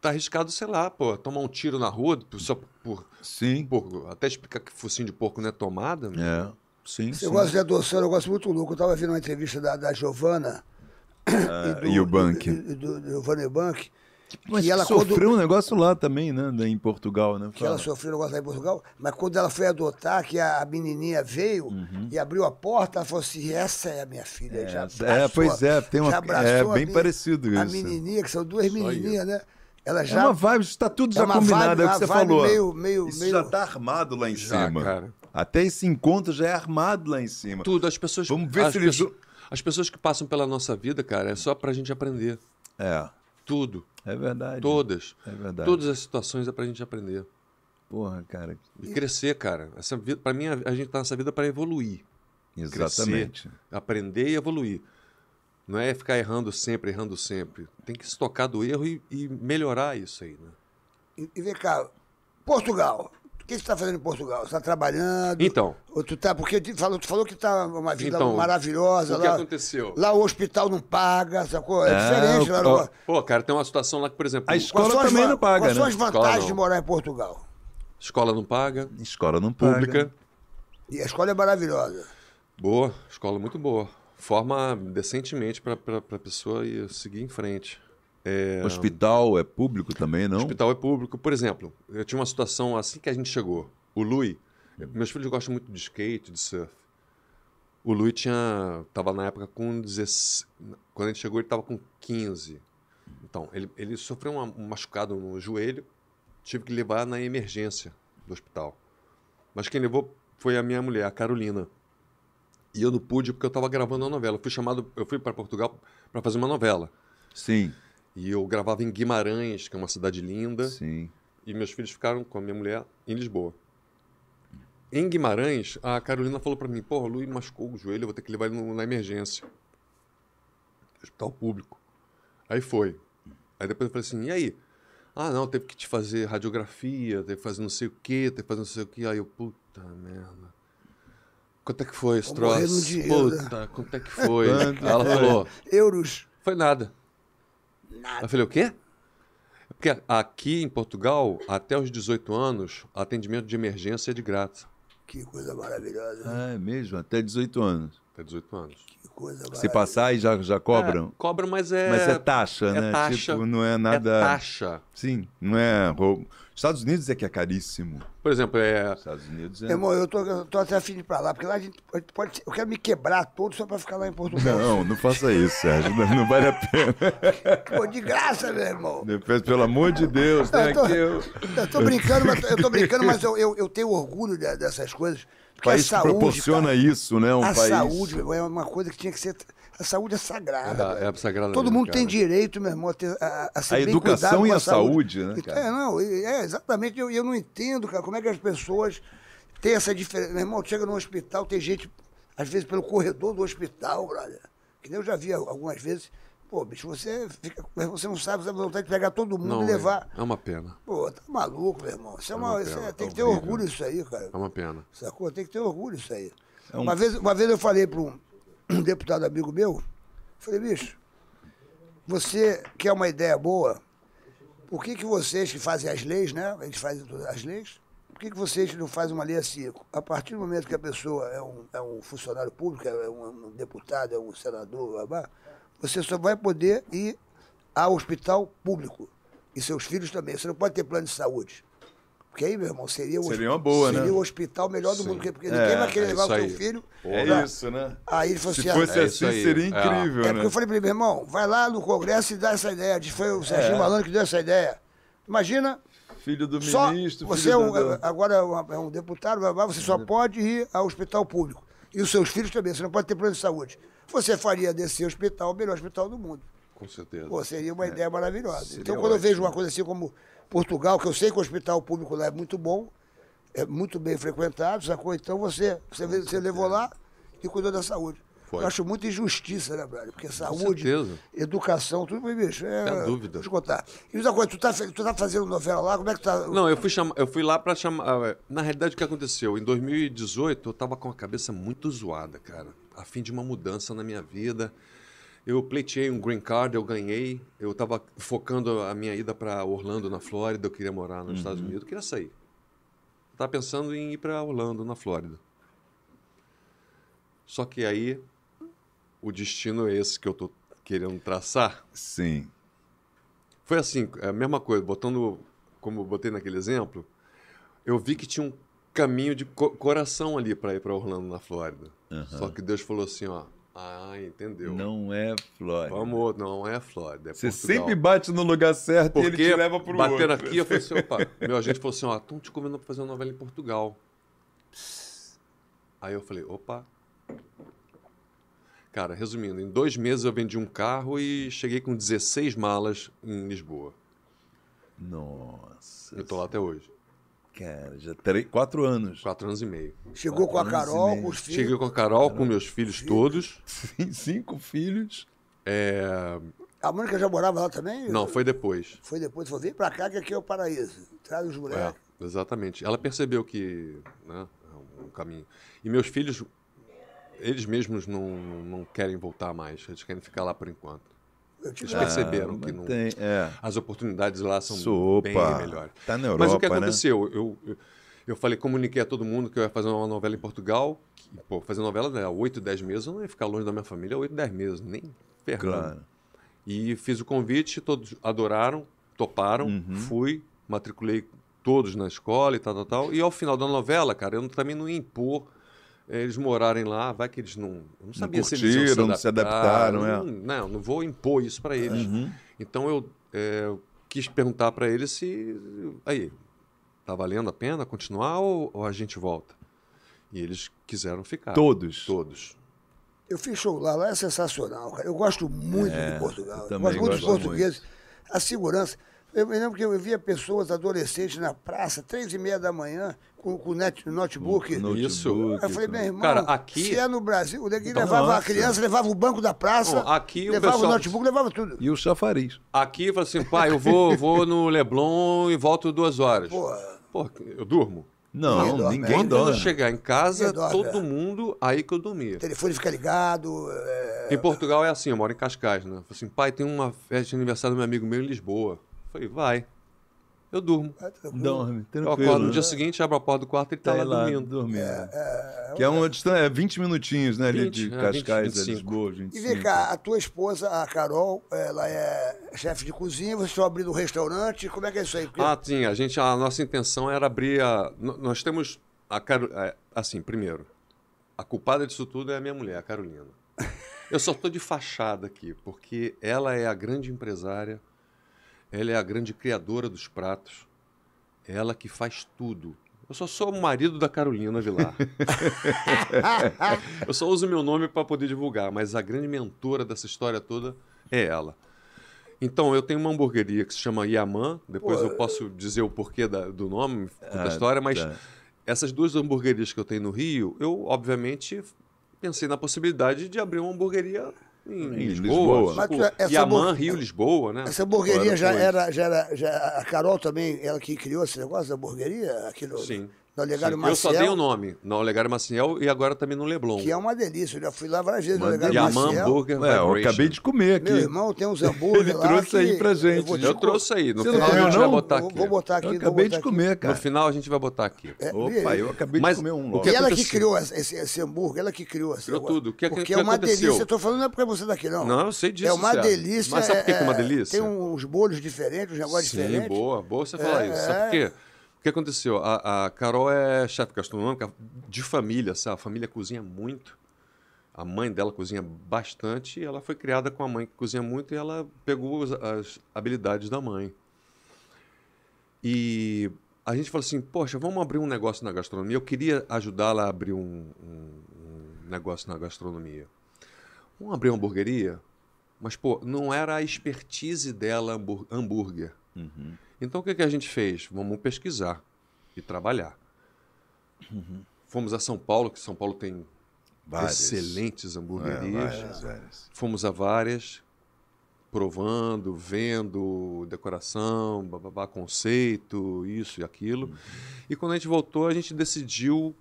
tá arriscado, sei lá, pô, tomar um tiro na rua, só por. Sim. Por, até explicar que focinho de porco não é tomada. Né? É. Sim, Esse sim. negócio de adoção é um negócio muito louco. Eu estava vendo uma entrevista da, da Giovana. Uh, e, do, e o Bank. do, do Bank. Mas que ela sofreu quando... um negócio lá também, né? né em Portugal, né? Fala. Que ela sofreu um negócio lá em Portugal, mas quando ela foi adotar, que a menininha veio uhum. e abriu a porta, ela falou assim: essa é a minha filha. É, é abraçou, é pois é, tem uma. É bem minha, parecido isso. A menininha, que são duas menininhas, né? Ela é já, é uma vibe, está tudo é já combinado, vibe, é o que você falou. Meio, meio, isso meio... já está armado lá em já, cima. Cara. Até esse encontro já é armado lá em cima. Tudo, as pessoas. Vamos ver as se eles. Pessoas, as pessoas que passam pela nossa vida, cara, é só pra gente aprender. É. Tudo. É verdade. Todas. É verdade. Todas as situações é pra gente aprender. Porra, cara. E crescer, cara. Essa vida, pra mim, a gente tá nessa vida para evoluir. Exatamente. Crescer, aprender e evoluir. Não é ficar errando sempre, errando sempre. Tem que se tocar do erro e, e melhorar isso aí, né? E, e vem cá, Portugal. O que você está fazendo em Portugal? Você está trabalhando? Então. Ou tu tá, porque tu falou, tu falou que está uma vida então, maravilhosa. O que aconteceu? Lá o hospital não paga, sacou? É, é diferente. lá Pô, cara, tem uma situação lá que, por exemplo... A escola também as, não paga, Quais são né? as vantagens de morar em Portugal? Escola não paga. Escola não paga. Pública. E a escola é maravilhosa. Boa, escola muito boa. Forma decentemente para a pessoa ir seguir em frente. É... O hospital é público também, não? O hospital é público. Por exemplo, eu tinha uma situação assim que a gente chegou. O Lui, meus filhos gostam muito de skate, de surf. O Lui tinha. Tava na época com 16. Quando a gente chegou, ele estava com 15. Então, ele, ele sofreu uma, um machucado no joelho, tive que levar na emergência do hospital. Mas quem levou foi a minha mulher, a Carolina. E eu não pude porque eu estava gravando uma novela. Eu fui chamado, eu fui para Portugal para fazer uma novela. Sim. E eu gravava em Guimarães, que é uma cidade linda. Sim. E meus filhos ficaram com a minha mulher em Lisboa. Em Guimarães, a Carolina falou para mim: porra, o Luiz machucou o joelho, eu vou ter que levar ele na emergência. Hospital público. Aí foi. Aí depois eu falei assim: e aí? Ah, não, teve que te fazer radiografia, teve que fazer não sei o quê, teve que fazer não sei o quê. Aí eu, puta merda. Quanto é que foi esse troço? Puta, quanto é que foi? ela falou: euros. Foi nada. Nada. Eu falei, o quê? Porque aqui em Portugal, até os 18 anos, atendimento de emergência é de graça. Que coisa maravilhosa. Ah, é mesmo, até 18 anos. Até 18 anos. Que coisa Se passar e já, já cobram? É, cobram, mas é. Mas é taxa, é né? Tipo, taxa, tipo, não é nada. É taxa. Sim, não é roubo. Estados Unidos é que é caríssimo. Por exemplo, é. Estados Unidos é. irmão, eu tô, eu tô até afim de ir pra lá, porque lá a gente pode. Eu quero me quebrar todo só pra ficar lá em Portugal. Não, não faça isso, Sérgio. não, não, vale a pena. Pô, de graça, meu irmão. Depois, pelo amor de Deus, né? Eu tô, eu... eu tô brincando, mas, eu brincando, mas eu, eu, eu tenho orgulho dessas coisas. Porque país saúde, que proporciona isso, né? Um a país... saúde é uma coisa que tinha que ser. A saúde é sagrada. É, é sagrada. Todo mesmo, mundo cara. tem direito, meu irmão, a, ter, a, a ser a educação e a, saúde. saúde, né? Então, cara? É, não, é, exatamente. Eu, eu não entendo, cara, como é que as pessoas têm essa diferença. Meu irmão, chega no hospital, tem gente, às vezes, pelo corredor do hospital, brother. Que nem eu já vi algumas vezes Pô, bicho, você, fica, você não sabe, você vai vontade de pegar todo mundo não, e é, levar. É, uma pena. Pô, tá maluco, meu irmão. Isso é, é uma, uma isso é, tem é que ter orgulho isso aí, cara. É uma pena. Sacou? Tem que ter orgulho isso aí. É um... uma, vez, uma vez eu falei para um, deputado amigo meu, falei, bicho, você quer uma ideia boa, por que, que vocês que fazem as leis, né? a gente faz as leis. Por que, que vocês não fazem uma lei assim? A partir do momento que a pessoa é um, é um funcionário público, é um, um deputado, é um senador, blá, blá, você só vai poder ir ao hospital público. E seus filhos também. Você não pode ter plano de saúde. Porque aí, meu irmão, seria, o, seria uma boa, né? seria né? o hospital melhor do Sim. mundo. Porque é, ninguém é, vai querer é levar o seu filho. É pra... isso, né? Aí ele falou Se assim, ah, fosse é assim, seria incrível. É né? porque eu falei para ele, meu irmão, vai lá no Congresso e dá essa ideia. foi o é. Serginho Malandro que deu essa ideia. Imagina. Filho do só ministro. Você é um, do... É, agora é um deputado, você só pode ir ao hospital público. E os seus filhos também, você não pode ter plano de saúde você faria desse hospital o melhor hospital do mundo. Com certeza. Pô, seria uma é. ideia maravilhosa. Seria então, quando ótimo. eu vejo uma coisa assim como Portugal, que eu sei que o hospital público lá é muito bom, é muito bem frequentado, sacou? Então você, você, você levou lá e cuidou da saúde. Foi. Eu acho muita injustiça, né, Brad? Porque saúde, educação, tudo, bicho, é... Sem dúvida. Deixa eu contar. E outra coisa, tu tá, tu tá fazendo novela lá, como é que tá... Não, eu fui, eu fui lá pra chamar... Ah, na realidade, o que aconteceu? Em 2018, eu tava com a cabeça muito zoada, cara a fim de uma mudança na minha vida. Eu pleiteei um green card, eu ganhei. Eu estava focando a minha ida para Orlando, na Flórida. Eu queria morar nos uhum. Estados Unidos, eu queria sair. Estava pensando em ir para Orlando, na Flórida. Só que aí o destino é esse que eu estou querendo traçar. Sim. Foi assim, é a mesma coisa, botando como eu botei naquele exemplo, eu vi que tinha um caminho de co coração ali para ir para Orlando, na Flórida. Uhum. Só que Deus falou assim, ó. Ah, entendeu. Não é Flórida. Vamos, não é Flórida. É Você Portugal. sempre bate no lugar certo Porque e ele te leva pro bater outro. Bateram aqui, eu falei assim, opa, meu agente falou assim, ó, estão te convidando para fazer uma novela em Portugal. Aí eu falei, opa. Cara, resumindo, em dois meses eu vendi um carro e cheguei com 16 malas em Lisboa. Nossa. Eu tô lá até hoje. Cara, já três, quatro anos. Quatro anos e meio. Chegou quatro com a Carol, com os filhos. Cheguei com a Carol, com meus filhos todos. cinco filhos. É... A Mônica já morava lá também? Não, foi depois. Foi depois. Falou, vem pra cá que aqui é o paraíso. Traz os é, moleques. É, exatamente. Ela percebeu que né, é um, um caminho. E meus filhos, eles mesmos não, não querem voltar mais. Eles querem ficar lá por enquanto. Eles ah, perceberam que não, tem, é. as oportunidades lá são Sopa. bem melhores. Tá na Europa, Mas o que né? aconteceu? Né? Eu, eu, eu falei, comuniquei a todo mundo que eu ia fazer uma novela em Portugal. Que, pô, fazer novela era 8, 10 meses, eu não ia ficar longe da minha família 8, 10 meses, nem ferrando. Claro. E fiz o convite, todos adoraram, toparam, uhum. fui, matriculei todos na escola e tal, tal, tal. E ao final da novela, cara, eu também não ia impor eles morarem lá, vai que eles não, não sabia não curtiram, se eles se não se adaptaram. Não, é. não, né, não vou impor isso para eles. Uhum. Então eu é, quis perguntar para eles se. Aí, tá valendo a pena continuar ou, ou, a gente volta? E eles quiseram ficar. Todos? Todos. Eu fiz show lá, lá é sensacional, cara. Eu gosto muito é, de Portugal. Eu gosto muito gosto dos portugueses. Muito. A segurança. Eu me lembro que eu via pessoas adolescentes na praça, três e meia da manhã, com, com net, notebook. não isso. Eu falei, meu irmão, Cara, aqui... se é no Brasil, o neguinho então, levava a criança, levava o banco da praça, Bom, aqui levava o, pessoal... o notebook, levava tudo. E o chafariz. Aqui, eu assim, pai, eu vou, vou no Leblon e volto duas horas. Porra. Porra, eu durmo? Não, ninguém, dorme, ninguém né? dorme. Quando chegar em casa, dorme, todo é. mundo aí que eu dormia. O telefone fica ligado. É... Em Portugal é assim, eu moro em Cascais, né? Assim, pai, tem uma festa de aniversário do meu amigo meu em Lisboa. Falei, vai. Eu durmo. É, Dorme, tranquilo. Eu acordo no dia seguinte, abro a porta do quarto e ele tá, tá lá, lá, dormindo. dormindo. É, é, é que é uma é distância, é 20 minutinhos, né, 20, ali de Cascais 20, a Lisboa, 25. E vem cá, a tua esposa, a Carol, ela é chefe de cozinha, você está abrindo um restaurante, como é que é isso aí? Porque... Ah, sim, a gente, a nossa intenção era abrir a... Nós temos a Carol... Assim, primeiro, a culpada disso tudo é a minha mulher, a Carolina. Eu só estou de fachada aqui, porque ela é a grande empresária ela é a grande criadora dos pratos. Ela que faz tudo. Eu só sou o marido da Carolina Vilar. eu só uso meu nome para poder divulgar, mas a grande mentora dessa história toda é ela. Então, eu tenho uma hamburgueria que se chama Yaman, depois Pô, eu posso dizer o porquê da, do nome, ah, da ah, história, mas tá. essas duas hamburguerias que eu tenho no Rio, eu, obviamente, pensei na possibilidade de abrir uma hamburgueria em, Lisboa. Lisboa. Yaman, é Rio, Lisboa, né? Essa hamburgueria já era, já era, já A Carol também, ela que criou esse negócio da hamburgueria? aquilo. Sim. Olegário Maciel. Eu só dei o nome, no Olegário Maciel e agora também no Leblon. Que é uma delícia, eu já fui lá várias vezes no Olegário Maciel. Yaman Burger é, Eu acabei de comer aqui. Meu irmão tem uns hambúrguer Ele lá trouxe aí pra gente. Eu, eu trouxe aí, no final a gente vai botar aqui. Vou botar aqui. Eu acabei de comer, aqui. cara. No final a gente vai botar aqui. É, Opa, eu acabei Mas de comer um logo. E ela que criou esse, esse hambúrguer, ela que criou essa. Criou tudo. É que, porque que é uma aconteceu? delícia. Eu tô falando não é porque você daqui, não. Não, eu sei disso, É uma delícia. Mas sabe por que é uma é, é, delícia? Tem uns bolos diferentes, uns negócios diferentes. Sim, boa, boa você falar isso. Sabe por quê? que aconteceu? A, a Carol é chefe gastronômica é de família, sabe? A família cozinha muito. A mãe dela cozinha bastante e ela foi criada com a mãe que cozinha muito e ela pegou as, as habilidades da mãe. E a gente falou assim, poxa, vamos abrir um negócio na gastronomia. Eu queria ajudá-la a abrir um, um, um negócio na gastronomia. Vamos abrir uma hamburgueria? Mas, pô, não era a expertise dela hambúrguer. Uhum. Então o que, é que a gente fez? Vamos pesquisar e trabalhar. Uhum. Fomos a São Paulo, que São Paulo tem várias. excelentes é, hamburguerias. É, várias, várias. Fomos a várias, provando, vendo decoração, bababá, conceito, isso e aquilo. Uhum. E quando a gente voltou, a gente decidiu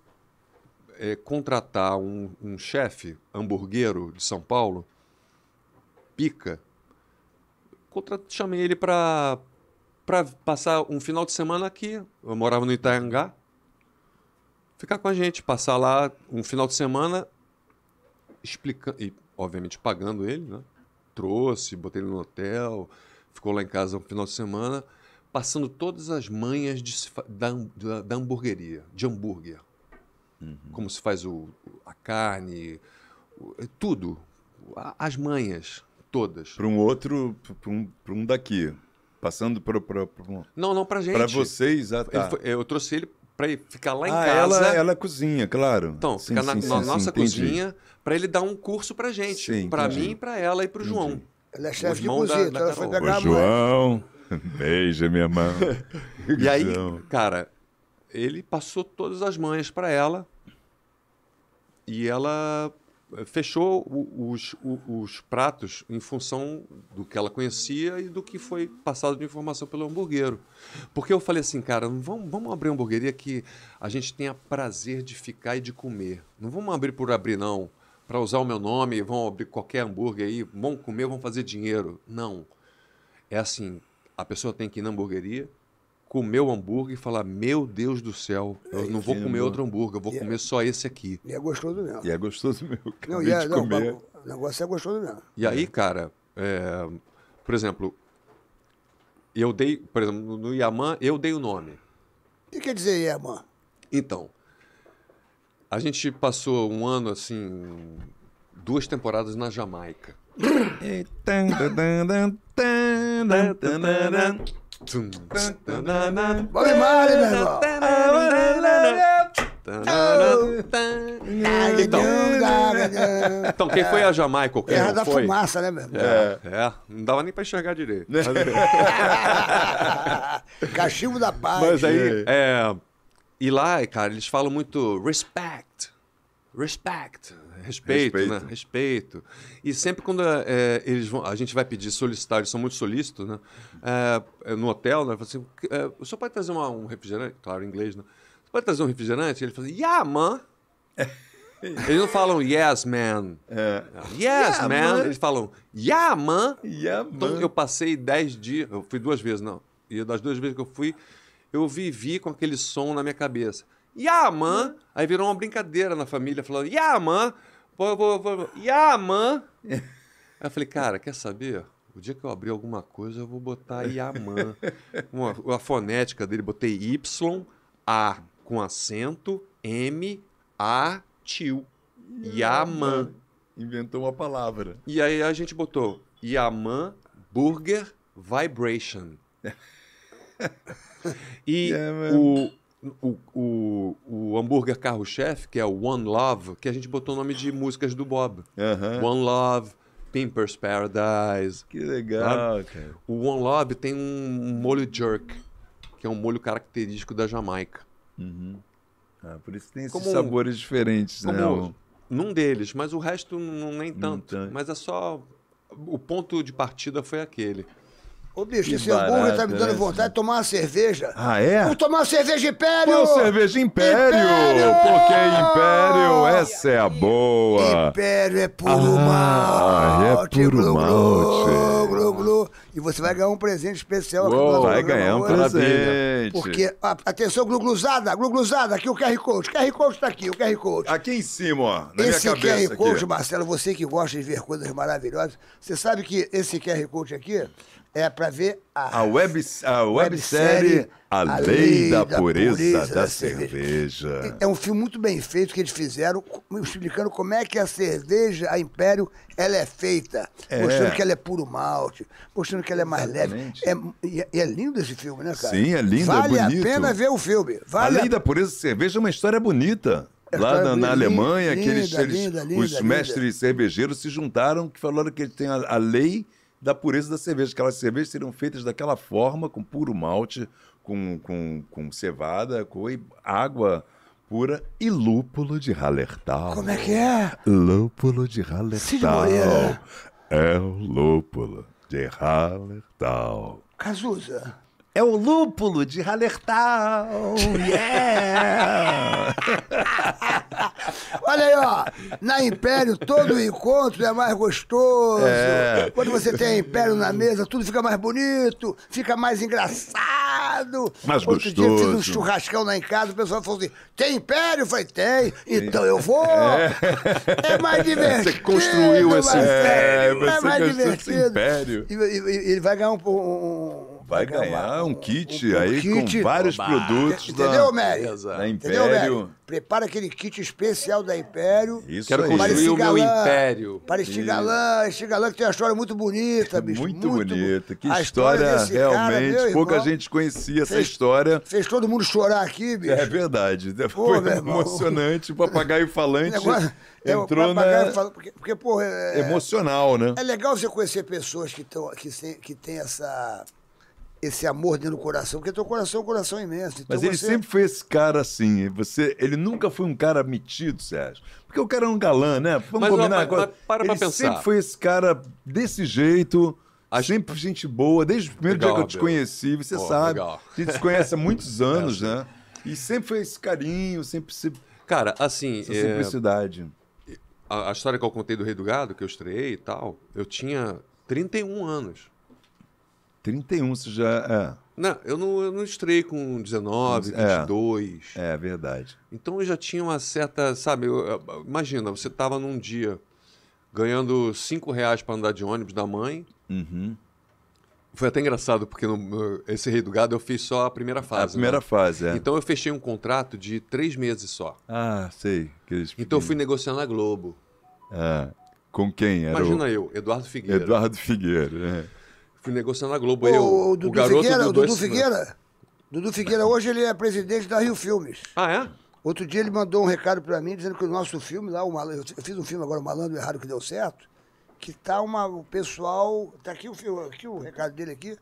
é, contratar um, um chefe hamburguero de São Paulo, pica. Contra... Chamei ele para para passar um final de semana aqui. Eu morava no Itaiangá. Ficar com a gente, passar lá um final de semana, explicando, e obviamente pagando ele, né? Trouxe, botei ele no hotel, ficou lá em casa um final de semana, passando todas as manhas de, da, da, da hamburgueria, de hambúrguer. Uhum. Como se faz o, a carne, o, é tudo. As manhas, todas. Para um outro, para um, um daqui. Passando pro, pro, pro... Não, não para gente. para vocês, ah, tá. foi, eu trouxe ele para ficar lá em ah, casa. Ela, ela cozinha, claro. Então, sim, ficar na, sim, na sim, nossa cozinha para ele dar um curso para gente, para mim, para ela e para o João. Ela é chefe de cozinha, da, então da então ela Ô, João, beija minha mão. e aí, cara, ele passou todas as manhas para ela e ela fechou os, os, pratos em função do que ela conhecia e do que foi passado de informação pelo hamburguero. Porque eu falei assim, cara, vamos, vamos abrir uma hamburgueria que a gente tenha prazer de ficar e de comer. Não vamos abrir por abrir, não. Para usar o meu nome, vão abrir qualquer hambúrguer aí, vão comer, vão fazer dinheiro. Não. É assim, a pessoa tem que ir na hamburgueria, comer o hambúrguer e falar: Meu Deus do céu, eu não vou comer outro hambúrguer, eu vou comer só esse aqui. E é gostoso mesmo. E é gostoso mesmo. Não, e é, não, comer. O negócio é gostoso mesmo. E aí, cara, é, por exemplo, eu dei, por exemplo, no Yaman, eu dei o nome. O que quer dizer Yaman? Então, a gente passou um ano assim, duas temporadas na Jamaica. Bob Marley, meu irmão. Então, quem foi a Jamaica? Quem era da foi? fumaça, né, meu irmão? É, é, é, não dava nem pra enxergar direito. Né? É. Cachimbo da paz. Mas aí, é. é, e lá, cara, eles falam muito respect, respect, Respeito, respeito. Né? respeito. E sempre quando é, é, eles vão, a gente vai pedir solicitar, eles são muito solícitos, né? É, é no hotel, né? Assim, é, o senhor pode trazer uma, um refrigerante? Claro, em inglês, né? Você pode trazer um refrigerante? Ele fala, yeah, man. Eles não falam yes, man. É. Yes, yeah, man. man. Eles falam yeah, man. Yeah, man. Então, eu passei dez dias, eu fui duas vezes, não. E das duas vezes que eu fui, eu vivi com aquele som na minha cabeça. Yeah, man. Aí virou uma brincadeira na família, falando yeah, man. Pô, vou vou E a Aí eu falei, cara, quer saber? O dia que eu abrir alguma coisa, eu vou botar Yaman. Uma, a fonética dele, botei Y, A com acento, M, A, tio. Yaman. Inventou uma palavra. E aí a gente botou Yaman Burger Vibration. e yeah, é, o o, o, o hambúrguer carro-chefe, que é o One Love, que a gente botou o nome de músicas do Bob. Uhum. One Love, Pimper's Paradise. Que legal, sabe? cara. O One Love tem um molho jerk, que é um molho característico da Jamaica. Uhum. Ah, por isso tem esses como, sabores diferentes, né? num deles, mas o resto não, nem tanto. Mas é só. O ponto de partida foi aquele. Ô, bicho, esse barato, hambúrguer tá me dando vontade de tomar uma cerveja. Ah, é? Vou tomar uma cerveja Império! Pô, cerveja Império! Império! Porque Império, essa é a boa! Império é puro ah, É puro malte! Glu, glu, glu, e você vai ganhar um presente especial. Uou, vai ganhar um presente! Porque, atenção, glugluzada, glugluzada, aqui o QR Code. QR Code tá aqui, o QR Code. Aqui em cima, ó, na esse minha cabeça. Esse QR Code, aqui. Marcelo, você que gosta de ver coisas maravilhosas, você sabe que esse QR Code aqui é para ver a, a, web, a websérie web a, a Lei da, da Pureza, Pureza da, da cerveja. cerveja. É um filme muito bem feito que eles fizeram, explicando como é que a cerveja, a Império, ela é feita. É. Mostrando que ela é puro malte, mostrando que ela é mais Exatamente. leve. É, é, e, é lindo esse filme, né, cara? Sim, é lindo, vale é bonito. Vale a pena ver o filme. Vale a Lei a... da Pureza da Cerveja é uma história bonita é lá na, na, Alemanha, linda, que eles, linda, eles linda, os mestres cervejeiros se juntaram, que falaram que eles têm a, a lei da pureza da cerveja. Aquelas cervejas seriam feitas daquela forma, com puro malte, com, com, com cevada, com água pura e lúpulo de Hallertau. Como é que é? Lúpulo de Hallertau. É o lúpulo de Hallertau. Cazuza. É o lúpulo de Hallertau. Yeah! Olha aí, ó. Na Império, todo encontro é mais gostoso. É. Quando você tem Império na mesa, tudo fica mais bonito, fica mais engraçado. Mais Outro gostoso. Outro dia fiz um churrascão lá em casa, o pessoal falou assim, tem Império? Eu falei, tem. Então eu vou. É, é mais divertido. É é você construiu esse Império. É, é mais divertido. Império. E, e, e, ele vai ganhar um, um Vai, ganhar, um kit um, um aí kit, com vários oba. produtos entendeu, da, da Império. Entendeu, Mério? Prepara aquele kit especial da Império. Isso Quero aí. construir o meu império. Para este estigalã galã, este galã que tem uma história muito bonita, bicho. muito, muito bonita. Que história, história realmente. Cara, pouca irmão, gente conhecia fez, essa história. Fez todo mundo chorar aqui, bicho. É verdade. Foi emocionante. O papagaio falante é entrou é, na... porque, porque, é, Emocional, né? É legal você conhecer pessoas que, tão, que, que têm essa esse amor dentro do coração, porque teu coração é um coração imenso. Então Mas ele você... sempre foi esse cara assim. Você, ele nunca foi um cara metido, Sérgio. Porque o cara é um galã, né? Vamos mas, combinar agora. para ele pra pensar. sempre foi esse cara desse jeito. Acho... Sempre gente boa, desde o primeiro legal, dia que eu te conheci, você Pô, sabe. Legal. A gente se conhece há muitos anos, né? E sempre foi esse carinho, sempre. Se... Cara, assim. Essa é, simplicidade. A, a história que eu contei do Rei do Gado, que eu estreiei e tal, eu tinha 31 anos. 31, você já. É. Não, eu não, eu não estrei com 19, 22. É. é, verdade. Então eu já tinha uma certa. Sabe, eu, imagina, você estava num dia ganhando 5 reais para andar de ônibus da mãe. Uhum. Foi até engraçado, porque no, esse Rei do Gado eu fiz só a primeira fase. A né? primeira né? fase, é. Então eu fechei um contrato de três meses só. Ah, sei. Então eu fui negociando na Globo. É. com quem? Era Imagina o... eu, Eduardo Figueiredo. Eduardo Figueiredo, é. Fui negociar na Globo. O, eu, o, Dudu o garoto Figueira, do Dudu Figueira. Dudu Figueira, hoje ele é presidente da Rio Filmes. Ah, é? Outro dia ele mandou um recado para mim dizendo que o nosso filme lá, o Malandro, eu fiz um filme agora, o Malandro Errado que deu certo, que tá uma, o pessoal, tá aqui o, filme, aqui o recado dele aqui,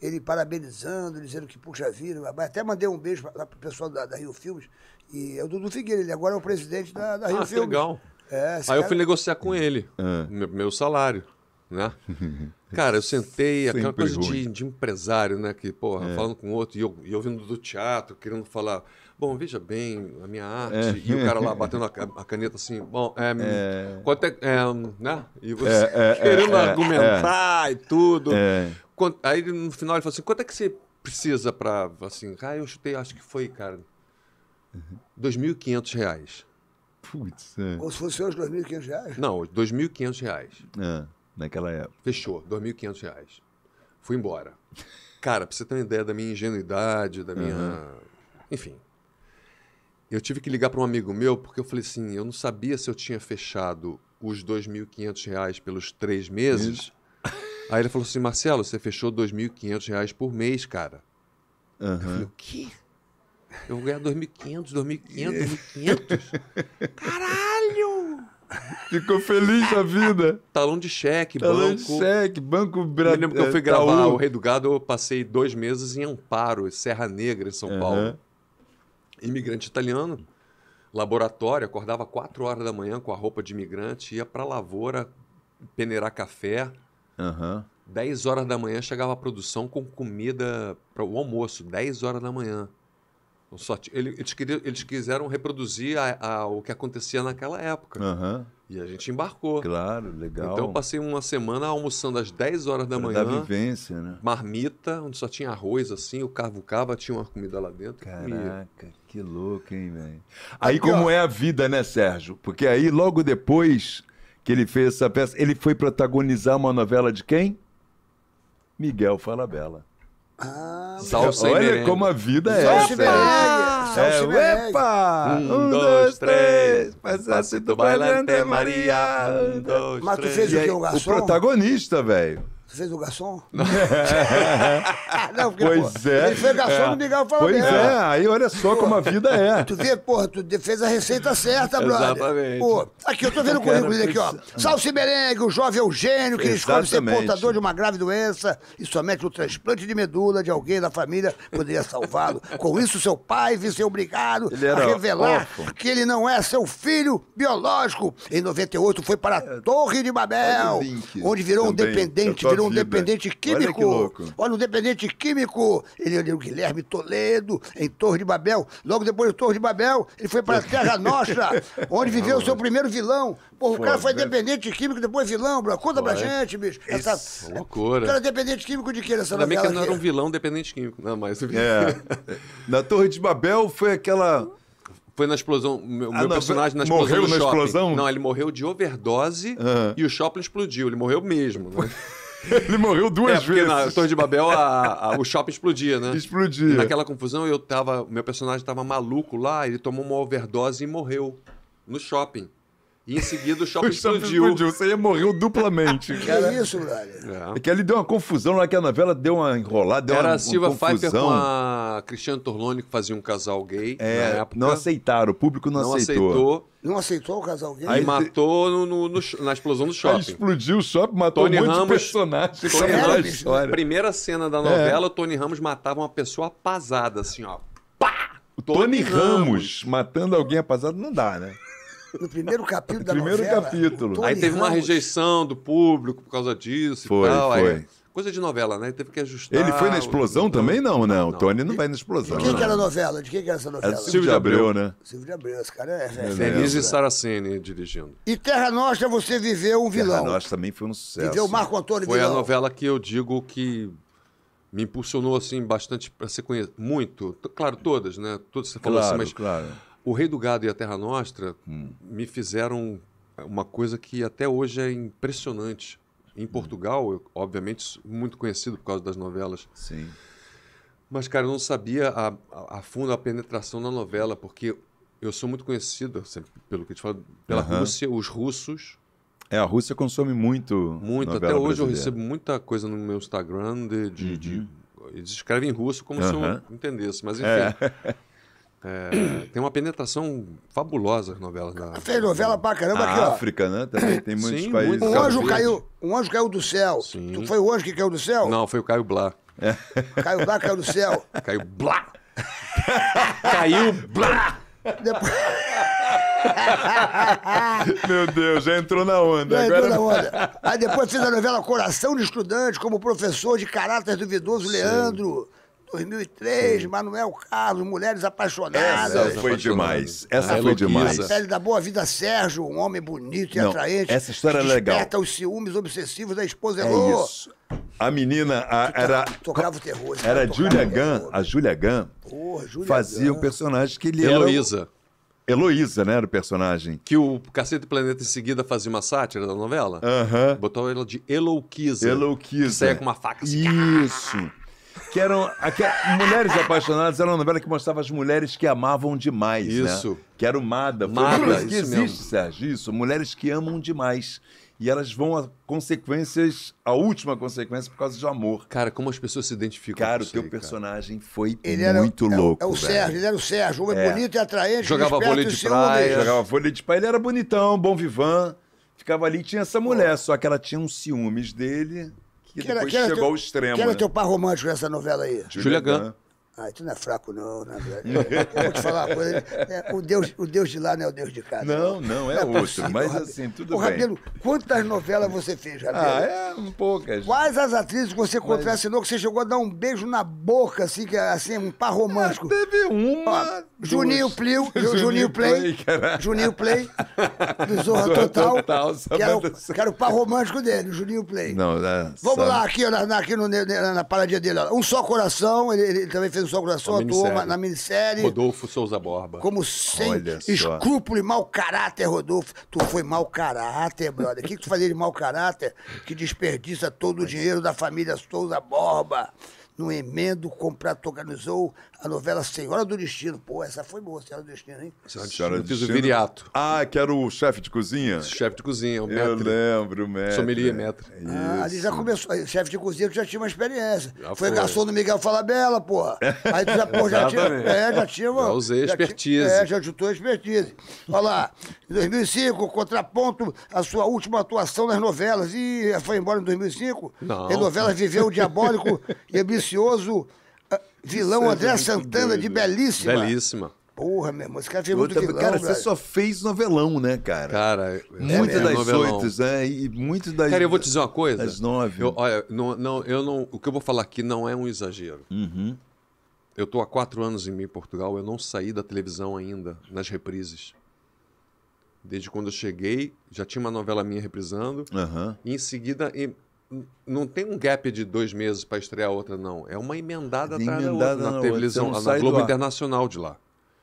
ele parabenizando, dizendo que puxa vida, até mandei um beijo lá pro pessoal da, da Rio Filmes, e é o Dudu Figueira, ele agora é o presidente da, da Rio ah, Filmes. legal. É, Aí cara... eu fui negociar com hum. ele, é. meu, meu salário, né? Cara, eu sentei, aquela coisa de, de, empresário, né? Que, porra, é. falando com outro, e eu, e eu vindo do teatro, querendo falar, bom, veja bem, a minha arte, é. e o cara lá batendo a, a caneta assim, bom, é, é. quanto é, é né? E você é, é, querendo argumentar e tudo. Quanto, aí no final ele falou assim, quanto é que você precisa para, assim, ah, eu chutei, acho que foi, cara, R$ uhum. 2.500. Putz, é. Ou se fosse hoje, R$ 2.500? Não, R$ 2.500. É naquela época. Fechou, R$ 2.500. Fui embora. Cara, pra você ter uma ideia da minha ingenuidade, da minha. Uhum. Enfim. Eu tive que ligar para um amigo meu, porque eu falei assim: eu não sabia se eu tinha fechado os R$ 2.500 pelos três meses. Aí ele falou assim: Marcelo, você fechou R$ 2.500 por mês, cara. Uhum. Eu falei: o quê? Eu vou ganhar 2.500, 2.500, 2.500? Caralho! Ficou feliz da vida. Talão de cheque, Talão banco. Talão de cheque, banco brasileiro. Eu lembro que eu é, fui gravar O Rei do Gado, eu passei dois meses em Amparo, Serra Negra, em São uhum. Paulo. Imigrante italiano, laboratório, acordava 4 horas da manhã com a roupa de imigrante, ia pra lavoura peneirar café. Uhum. 10 horas da manhã chegava a produção com comida para o almoço, 10 horas da manhã só ele, eles, queriam, eles quiseram reproduzir a, a, o que acontecia naquela época. Uhum. E a gente embarcou. Claro, legal. Então eu passei uma semana almoçando às 10 horas da pra manhã. Da vivência, né? Marmita, onde só tinha arroz assim, o cavucava, tinha uma comida lá dentro. Caraca, que louco, hein, velho? Aí, como ó... é a vida, né, Sérgio? Porque aí logo depois que ele fez essa peça, ele foi protagonizar uma novela de quem? Miguel Falabella. Ah, Salsa olha merenda. como a vida é essa. é, epa! Um, dois, três. Passasse do bailante Maria. Um, dois, Mas tu três. o que, garçom? O protagonista, velho fez o garçom? Ah, não, porque, pois pô, é. Ele fez garçom, é. não ligava falando Pois é, aí olha só pô, como a vida é. Tu vê, porra, tu fez a receita certa, brother. Exatamente. Pô, aqui, eu tô vendo o currículo dele aqui, ó. Salsi merengue, o jovem Eugênio, que descobre ser portador de uma grave doença e somente o transplante de medula de alguém da família poderia salvá-lo. Com isso, seu pai ser obrigado a revelar que ele não é seu filho biológico. Em 98, foi para a Torre de Babel, onde virou Também. um dependente, virou um dependente químico. Olha, Olha um dependente químico. Ele é o Guilherme Toledo, em Torre de Babel. Logo depois de Torre de Babel, ele foi para a Terra Nostra, onde viveu o seu primeiro vilão. Porra, o cara foi dependente químico, depois vilão, bro. Conta Pô, pra é gente, bicho. Essa Isso, loucura. O cara é dependente químico de quê nessa Ainda novela? bem que não era um vilão dependente químico. Não, mas... É. Na Torre de Babel foi aquela... Foi na explosão. Meu, ah, meu não, personagem na explosão. Morreu na shopping. explosão? Não, ele morreu de overdose uhum. e o shopping explodiu. Ele morreu mesmo. Né? Ele morreu duas é, vezes. Porque na Torre de Babel a, a, o shopping explodia, né? Explodia. E naquela confusão, eu tava. Meu personagem tava maluco lá, ele tomou uma overdose e morreu no shopping. E em seguida o shopping, o shopping explodiu. explodiu. Você ia morreu duplamente. que cara. isso, brother? É. é que ali deu uma confusão naquela novela, deu uma enrolada, deu Era uma, a Silva uma confusão. Pfeiffer com a Cristiano Torlone, que fazia um casal gay é, na época. Não aceitaram, o público não, não aceitou. aceitou. Não aceitou o casal gay? Aí matou no, no, no, na explosão do shopping. Aí explodiu o shopping, matou Tony um monte Ramos, de personagem. Tony Ramos, primeira cena da é. novela, é. Tony Ramos matava uma pessoa apazada, assim, ó. Pá! O Tony, Tony Ramos, Ramos matando alguém apazado não dá, né? no primeiro capítulo da primeiro novela. Primeiro capítulo. Aí teve Ramos. uma rejeição do público por causa disso foi, e tal. Foi. Aí Coisa de novela, né? Teve que ajustar. Ele foi na explosão também? Não, né? não. O Tony não vai na explosão. De quem né? que era a novela? De quem que era essa novela? É Silvio de Abreu, né? Silvio de Abreu, esse cara é. é, é né? Denise dirigindo. E Terra Nostra, você viveu um vilão. Terra Nostra também foi um sucesso. Viveu o Marco Antônio Foi vilão. a novela que eu digo que me impulsionou assim bastante para ser conhecido. Muito. Claro, todas, né? Todas você falou assim, claro, assim, mas. Claro. O Rei do Gado e a Terra Nostra hum. me fizeram uma coisa que até hoje é impressionante em Portugal, eu, obviamente, muito conhecido por causa das novelas. Sim. Mas, cara, eu não sabia a, a, a fundo a penetração na novela, porque eu sou muito conhecido, assim, pelo que te falo, pela Rússia, os russos. É, a Rússia consome muito. Muito. Até hoje brasileira. eu recebo muita coisa no meu Instagram de. de, de uhum. eles escrevem em russo como se eu entendesse, mas é. enfim. É. É, tem uma penetração fabulosa as novelas da. Fez novela pra caramba aqui, ó. África, né? Também tem muitos Sim, países. Um anjo, caiu, um anjo caiu do céu. Sim. Tu foi o anjo que caiu do céu? Não, foi o Caio Blá. É. Caio Blá caiu do céu. Caiu Blá! caiu Blá! Depois... Meu Deus, já entrou na onda. Já agora... entrou na onda. Aí depois fez a novela Coração de Estudante, como professor de caráter duvidoso, Sim. Leandro. 2003, Manuel Carlos, Mulheres Apaixonadas. Essa foi demais. Essa ah, foi demais. A pele da boa vida, Sérgio, um homem bonito e Não, atraente. Essa história é legal. Desperta os ciúmes obsessivos da esposa É, é isso. A menina a, era. Tocava o terror. Era Julia Gunn. A Julia Gunn fazia o personagem que ele Heloísa. era. Heloísa, né, era o personagem. Que o Cacete Planeta em seguida fazia uma sátira da novela. Aham. Uh Botou ela de Eloquiza. Eloquiza. Que saia com uma faca assim. Isso que eram que, Mulheres Apaixonadas era uma novela que mostrava as mulheres que amavam demais. Né? Isso. Né? Que era o Mada. Mada, isso existe, mesmo. Sérgio, isso. Mulheres que amam demais. E elas vão a consequências, a última consequência, por causa do amor. Cara, como as pessoas se identificam cara, com isso. Cara, o teu personagem cara. foi ele muito era, louco. É, é o Sérgio, ele era o Sérgio. Um é, bonito e atraente. Jogava folha de praia. Jogava folha de praia. Ele era bonitão, bom vivan. Ficava ali tinha essa mulher, só que ela tinha uns ciúmes dele e que depois era, que era chegou teu, ao extremo. Quem né? era teu par romântico nessa novela aí? Júlia Gant. Ah, tu não é fraco, não, né, Eu vou te falar uma coisa. É, o, Deus, o Deus de lá não é o Deus de cá. Não, né? não, é, não é outro. Possível, mas Rabelo. assim, tudo Ô, bem. Rabelo, quantas novelas você fez, Rabelo? Ah, é, um poucas. Quais as atrizes que você mas... que você chegou a dar um beijo na boca, assim, que, é, assim um par romântico? Ah, teve uma. Juninho Plio, Juninho, Juninho Play. Play Juninho Play, do Zorra Total. Total que, era o, que era o par romântico dele, o Juninho Play. Não, é, Vamos só... lá, aqui, na, aqui no, na, na, paradinha dele. Ó. Um só coração, ele, ele também fez o sua coração, atuou na minissérie. Rodolfo Souza Borba. Como sem escrúpulo e mau caráter, Rodolfo. Tu foi mau caráter, brother. O que, que tu fazia de mau caráter que desperdiça todo o dinheiro da família Souza Borba? no Emendo comprado, organizou a novela Senhora do Destino. Pô, essa foi boa, Senhora do Destino, hein? Senhora do Destino. Eu fiz o Viriato. Ah, que era o chefe de cozinha? Chefe de cozinha, o Metro. Eu lembro, mestre. Sommelier, Metro. É ah, ali já começou. Chefe de cozinha, tu já tinha uma experiência. Já foi, foi garçom do Miguel Falabella, pô. Aí tu já, pô, já tinha... É, já tinha uma... Já usei expertise. Já, é, já juntou expertise. Olha lá, em 2005, Contraponto, a sua última atuação nas novelas. Ih, foi embora em 2005? Não. Em novelas viveu o diabólico e delicioso ah, vilão é André Santana de né? Belíssima. Belíssima. Porra, meu irmão, esse cara fez muito vilão, Cara, velho. você só fez novelão, né, cara? Cara, muitas é, é das oito, né? E muitas das. Cara, eu vou te dizer uma coisa. Das nove. Eu, olha, não, não, eu não. O que eu vou falar aqui não é um exagero. Uhum. Eu tô há quatro anos em Portugal, eu não saí da televisão ainda, nas reprises. Desde quando eu cheguei, já tinha uma novela minha reprisando. Uhum. E em seguida, não tem um gap de dois meses para estrear outra, não. É uma emendada, atrás emendada outra, na, na televisão, na Globo Internacional de lá.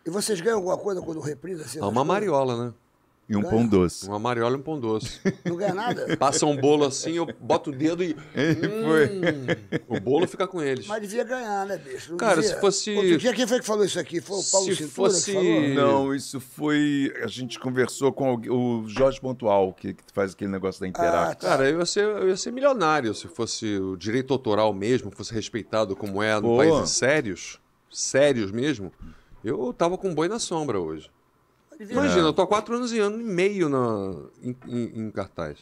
E vocês ganham alguma coisa quando reprisa? Assim, é uma mariola, né? E um ganha. pão doce. Uma mariola e um pão doce. Não ganha nada? Passa um bolo assim, eu boto o dedo e. hum, foi. O bolo fica com eles. Mas devia ganhar, né, bicho? Não Cara, devia. se fosse. Outro dia, quem foi que falou isso aqui? Foi o Paulo se Cintura fosse... Não, isso foi. A gente conversou com o Jorge Pontual, que, faz aquele negócio da Interact. Ah, tá. Cara, eu ia, ser, eu ia ser milionário se fosse o direito autoral mesmo, fosse respeitado como é no país países sérios, sérios mesmo. Eu tava com um boi na sombra hoje. Imagina, é. eu tô há quatro anos e ano e meio na, em, em, em cartaz.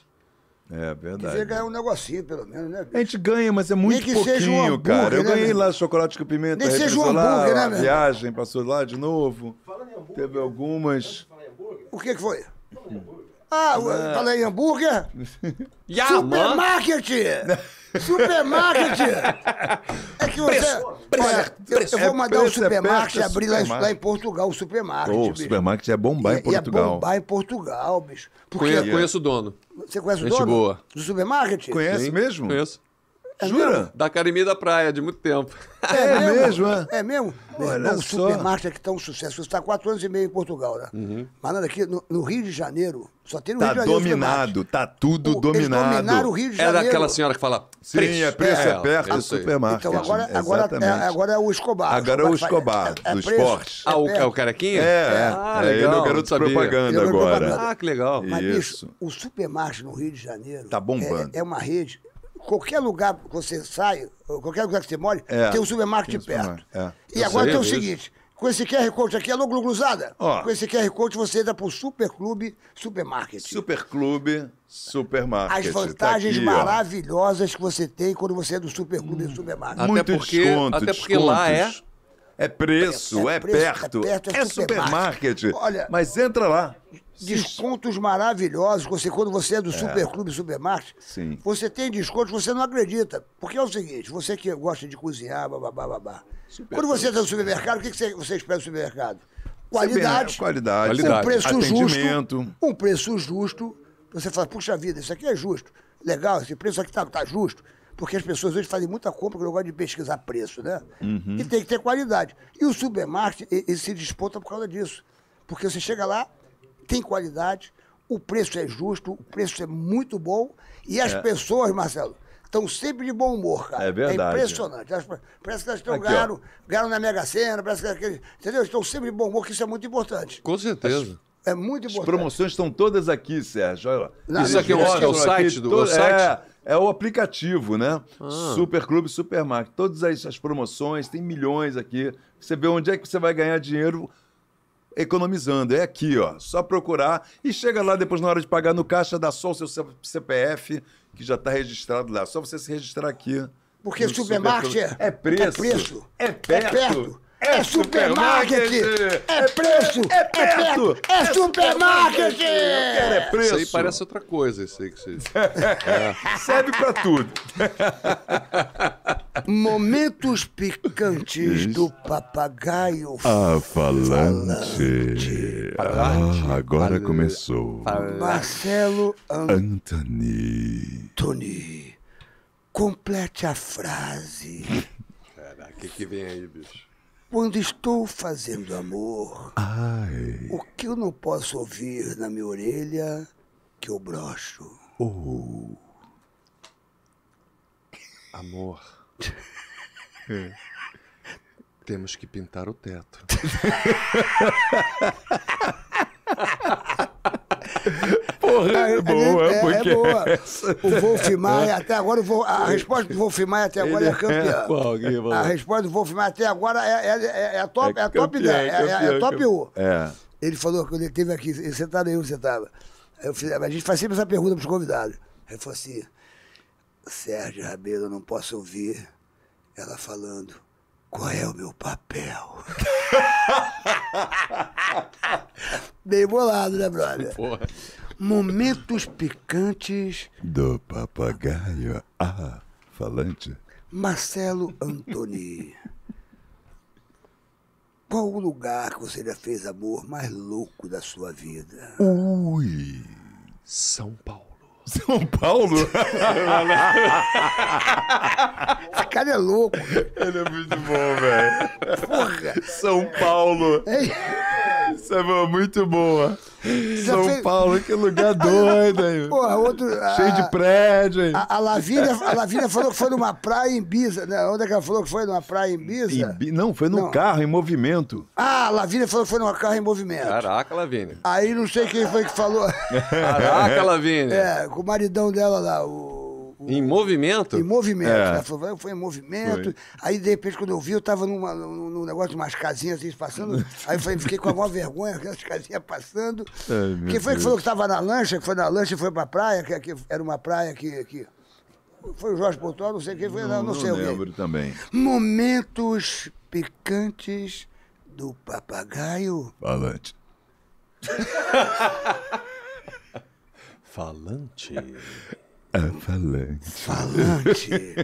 É verdade. Você ganha um negocinho, pelo menos, né? A gente ganha, mas é muito Nem pouquinho, um cara. Eu né, ganhei né? lá chocolate com pimenta. Nem seja um hambúrguer, lá, né, velho? Viagem, passou lá de novo. Fala em hambúrguer. Teve algumas. O que que foi? Fala em hambúrguer. Ah, é. fala em hambúrguer? Supermarket! Supermarket! É que você. Preço, preço, olha, preço, eu, vou mandar o um é supermarket é abrir lá, lá, em Portugal, o supermarket. Oh, o supermarket é bombar em é Portugal. É bombar em Portugal, bicho. Porque... Conheço, é- conheço o dono. Você conhece o Gente dono? boa. Do supermarket? Conhece mesmo? Conheço. É Jura? Da Academia da Praia, de muito tempo. É, é mesmo, é? É mesmo? Olha é, o Supermaster que está um sucesso. Você está há quatro anos e meio em Portugal, né? Uhum. Mas nada aqui, no, no, Rio de Janeiro, só tem no tá Rio de Janeiro. dominado, tá tudo o, dominado. dominaram o Rio de Janeiro. Era aquela senhora que fala, preço. Sim, é preço é, é perto, é Então agora, agora, é, agora é o Escobar. Agora é o Escobar, é, do esporte. Ah, o, é o carequinha? É, ah, legal. ele é o garoto de propaganda agora. Ah, que legal. Mas, bicho, o supermarché no Rio de Janeiro... Tá bombando. É uma rede qualquer lugar que você sai, qualquer lugar que você mole, é, tem um supermarket perto. É. E agora tem o isso. seguinte. Com esse QR Code aqui, alô, Gluglusada. Com esse QR Code você entra pro Superclube Supermarket. Superclube Supermarket. As tá vantagens tá aqui, maravilhosas ó. que você tem quando você é do Superclube hum. Supermarket. Até Muito porque, desconto, até porque lá é... É preço, é, é, preço, é perto, é, é supermarket. supermarket. Olha, Mas entra lá descontos Sim. maravilhosos. Você, quando você é do é. Superclube Supermarket, você tem descontos, você não acredita. Porque é o seguinte, você que gosta de cozinhar, bababá, babá. quando você está no supermercado, o que, que você, você espera do supermercado? Qualidade, qualidade, né? qualidade, um preço justo. Um preço justo. Você fala, puxa vida, isso aqui é justo. Legal, esse preço aqui está tá justo. Porque as pessoas hoje fazem muita compra com o negócio de pesquisar preço, né? Uhum. E tem que ter qualidade. E o supermarket ele, ele se disputa por causa disso. Porque você chega lá, tem qualidade, o preço é justo, o preço é muito bom e as é. pessoas, Marcelo, estão sempre de bom humor, cara. É verdade. É impressionante. Elas, parece que elas estão ganhando, ganhando na Mega Sena, parece que elas, entendeu? estão sempre de bom humor, que isso é muito importante. Com certeza. As, é muito importante. As promoções estão todas aqui, Sérgio. Olha lá. É isso aqui é, é o site do... É, site? É, é o aplicativo, né? Ah. Superclube Supermarket. Todas essas as promoções, tem milhões aqui. Você vê onde é que você vai ganhar dinheiro economizando. É aqui, ó. Só procurar e chega lá depois na hora de pagar no caixa, dá só o seu CPF, que já está registrado lá. Só você se registrar aqui. Porque supermarket é, é preço. É preço. É perto. É perto. É, é supermarket! É, é preço! É, é preço, É supermarket! É preço! Isso aí parece outra coisa, isso aí que você. É. Serve pra tudo. Momentos picantes do papagaio ah, falante. falante. Ah, agora Fal... começou. Fal... Marcelo An... Anthony. Tony, complete a frase. Caraca, o que, que vem aí, bicho? Quando estou fazendo amor, Ai. o que eu não posso ouvir na minha orelha que eu brocho. Oh. Amor. é. Temos que pintar o teto. Porra, é, é, boa, é, é porque... é boa. O Wolf Maia, até agora, é a resposta do Wolf Maia até agora Ele é campeã. a resposta do Wolf Maia até agora é, é, top, é, top campeão, 10, campeão, é, top 1. Ele falou que ele teve aqui, sentado aí, você estava. A gente faz sempre essa pergunta para os convidados. Ele falou assim, Sérgio Rabelo, eu não posso ouvir ela falando qual é o meu papel? Bem bolado, né, brother? Porra. Momentos picantes do papagaio. Ah, falante. Marcelo Antoni. Qual o lugar que você já fez amor mais louco da sua vida? Ui, São Paulo. São Paulo? Esse cara é louco. Ele é muito bom, velho. Porra! São Paulo. essa é muito boa. São fez... Paulo, que lugar doido aí. Porra, outro, Cheio a, de prédio aí. A, a, Lavínia, a Lavínia falou que foi numa praia em Biza. Né? Onde é que ela falou que foi? Numa praia em Biza? não, foi num não. carro em movimento. Ah, a Lavínia falou que foi num carro em movimento. Caraca, Lavínia. Aí não sei quem foi que falou. Caraca, Lavínia. É, com o maridão dela lá, o o, em movimento? Em movimento. É. Né? Foi, foi, em movimento. Foi. Aí, de repente, quando eu vi, eu estava numa, num negócio de umas casinhas assim, passando. aí eu fiquei com a maior vergonha, aquelas casinhas passando. Ai, Quem foi Deus. que falou que estava na lancha, que foi na lancha e foi a praia, que, que era uma praia que... que... Foi o Jorge Pontual, não sei quem foi, não, não, não sei lembro também. Momentos picantes do papagaio. Falante. Falante. A falante. Falante.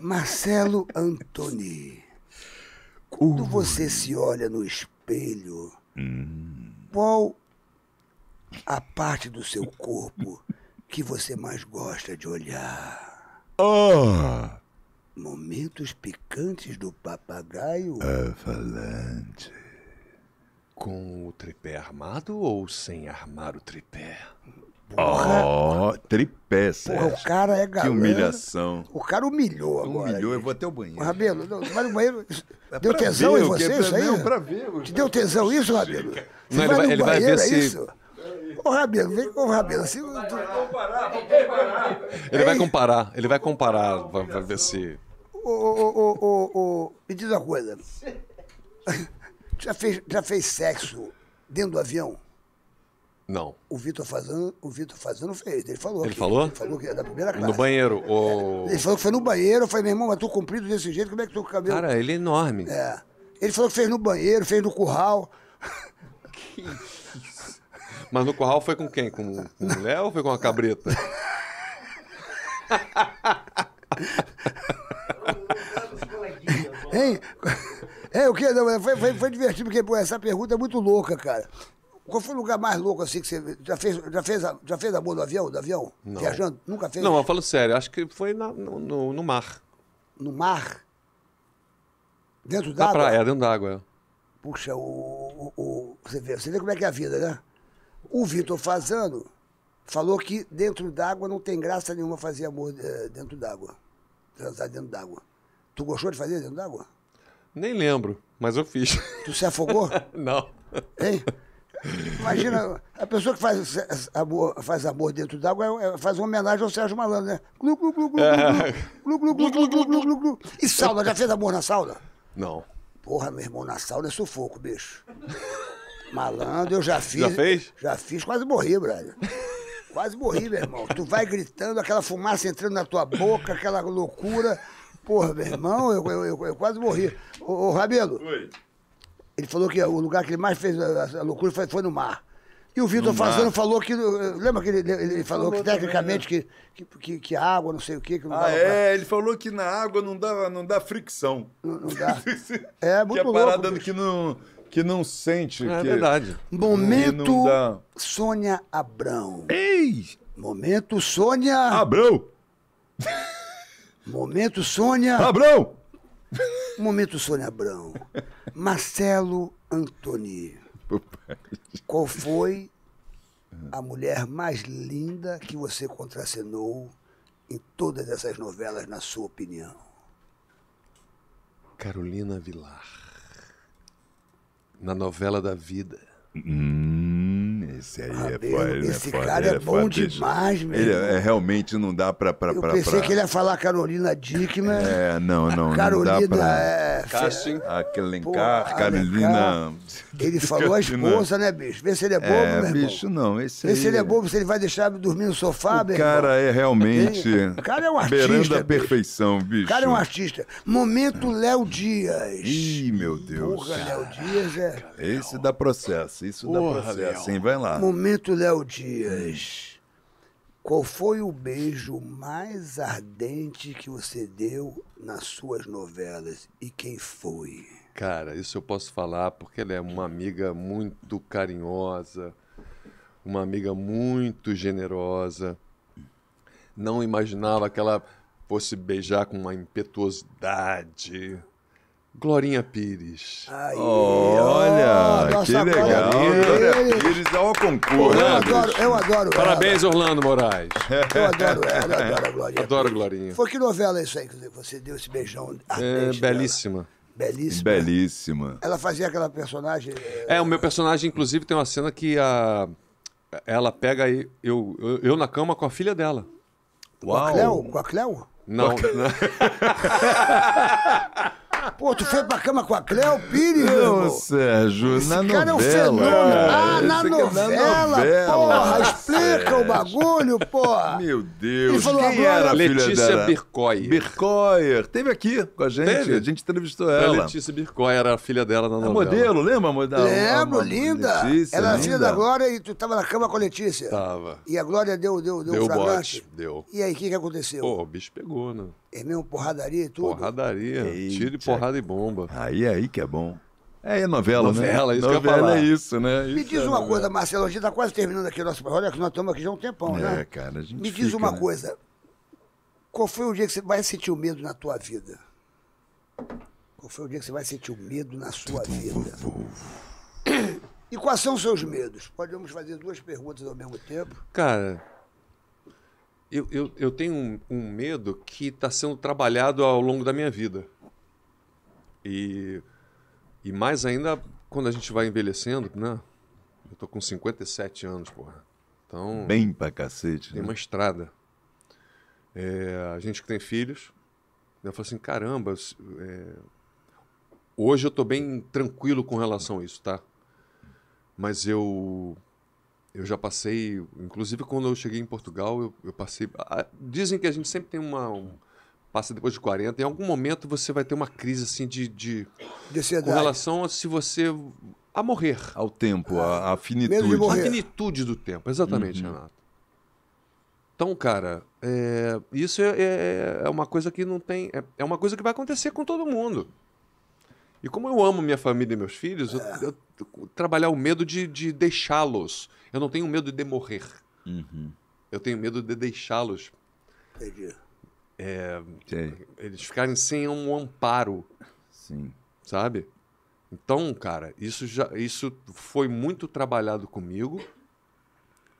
Marcelo Antoni. Quando você se olha no espelho, hum. qual a parte do seu corpo que você mais gosta de olhar? Oh! Momentos picantes do papagaio? A falante. Com o tripé armado ou sem armar o tripé? Porra. oh, tripé, Porra, o cara é galã. Que humilhação. O cara humilhou agora. Humilhou, eu vou até o banheiro. Rabelo, não, vai no banheiro. É deu tesão ver, em você isso aí? pra ver. Te deu tesão isso, Rabelo? Não, ele vai, vai ele vai ver é se... Isso? Ô, Rabelo, vem com o Rabelo. Se... Vai, vai, comparar. Ele vai comparar, ele vai comparar, vai, vai ver se... Ô, ô, ô, ô, me diz uma coisa. Já fez, já fez sexo dentro do avião? Não. O Vitor fazendo, o Vitor Fazano fez. Ele falou. Ele que, falou? Ele falou que é da primeira classe. No banheiro. O... Ele falou que foi no banheiro. Eu falei, meu irmão, mas tu comprido desse jeito, como é que tu com o cabelo? Cara, ele é enorme. É. Ele falou que fez no banheiro, fez no curral. Que isso? Mas no curral foi com quem? Com, com mulher ou foi com uma cabreta? hein? É, o que? Foi, foi, foi divertido, porque pô, essa pergunta é muito louca, cara. Qual foi o lugar mais louco assim que você já fez? Já fez, a, já fez amor do avião? Do avião? Não. Viajando? Nunca fez? Não, eu falo sério. Acho que foi na, no, no, no, mar. No mar? Dentro d'água? Na praia, dentro d'água. É. Puxa, o, o, o, você, vê, você vê como é que é a vida, né? O Vitor Fazano falou que dentro d'água não tem graça nenhuma fazer amor eh, dentro d'água. Transar dentro d'água. Tu gostou de fazer dentro d'água? Nem lembro, mas eu fiz. Tu se afogou? não. Hein? Imagina, a pessoa que faz amor, faz amor dentro d'água faz uma homenagem ao Sérgio Malandro, né? Glu, glu, glu, glu, glu, glu, glu, glu, glu, glu, glu, glu. E sauna, já fez amor na sauna? Não. Porra, meu irmão, na sauna é sufoco, bicho. Malandro, eu já fiz. Já fez? Já fiz, quase morri, brother. Quase morri, meu irmão. Tu vai gritando, aquela fumaça entrando na tua boca, aquela loucura. Porra, meu irmão, eu, eu, eu, eu quase morri. Ô, ô Rabelo. Oi. Ele falou que o lugar que ele mais fez a, a loucura foi, foi no mar. E o Vitor Fazano falou que. Lembra que ele, ele falou, falou, que tecnicamente também, né? que, que, que, a água, não sei o quê, que não ah, É, pra... ele falou que na água não dá, não dá fricção. Não, não dá. é, muito que louco. É que a parada que não, que não sente. É, que... é verdade. Momento Sônia Abrão. Ei! Momento Sônia. Abrão! Momento Sônia. Abrão! Momento Sônia Abrão. Marcelo Antoni. Qual foi a mulher mais linda que você contracenou em todas essas novelas, na sua opinião? Carolina Vilar. Na novela da vida. Hum. Esse aí ah, é foda. É esse é cara é, é bom demais, meu. Ele é, é, realmente não dá pra. pra eu pra, pensei pra... que ele ia falar Carolina Dickman. É, não, não. Carolina não dá pra... é. aquele Carolina. Ele falou a esposa, né, bicho? Vê se ele é, é bobo, é, meu bicho, não. Esse Vê aí... se ele é bobo, se ele vai deixar dormir no sofá, o cara é realmente. O cara é um artista. Beirando a perfeição, bicho. O cara é um artista. Momento Léo Dias. Ih, meu Deus. Porra, Léo Dias é. Esse dá processo. Isso Porra, dá processo, vai vai lá. Momento Léo Dias. Qual foi o beijo mais ardente que você deu nas suas novelas e quem foi? Cara, isso eu posso falar porque ela é uma amiga muito carinhosa, uma amiga muito generosa. Não imaginava que ela fosse beijar com uma impetuosidade, Glorinha Pires. Aí, olha, que legal. Glorinha Pires. Pires um concurso. Eu adoro, eu adoro Parabéns, ela. Orlando Moraes. Eu adoro ela, eu adoro a Glorinha. Adoro Glorinha. Foi que novela é isso aí que você deu esse beijão? É, belíssima. Dela. Belíssima. Belíssima. Ela fazia aquela personagem. É, eh, o meu personagem, inclusive, tem uma cena que a... ela pega eu, eu, eu na cama com a filha dela. Uau. Com a Cleo? Com a Cleo? Não. Com a Cleo? não. Pô, tu foi pra cama com a Cleo Pires, Não, meu Sérgio, é, Esse na cara novela. é um fenômeno. Ah, na é novela, novela, porra. Explica o bagulho, porra. Meu Deus. Ele falou Quem agora? era a Letícia filha dela? Bircoyer. Bircoyer. Teve aqui com a gente. Teve? A gente entrevistou ela. A Letícia Bircoyer era a filha dela na é novela. É modelo, lembra? Modelo, Lembro, linda. Letícia, ela era filha da Glória e tu tava na cama com a Letícia. Tava. E a Glória deu, deu, deu, deu um fragante. Deu. E aí, o que, que aconteceu? Pô, o bicho pegou, né? É mesmo porradaria e tudo? Porradaria, Eita. tiro de porrada e bomba. Aí é aí que é bom. É, é novela, né? novela, né? Isso novela, é isso, né? Me isso diz é uma novela. coisa, Marcelo, a gente está quase terminando aqui o nosso Olha que nós estamos aqui já há um tempão, é, né? É, cara, a gente Me diz fica, uma né? coisa. Qual foi o dia que você vai sentir o medo na tua vida? Qual foi o dia que você vai sentir o medo na sua vida? E quais são os seus medos? Podemos fazer duas perguntas ao mesmo tempo. Cara, eu, eu, eu tenho um, um medo que está sendo trabalhado ao longo da minha vida. E, e mais ainda quando a gente vai envelhecendo, né? Eu tô com 57 anos, porra. Então. Bem pra cacete. Tem né? uma estrada. É, a gente que tem filhos. Né, eu falo assim: caramba, é... hoje eu tô bem tranquilo com relação a isso, tá? Mas eu eu já passei, inclusive quando eu cheguei em Portugal, eu, eu passei. A, dizem que a gente sempre tem uma. Um, passa depois de 40, em algum momento você vai ter uma crise assim de. de, de com relação a se você. a morrer. Ao tempo, a, a finitude. A finitude do tempo, exatamente, uhum. Renato. Então, cara, é, isso é, é, é, uma coisa que não tem. É, é uma coisa que vai acontecer com todo mundo. E como eu amo minha família e meus filhos, eu, eu, é. eu, trabalhar o medo de, de deixá-los eu não tenho medo de morrer. Uhum. Eu tenho medo de deixá-los. Entendi. É, eles ficarem sem um amparo. Sim. Sabe? Então, cara, isso já isso foi muito trabalhado comigo.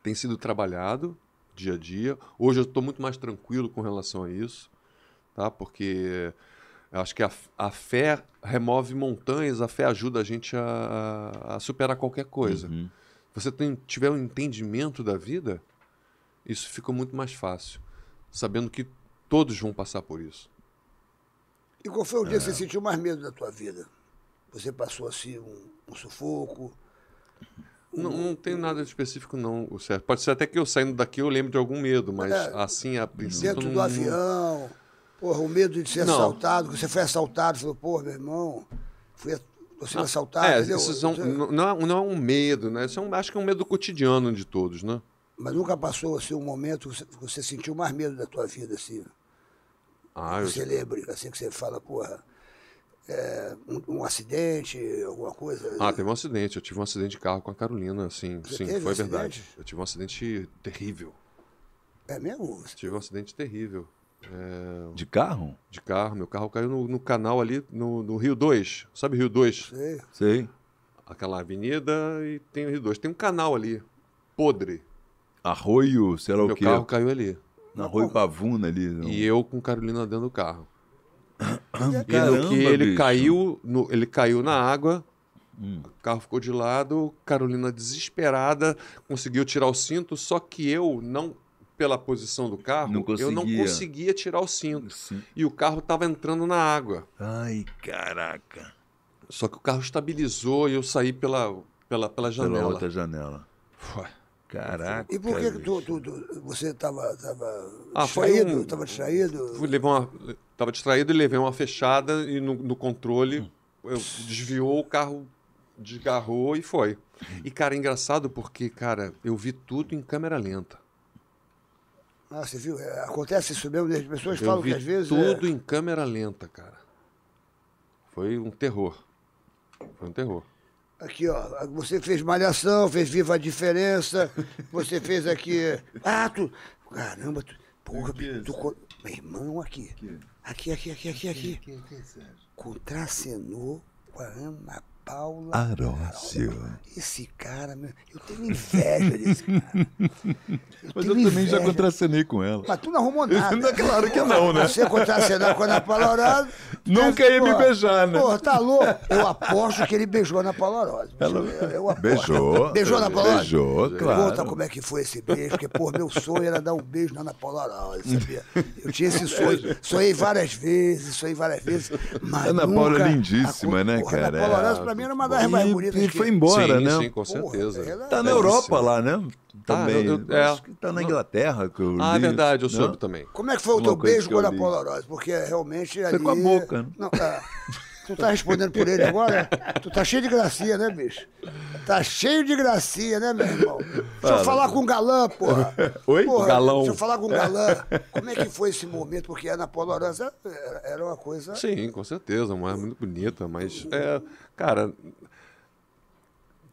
Tem sido trabalhado dia a dia. Hoje eu estou muito mais tranquilo com relação a isso, tá? Porque acho que a, a fé remove montanhas, a fé ajuda a gente a, a superar qualquer coisa. Uhum você tem, tiver um entendimento da vida, isso fica muito mais fácil, sabendo que todos vão passar por isso. E qual foi o dia é... que você é. sentiu mais medo da tua vida? Você passou assim um, um sufoco? Um... Não, não tem nada específico, não, Sérgio. Pode ser até que eu saindo daqui eu lembre de algum medo, mas é, assim, a princípio. Dentro do não... avião, porra, o medo de ser não. assaltado, que você foi assaltado, você falou, meu irmão, fui sendo ah, assaltado. É, isso são, é não, é não é um medo, né? Isso é um, acho que é um medo cotidiano de todos, né? Mas nunca passou assim, um momento que você sentiu mais medo da tua vida, assim. Ah, você eu... assim que você fala, porra. É, um, um, acidente, alguma coisa? Ah, teve um acidente. Eu tive um acidente de carro com a Carolina, assim. Você sim, foi verdade. Eu tive um acidente terrível. É mesmo? tive um acidente terrível. É... De carro? De carro. Meu carro caiu no, no canal ali, no, no, Rio 2. Sabe Rio 2? Sei. Sei. Aquela avenida e tem o Rio 2. Tem um canal ali, podre. Arroio, sei lá meu o quê. Meu carro caiu ali. Na Arroio Pavuna ali. Não. E eu com Carolina dentro do carro. e no que ele bicho. caiu, no, ele caiu na água, hum. o carro ficou de lado, Carolina desesperada conseguiu tirar o cinto, só que eu não pela posição do carro, não eu não conseguia tirar o cinto. Sim. E o carro estava entrando na água. Ai, caraca. Só que o carro estabilizou e eu saí pela, pela, pela janela. Pela outra janela. Ué. Caraca. E por que tu, tu, tu, você estava tava ah, distraído? Estava um, distraído? Estava tava distraído e levei uma fechada e no, no controle hum. eu, desviou, o carro desgarrou e foi. E, cara, é engraçado porque, cara, eu vi tudo em câmera lenta. Ah, você viu? É, acontece isso mesmo, né? as pessoas eu falam que às vezes. Tudo é... em câmera lenta, cara. Foi um terror. Foi um terror. Aqui, ó. Você fez Malhação, fez Viva a Diferença, você fez aqui. Ah, tu. Caramba, tu. Porra, tu. Meu irmão, aqui. Aqui, aqui, aqui, aqui, aqui. aqui. Contracenou com a Ana Paula Arócio. Esse cara, meu, eu tenho inveja desse cara. Eu Mas eu inveja. também já contracenei com ela. Mas tu não arrumou nada. Não, claro que não, né? Você contracenar com a Ana Paula Arócio. Nunca ia me beijar, né? Pô, tá louco. Eu aposto que ele beijou a Ana Paula Arócio. Ela... Eu, aposto. Beijou. Beijou a Ana Paula Arócio? Beijou, claro. Conta como é que foi esse beijo, porque, pô, meu sonho era dar um beijo na Ana Paula Arócio, sabia? Eu tinha esse sonho. Sonhei várias vezes, sonhei várias vezes. Mas Ana Paula é lindíssima, a... né, cara? Ana Paula Arócio, pra mim era uma das mais bonitas. E foi embora, sim, né? Sim, com certeza. Porra, ela... Tá é na Europa sim. lá, né? Tá, também. Eu, eu, é. Acho que tá na Inglaterra. Que eu ah, li, verdade, eu né? soube não? também. Como é que foi o teu beijo com a Polarose? Porque realmente ali... Foi com a boca, né? Não, é... Tu tá respondendo por ele agora? Tu tá cheio de gracinha, né, bicho? Tá cheio de gracinha, né, meu irmão? Deixa eu falar com o galã, porra. Oi? Porra, Galão. Deixa eu falar com o galã. Como é que foi esse momento? Porque a Paula Aranza era uma coisa. Sim, com certeza. Uma muito bonita, mas. É, cara,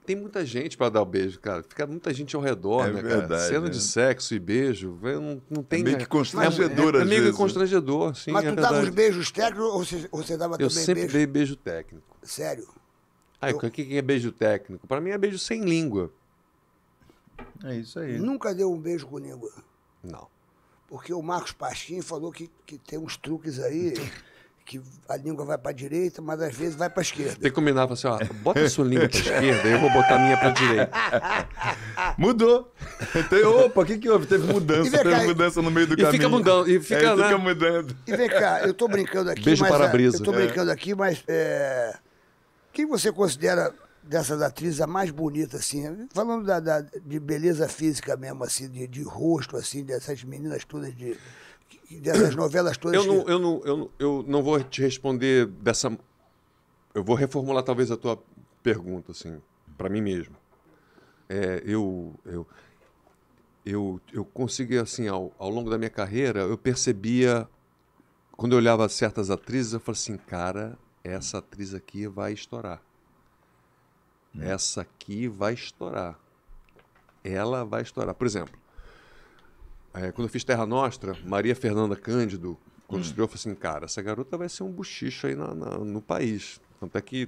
tem muita gente para dar o beijo, cara. Fica muita gente ao redor, é né, verdade, cara? Cena é. de sexo e beijo, não, não tem... Né? É, é meio que constrangedor, amigo é, meio que constrangedor, sim, Mas é tu dava os beijos técnicos ou você, você dava Eu também beijo? Eu sempre dei beijo técnico. Sério? Aí, Eu... o que é beijo técnico? Para mim é beijo sem língua. É isso aí. Nunca deu um beijo com língua? Não. Porque o Marcos Pasquim falou que, que tem uns truques aí... que a língua vai para a direita, mas às vezes vai para a esquerda. Tem que combinar, assim, ó, bota a sua língua para esquerda, eu vou botar a minha para direita. Mudou. Tem, opa, o que, que houve? Teve mudança, cá, teve mudança no meio do e caminho. Fica mudando, e fica, é, né? fica mudando. E vem cá, eu estou brincando aqui, Beijo mas... Para a brisa. Eu estou brincando é. aqui, mas... É... Quem você considera dessas atrizes a mais bonita, assim, falando da, da de beleza física mesmo, assim, de, de rosto, assim, dessas meninas todas de dessas novelas todas. Eu não, que... eu, não, eu, não, eu não vou te responder dessa. Eu vou reformular talvez a tua pergunta, assim, para mim mesmo. É, eu, eu, eu, eu consegui, assim, ao, ao longo da minha carreira, eu percebia, quando eu olhava certas atrizes, eu falava assim, cara, essa atriz aqui vai estourar. Hum. Essa aqui vai estourar. Ela vai estourar. Por exemplo, é, quando eu fiz Terra Nostra, Maria Fernanda Cândido, quando hum. estreou, falei assim, cara, essa garota vai ser um buchicho aí na, na, no país. Tanto é que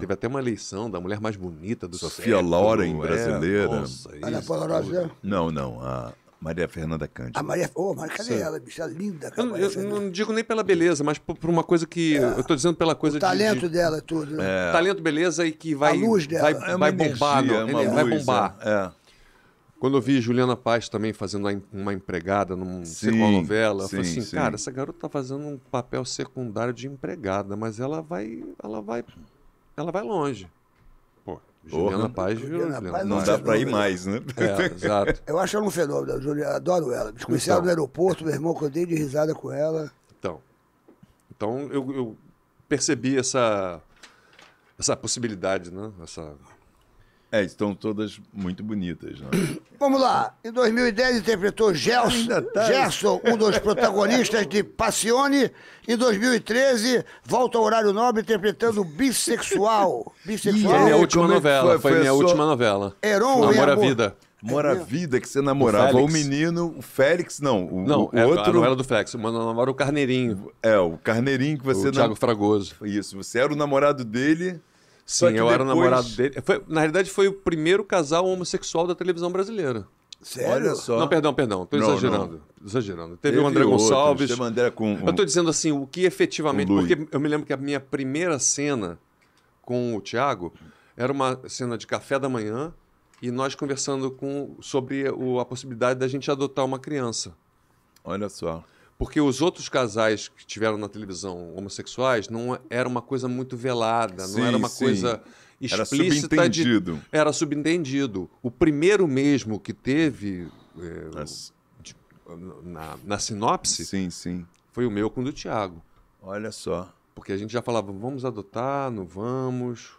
teve até uma eleição da mulher mais bonita do Sofia século. Loren, é, brasileira. É, nossa, Ana isso, Paula Rosa? Não, não. A Maria Fernanda Cândido. A Maria... Ô, oh, mas cadê Sim. ela, bicha linda? Eu, eu não digo nem pela beleza, mas por, por uma coisa que... É. Eu estou dizendo pela coisa o talento de, dela é tudo. Né? É. Talento, beleza e que vai... A luz dela. Vai, é vai energia, bombar. É vai luz, bombar. É. Quando eu vi Juliana Paz também fazendo uma empregada numa novela, eu falei assim, sim. cara, essa garota tá fazendo um papel secundário de empregada, mas ela vai, ela vai, ela vai longe. Pô, Juliana oh, Paz, Juliana, Juliana Paz, não, dá para ir mais, né? É, exato. Eu acho ela um fenômeno, Juliana, adoro ela. Desconheci então. ela no aeroporto, meu irmão, que eu dei de risada com ela. Então, então eu, eu percebi essa essa possibilidade, né? Essa é, estão todas muito bonitas, né? Vamos lá. Em 2010 interpretou Gerson, tá... Gerson um dos protagonistas de Passione. Em 2013, volta ao horário nobre interpretando bissexual. Bissexual. Foi minha última é novela. Foi, foi minha última novela. Heron Amor à Vida. Mora à vida que você namorava. O, o, menino, o Félix, não. O, não, o é, outro. Não do Félix, mas namorava o Carneirinho. É, o Carneirinho que você. O Thiago Fragoso. Isso, você era o namorado dele. Sim, eu depois... era o namorado dele. Foi, na realidade, foi o primeiro casal homossexual da televisão brasileira. Sério? Olha só. Não, perdão, perdão. Estou exagerando. Não. Exagerando. Teve, Teve o André Gonçalves. com, um... Eu estou dizendo assim, o que efetivamente. porque eu me lembro que a minha primeira cena com o Thiago era uma cena de café da manhã e nós conversando com, sobre o, a possibilidade da gente adotar uma criança. Olha só. Porque os outros casais que tiveram na televisão homossexuais não é, era uma coisa muito velada, sim, não era uma sim. coisa explícita. Era subentendido. De, era subentendido. O primeiro mesmo que teve é, de, na, na, sinopse sim, sim. foi o meu com o do Tiago. Olha só. Porque a gente já falava, vamos adotar, não vamos.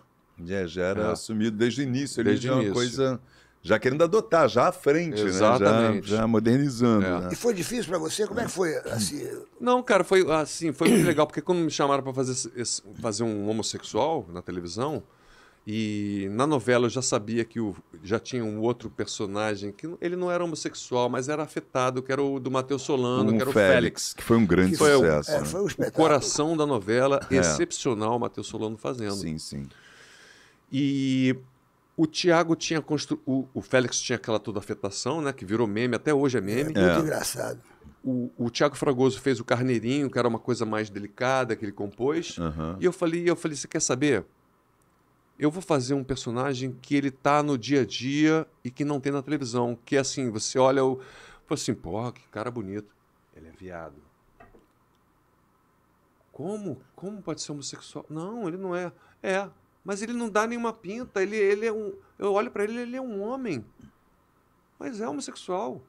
Já, já era é. assumido desde o início. Desde o é início. Uma coisa já querendo adotar, já à frente, Exatamente. né? já, já modernizando. É. Né? E foi difícil para você? Como é que foi? Assim... Não, cara, foi assim, foi muito legal, porque quando me chamaram para fazer, fazer um homossexual na televisão, e na novela eu já sabia que o, já tinha um outro personagem que ele não era homossexual, mas era afetado, que era o do Matheus Solano, um que era o Félix, Félix, Que foi um grande foi sucesso. O, é, né? foi um o coração da novela, é. excepcional, Matheus Solano fazendo. Sim, sim. E o Thiago tinha construído. O, o Félix tinha aquela toda afetação, né? Que virou meme, até hoje é meme. É, é muito é. engraçado. O, o Thiago Fragoso fez o Carneirinho, que era uma coisa mais delicada que ele compôs. Uhum. E eu falei, eu falei, você quer saber? Eu vou fazer um personagem que ele tá no dia a dia e que não tem na televisão. Que é assim, você olha o. assim, porra, que cara bonito. Ele é viado. Como? Como pode ser homossexual? Não, ele não é. É, mas ele não dá nenhuma pinta, ele, ele é um. Eu olho para ele, ele é um homem. Mas é homossexual.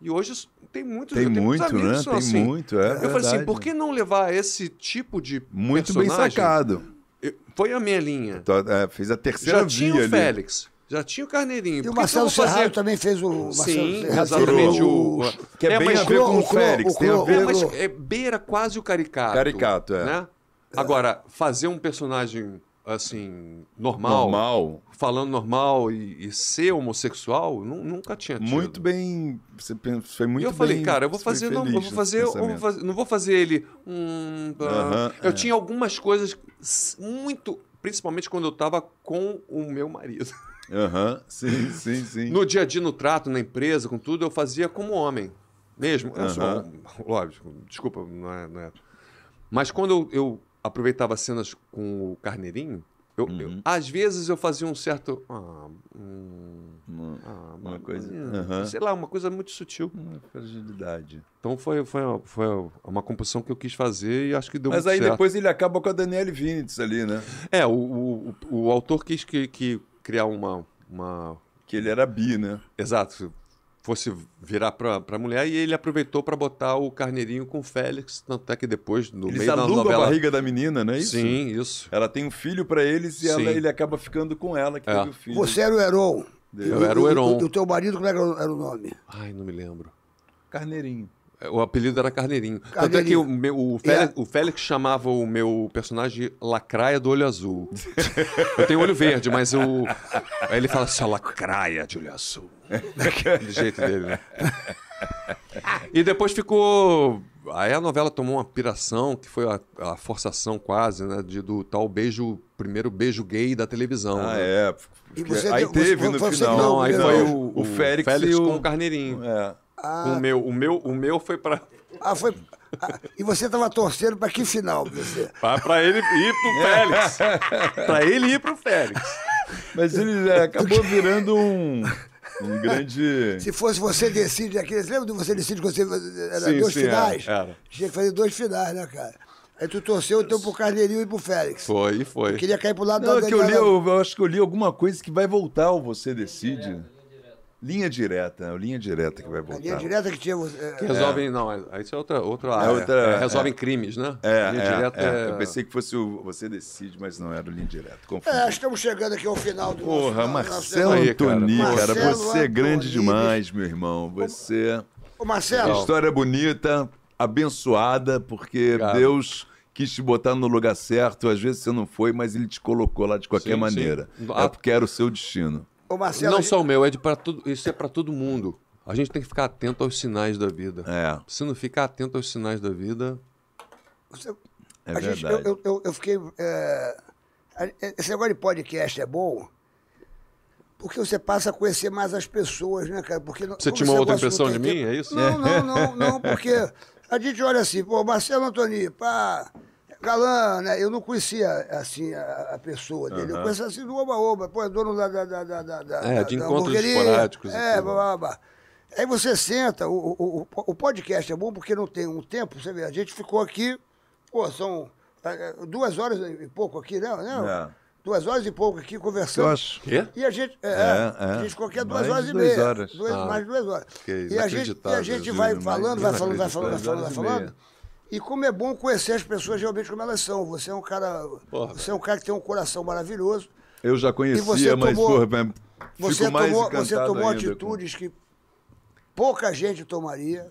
E hoje tem muitos Tem muito, muitos né? amigos né? Tem assim. muito, é. Eu verdade. falei assim, por que não levar esse tipo de. Muito personagem? bem sacado. foi a minha linha. Tô, é, fiz a terceira Já tinha o ali. Félix. Já tinha o Carneirinho. E o Marcelo Serrano fazer... também fez o. Sim, Marcelo exatamente. O... o... Que é, é bem a ver com o, o Félix. O tem a ver... é, mas é beira quase o caricato. Caricato, é. Né? É. Agora, fazer um personagem assim, normal, normal. falando normal e, e ser homossexual, nunca tinha tido. Muito bem, você foi muito bem. eu falei, bem, cara, eu vou fazer, não, vou fazer, vou fazer, não vou fazer ele hum, uh -huh, eu é. tinha algumas coisas muito, principalmente quando eu tava com o meu marido. Aham, uh -huh, sim, sim, sim. No dia a dia, no trato, na empresa, com tudo, eu fazia como homem. Mesmo, uh -huh. sou, lógico, desculpa, não é, não é. Mas quando eu, eu aproveitava cenas com o Carneirinho, eu, uhum. eu, às vezes eu fazia um certo. Ah, hum, uma, ah, uma, uma, coisa. uhum. Sei lá, uma coisa muito sutil. Uma fragilidade. Então foi, foi, uma, foi uma composição que eu quis fazer e acho que deu Mas muito aí depois ele acaba com a Daniele Vinitz ali, né? É, o, o, o, o autor quis que, que criar uma, uma. Que ele era bi, né? Exato fosse virar para a mulher e ele aproveitou para botar o carneirinho com o Félix, tanto é que depois no eles meio da novela a barriga da menina, não é isso? Sim, isso. Ela tem um filho para eles e ela, ele acaba ficando com ela que é. teve o filho. Você era o Heron. Eu era o Heron. E o teu marido como é era, era o nome? Ai, não me lembro. Carneirinho. O apelido era Carneirinho. Carneirinho. Tanto é que o, meu, o, é. Félix, é. o, Félix, chamava o meu personagem de Lacraia do Olho Azul. eu tenho olho verde, mas o. Aí ele fala assim: Lacraia de Olho Azul. Do jeito dele, né? e depois ficou. Aí a novela tomou uma piração, que foi a, a forçação quase, né? De, do tal beijo, primeiro beijo gay da televisão. Ah, né? é. aí deu, teve você, no final. Não, aí foi o, o, o Félix, Félix o... com o Carneirinho. É. Ah. O, meu, o, meu, o meu foi pra. Ah, foi. Ah, e você tava torcendo para que final? Você? Para ele ir pro é. Félix. para ele ir pro Félix. Mas ele é, acabou virando um um grande. Se fosse você decide aqui, você lembra de você decide você era sim, dois sim, é, finais? Era, Tinha que fazer dois finais, né, cara? Aí tu torceu teu então, pro Carneirinho e pro Félix. Foi, foi. Eu queria cair pro lado Não, da é que eu, li, eu, eu acho que eu li alguma coisa que vai voltar ao Você Decide. É. Linha direta, o né? Linha direta que vai voltar. A linha direta que tinha. Você... É, que resolvem. É. Não, isso é outra, outra é área. É outra, é. resolvem crimes, né? É, linha direta Eu pensei que fosse o Você Decide, mas não era o Linha Direta. Confundi. É, estamos chegando aqui ao final do. Porra, nosso, Marcelo nosso... Antoni, cara, cara, você Antônio. é grande demais, meu irmão. Você. Ô, Marcelo. História bonita, abençoada, porque cara. Deus quis te botar no lugar certo. Às vezes você não foi, mas ele te colocou lá de qualquer sim, maneira. Sim. É ah. porque era o seu destino. Ô, Marcelo, não gente... só o meu, é de para tudo, isso é para todo mundo. A gente tem que ficar atento aos sinais da vida. É. Se não ficar atento aos sinais da vida. Você... É verdade. Gente, eu, eu, eu, fiquei. É... Esse agora de podcast é bom porque você passa a conhecer mais as pessoas, né, cara? Porque, você tinha uma outra impressão de mim, é isso? Não, não, não, não, porque a gente olha assim, pô, Marcelo Antônio, pá. Pra galã, né? Eu não conhecia, assim, a, a pessoa dele. Uhum. Eu conhecia assim do Oba-Oba, pô, é dono da... da, da, da, da é, de encontros esporádicos. É, blá, blá, blá. Aí você senta, o, o, o podcast é bom porque não tem um tempo, você vê, a gente ficou aqui, pô, são é, é, duas horas e pouco aqui, né? né? É. Duas horas e pouco aqui conversando. Eu acho. Quê? É. E a gente. É, é, é. A gente ficou aqui duas mais horas e meia. Horas. Duas, ah. Mais duas horas. E a gente, e a gente vai falando, vai falando, vai falando, vai falando, vai falando. E como é bom conhecer as pessoas realmente como elas são. Você é um cara. Porra, você é um cara que tem um coração maravilhoso. Eu já conhecia, mas tomou, porra, você tomou, você tomou atitudes com... que pouca gente tomaria.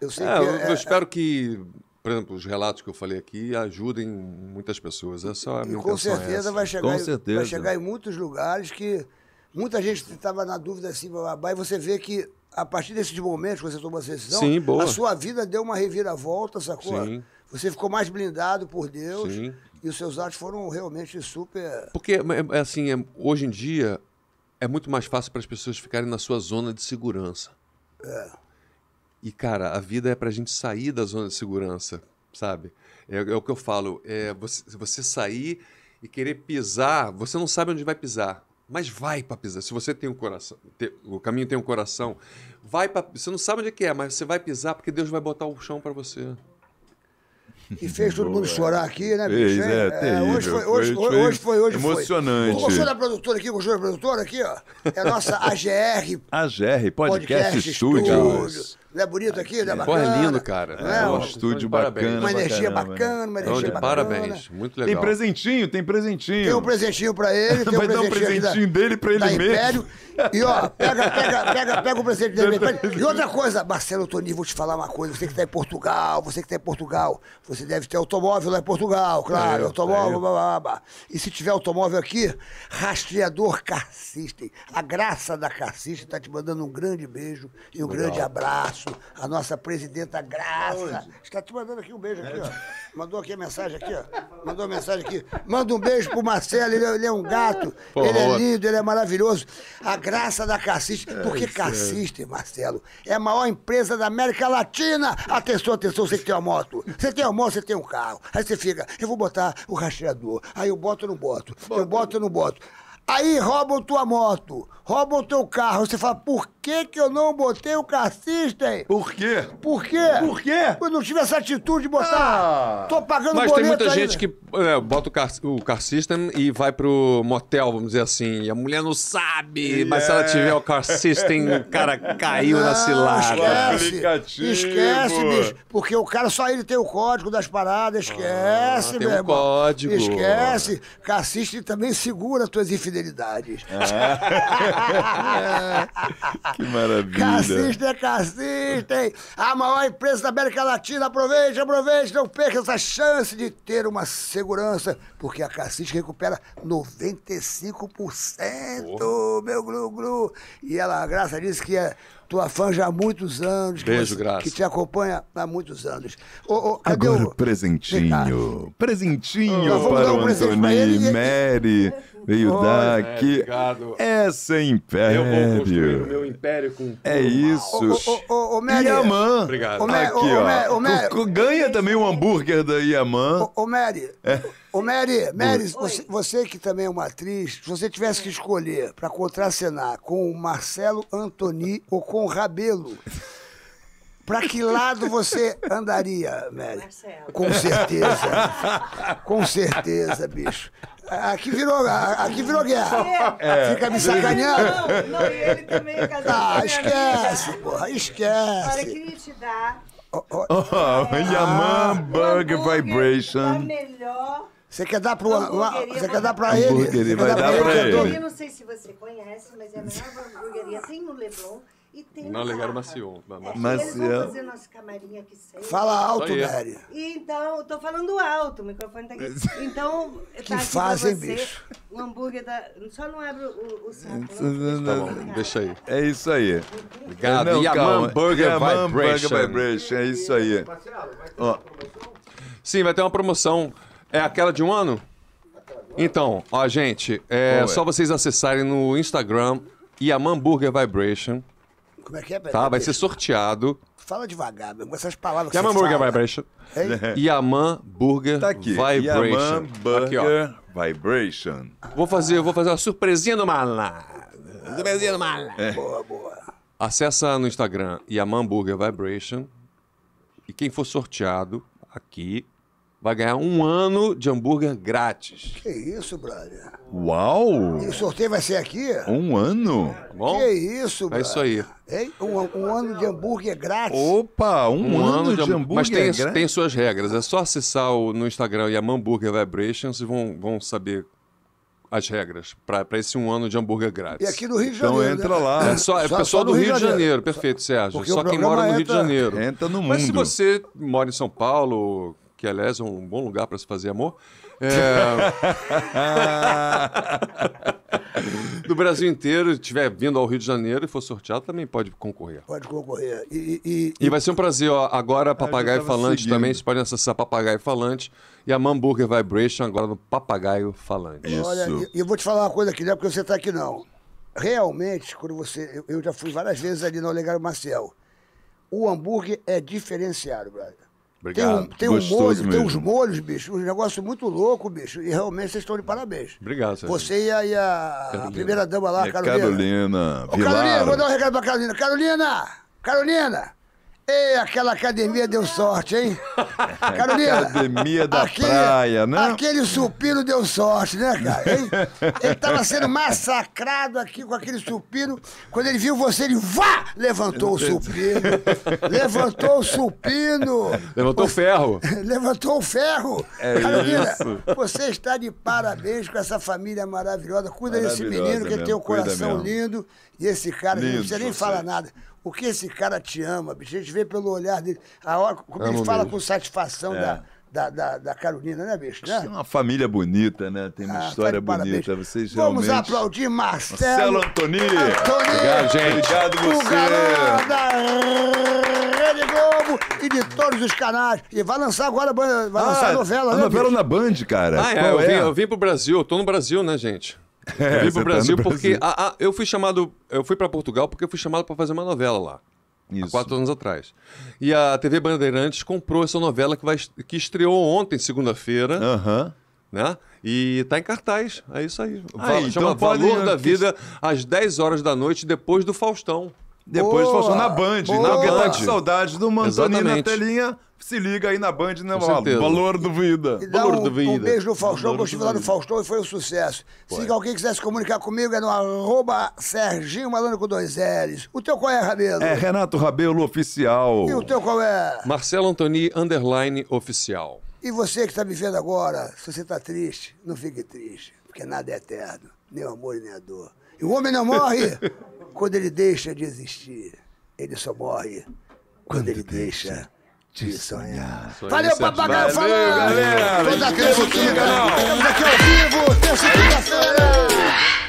Eu sei é, que. É, eu é- espero que por exemplo, os relatos que eu falei aqui ajudem muitas pessoas. É só a minha e com é certeza essa. vai chegar, certeza. vai chegar em muitos lugares que muita gente estava na dúvida assim, babá, e você vê que a partir desses momentos que você tomou essa decisão, Sim, a sua vida deu uma reviravolta, sacou? Sim. Você ficou mais blindado por Deus Sim. e os seus atos foram realmente super. Porque, é, é, assim, é, hoje em dia é muito mais fácil para as pessoas ficarem na sua zona de segurança. É. E, cara, a vida é para a gente sair da zona de segurança, sabe? É, é o que eu falo, é você, você sair e querer pisar, você não sabe onde vai pisar. Mas vai para pisar. Se você tem um coração, o caminho tem um coração, vai para. Você não sabe onde é que é, mas você vai pisar porque Deus vai botar o chão para você. E fez todo mundo chorar aqui, né, fez, bicho? É, é, terrível, hoje foi, hoje, foi, hoje, foi, hoje Emocionante. Foi. O show da produtora aqui, o show da produtora aqui, ó. É a nossa AGR. AGR, Podcast, Podcast Studios. Studios. Não é bonito aqui? Não é bacana? é lindo, cara. É, é um estúdio bacana. Uma energia bacana, né? uma energia bacana. Parabéns, muito legal. Tem presentinho, tem presentinho. Tem um presentinho pra ele. Tem Vai um dar um presentinho da, dele pra ele mesmo. Império. E ó, pega, pega, pega, pega o presente dele. E outra coisa, Marcelo Toni, vou te falar uma coisa. Você que tá em Portugal, você que tá em Portugal, você deve ter automóvel lá em Portugal, claro. É, automóvel, é. blá, blá, blá. E se tiver automóvel aqui, rastreador Car A graça da carcista tá te mandando um grande beijo e um legal. grande abraço abraço à nossa presidenta Graça. Está te mandando aqui um beijo aqui, é. ó. Mandou aqui a mensagem aqui, ó. Mandou a mensagem aqui. Manda um beijo pro Marcelo, ele, é, ele é um gato. Porra. Ele é lindo, ele é maravilhoso. A graça da Cassiste. É, Porque Cassiste, Marcelo, é a maior empresa da América Latina. Atenção, atenção, você que tem uma moto. Você tem uma moto, você tem um carro. Aí você fica, eu vou botar o rastreador. Aí eu boto ou não boto? Eu boto ou não boto? Aí roubam tua moto, roubam teu carro. Você fala, por quê? que que eu não botei o carcistem? hein? Por quê? Por quê? Por quê? Eu não tive essa atitude de botar. Ah, Tô pagando Mas tem muita gente né? que é, bota o carcistem e vai pro motel, vamos dizer assim. E a mulher não sabe, yeah. mas se ela é. tiver o carcistem, o cara caiu não, na cilada. Esquece, esquece, bicho. Porque o cara só ele tem o código das paradas, esquece, ah, tem um código. Esquece. Car também segura as tuas infidelidades. Ah. é. é que maravilha. cassista, é hein? A maior empresa da América Latina. Aproveite, aproveite. Não perca essa chance de ter uma segurança. Porque a Cassista recupera 95%, meu glu-glu. E ela, Graça, a que é tua fã já há muitos anos. Beijo, que, graça. Que te acompanha há muitos anos. Agora, o... presentinho. Presentinho oh, para o Antônio Mery. Veio daqui. É, obrigado. Essa é império. Eu vou construir o meu império com. É isso. O, o, o, Iaman. Obrigado. Aqui, ó. Ganha também um hambúrguer da Iaman. Ô, Mary. É. Ô, Mary, Mary você, você, que também é uma atriz, se você tivesse que escolher para contracenar com o Marcelo Antoni ou com o Rabelo. Para que lado você andaria, Mary? Marcelo. Com certeza. Com certeza, bicho. Aqui virou, aqui virou guerra. É. Fica me sacaneando. Não, não, ele também é casado. Ah, esquece, porra, esquece. Olha, queria te dar. Oh, oh, oh, é, Yamamburger ah, Vibration. melhor. Você quer dar pro você quer dar para ele? Você vai dar para ele. Eu não sei se você conhece, mas é a melhor hamburgueria. Tem no Leblon. E tem Não, Olegário Macion. É, Macion. Eles vão fazer nossa camarinha aqui sempre. Fala alto, Nery. Então, eu tô falando alto, o microfone tá aqui. Então, tá que fazem, bicho. O hambúrguer da... Só não abre o, o saco. Né? Não, não, tá bom, deixa aí. É isso aí. Obrigado. Não, Yaman Burger Yaman Vibration. Burger Vibration, é isso aí. Marcelo, vai ter uma promoção? Sim, vai ter uma promoção. É aquela de um ano? Então, ó, gente, é Boa, é? só vocês acessarem no Instagram Yaman Burger Vibration como é que é, Tá, vai ser sorteado. Fala devagar, meu, com essas palavras. Yaman Burger fala. Vibration. É. Yaman Burger tá aqui. Vibration. Yaman Burger aqui, Vibration. Vou fazer, vou fazer uma surpresinha do maná. Ah, surpresinha do maná. É. Boa, boa. Acessa no Instagram Yaman Burger Vibration. E quem for sorteado aqui vai ganhar um ano de hambúrguer grátis. Que isso, brother. Uau! E o sorteio vai ser aqui? Um ano? Tá bom, que isso, brother. É isso aí. Um, um ano de hambúrguer grátis? Opa, um, um ano, ano, de, hambúrguer Mas tem, grátis? tem suas regras. É só acessar o, no Instagram e a Hamburger Vibrations e vão, vão saber as regras para esse um ano de hambúrguer grátis. E aqui no Rio de então Janeiro. Então entra né? lá. É só, é só, pessoal só do Rio, Rio de Janeiro, Janeiro. perfeito, Sérgio. só quem mora no entra, Rio de Janeiro. Entra no mundo. Mas se você mora em São Paulo, que aliás é um bom lugar para se fazer amor, é... do Brasil inteiro, estiver vindo ao Rio de Janeiro e for sorteado, também pode concorrer. Pode concorrer. E, e, e... e vai ser um prazer, ó. Agora, é, Papagaio Falante seguindo. também, você pode acessar Papagaio Falante e a Mamburger Vibration agora no Papagaio Falante. Isso. Olha, e eu vou te falar uma coisa aqui, não é porque você está aqui, não. Realmente, quando você. Eu, já fui várias vezes ali no Olegário Marcel O hambúrguer é diferenciado, brother. Obrigado. Tem, tem um molho, mesmo. tem uns molhos, bicho. Um negócio muito louco, bicho. E realmente vocês estão de parabéns. Obrigado, Sérgio. Você e a, e a primeira dama lá, é Carolina. Carolina. Ô, Carolina, vou dar um recado pra Carolina. Carolina! Carolina! Ei, aquela academia deu sorte, hein? Carolina, academia da aquele, praia, né? Aquele supino deu sorte, né, cara? Hein? Ele estava sendo massacrado aqui com aquele supino. Quando ele viu você, ele vá! Levantou o supino. Levantou o supino. Levantou o ferro. levantou o ferro. É Carolina, isso. você está de parabéns com essa família maravilhosa. Cuida maravilhosa desse menino que tem um coração lindo. E esse cara, lindo, não precisa nem falar nada. Porque esse cara te ama, bicho. A gente vê pelo olhar dele, a hora, como Amo ele fala com satisfação é. da, da, da, da, Carolina, né, bicho? Né? É uma família bonita, né? Tem uma ah, história bonita. Vocês Vamos realmente... aplaudir Marcelo. Marcelo Antoni. Antoni. Obrigado, gente. Obrigado você. Da é, Rede Globo e de todos os canais. E vai lançar agora, vai ah, lançar a novela, a né? A novela bicho? na Band, cara. Ah, é, eu, é? Vim, eu vim pro Brasil. Eu tô no Brasil, né, gente? É, eu vim é, pro tá Brasil tá porque A, a, eu fui chamado, eu fui para Portugal porque eu fui chamado para fazer uma novela lá. Isso. Há quatro anos atrás. E a TV Bandeirantes comprou essa novela que, vai, que estreou ontem, segunda-feira. Aham. Uhum né? E tá em cartaz. É isso aí. aí ah, então Valor da Vida às 10 horas da noite, depois do Faustão. Depois boa, passou na Band. Boa. Não, tá com saudade do Mantoni na telinha. Se liga aí na Band, né, mano? Valor do vida. Valor um, do vida. Um beijo no Faustão, que eu estive lá no Faustão e foi um sucesso. Foi. Se alguém quiser se comunicar comigo, é no arroba Serginho Malandro com dois L's. O teu qual é, Rabelo? É Renato Rabelo Oficial. E o teu qual é? Marcelo Antoni Underline Oficial. E você que está me vendo agora, se você está triste, não fique triste, porque nada é eterno, nem o amor e nem a dor. E o homem não morre, Quando ele deixa de existir, ele só morre quando, quando ele deixa, de sonhar. sonhar. Valeu, papagaio é falando! Valeu, Toda terça-feira, estamos aqui ao vivo, terça-feira!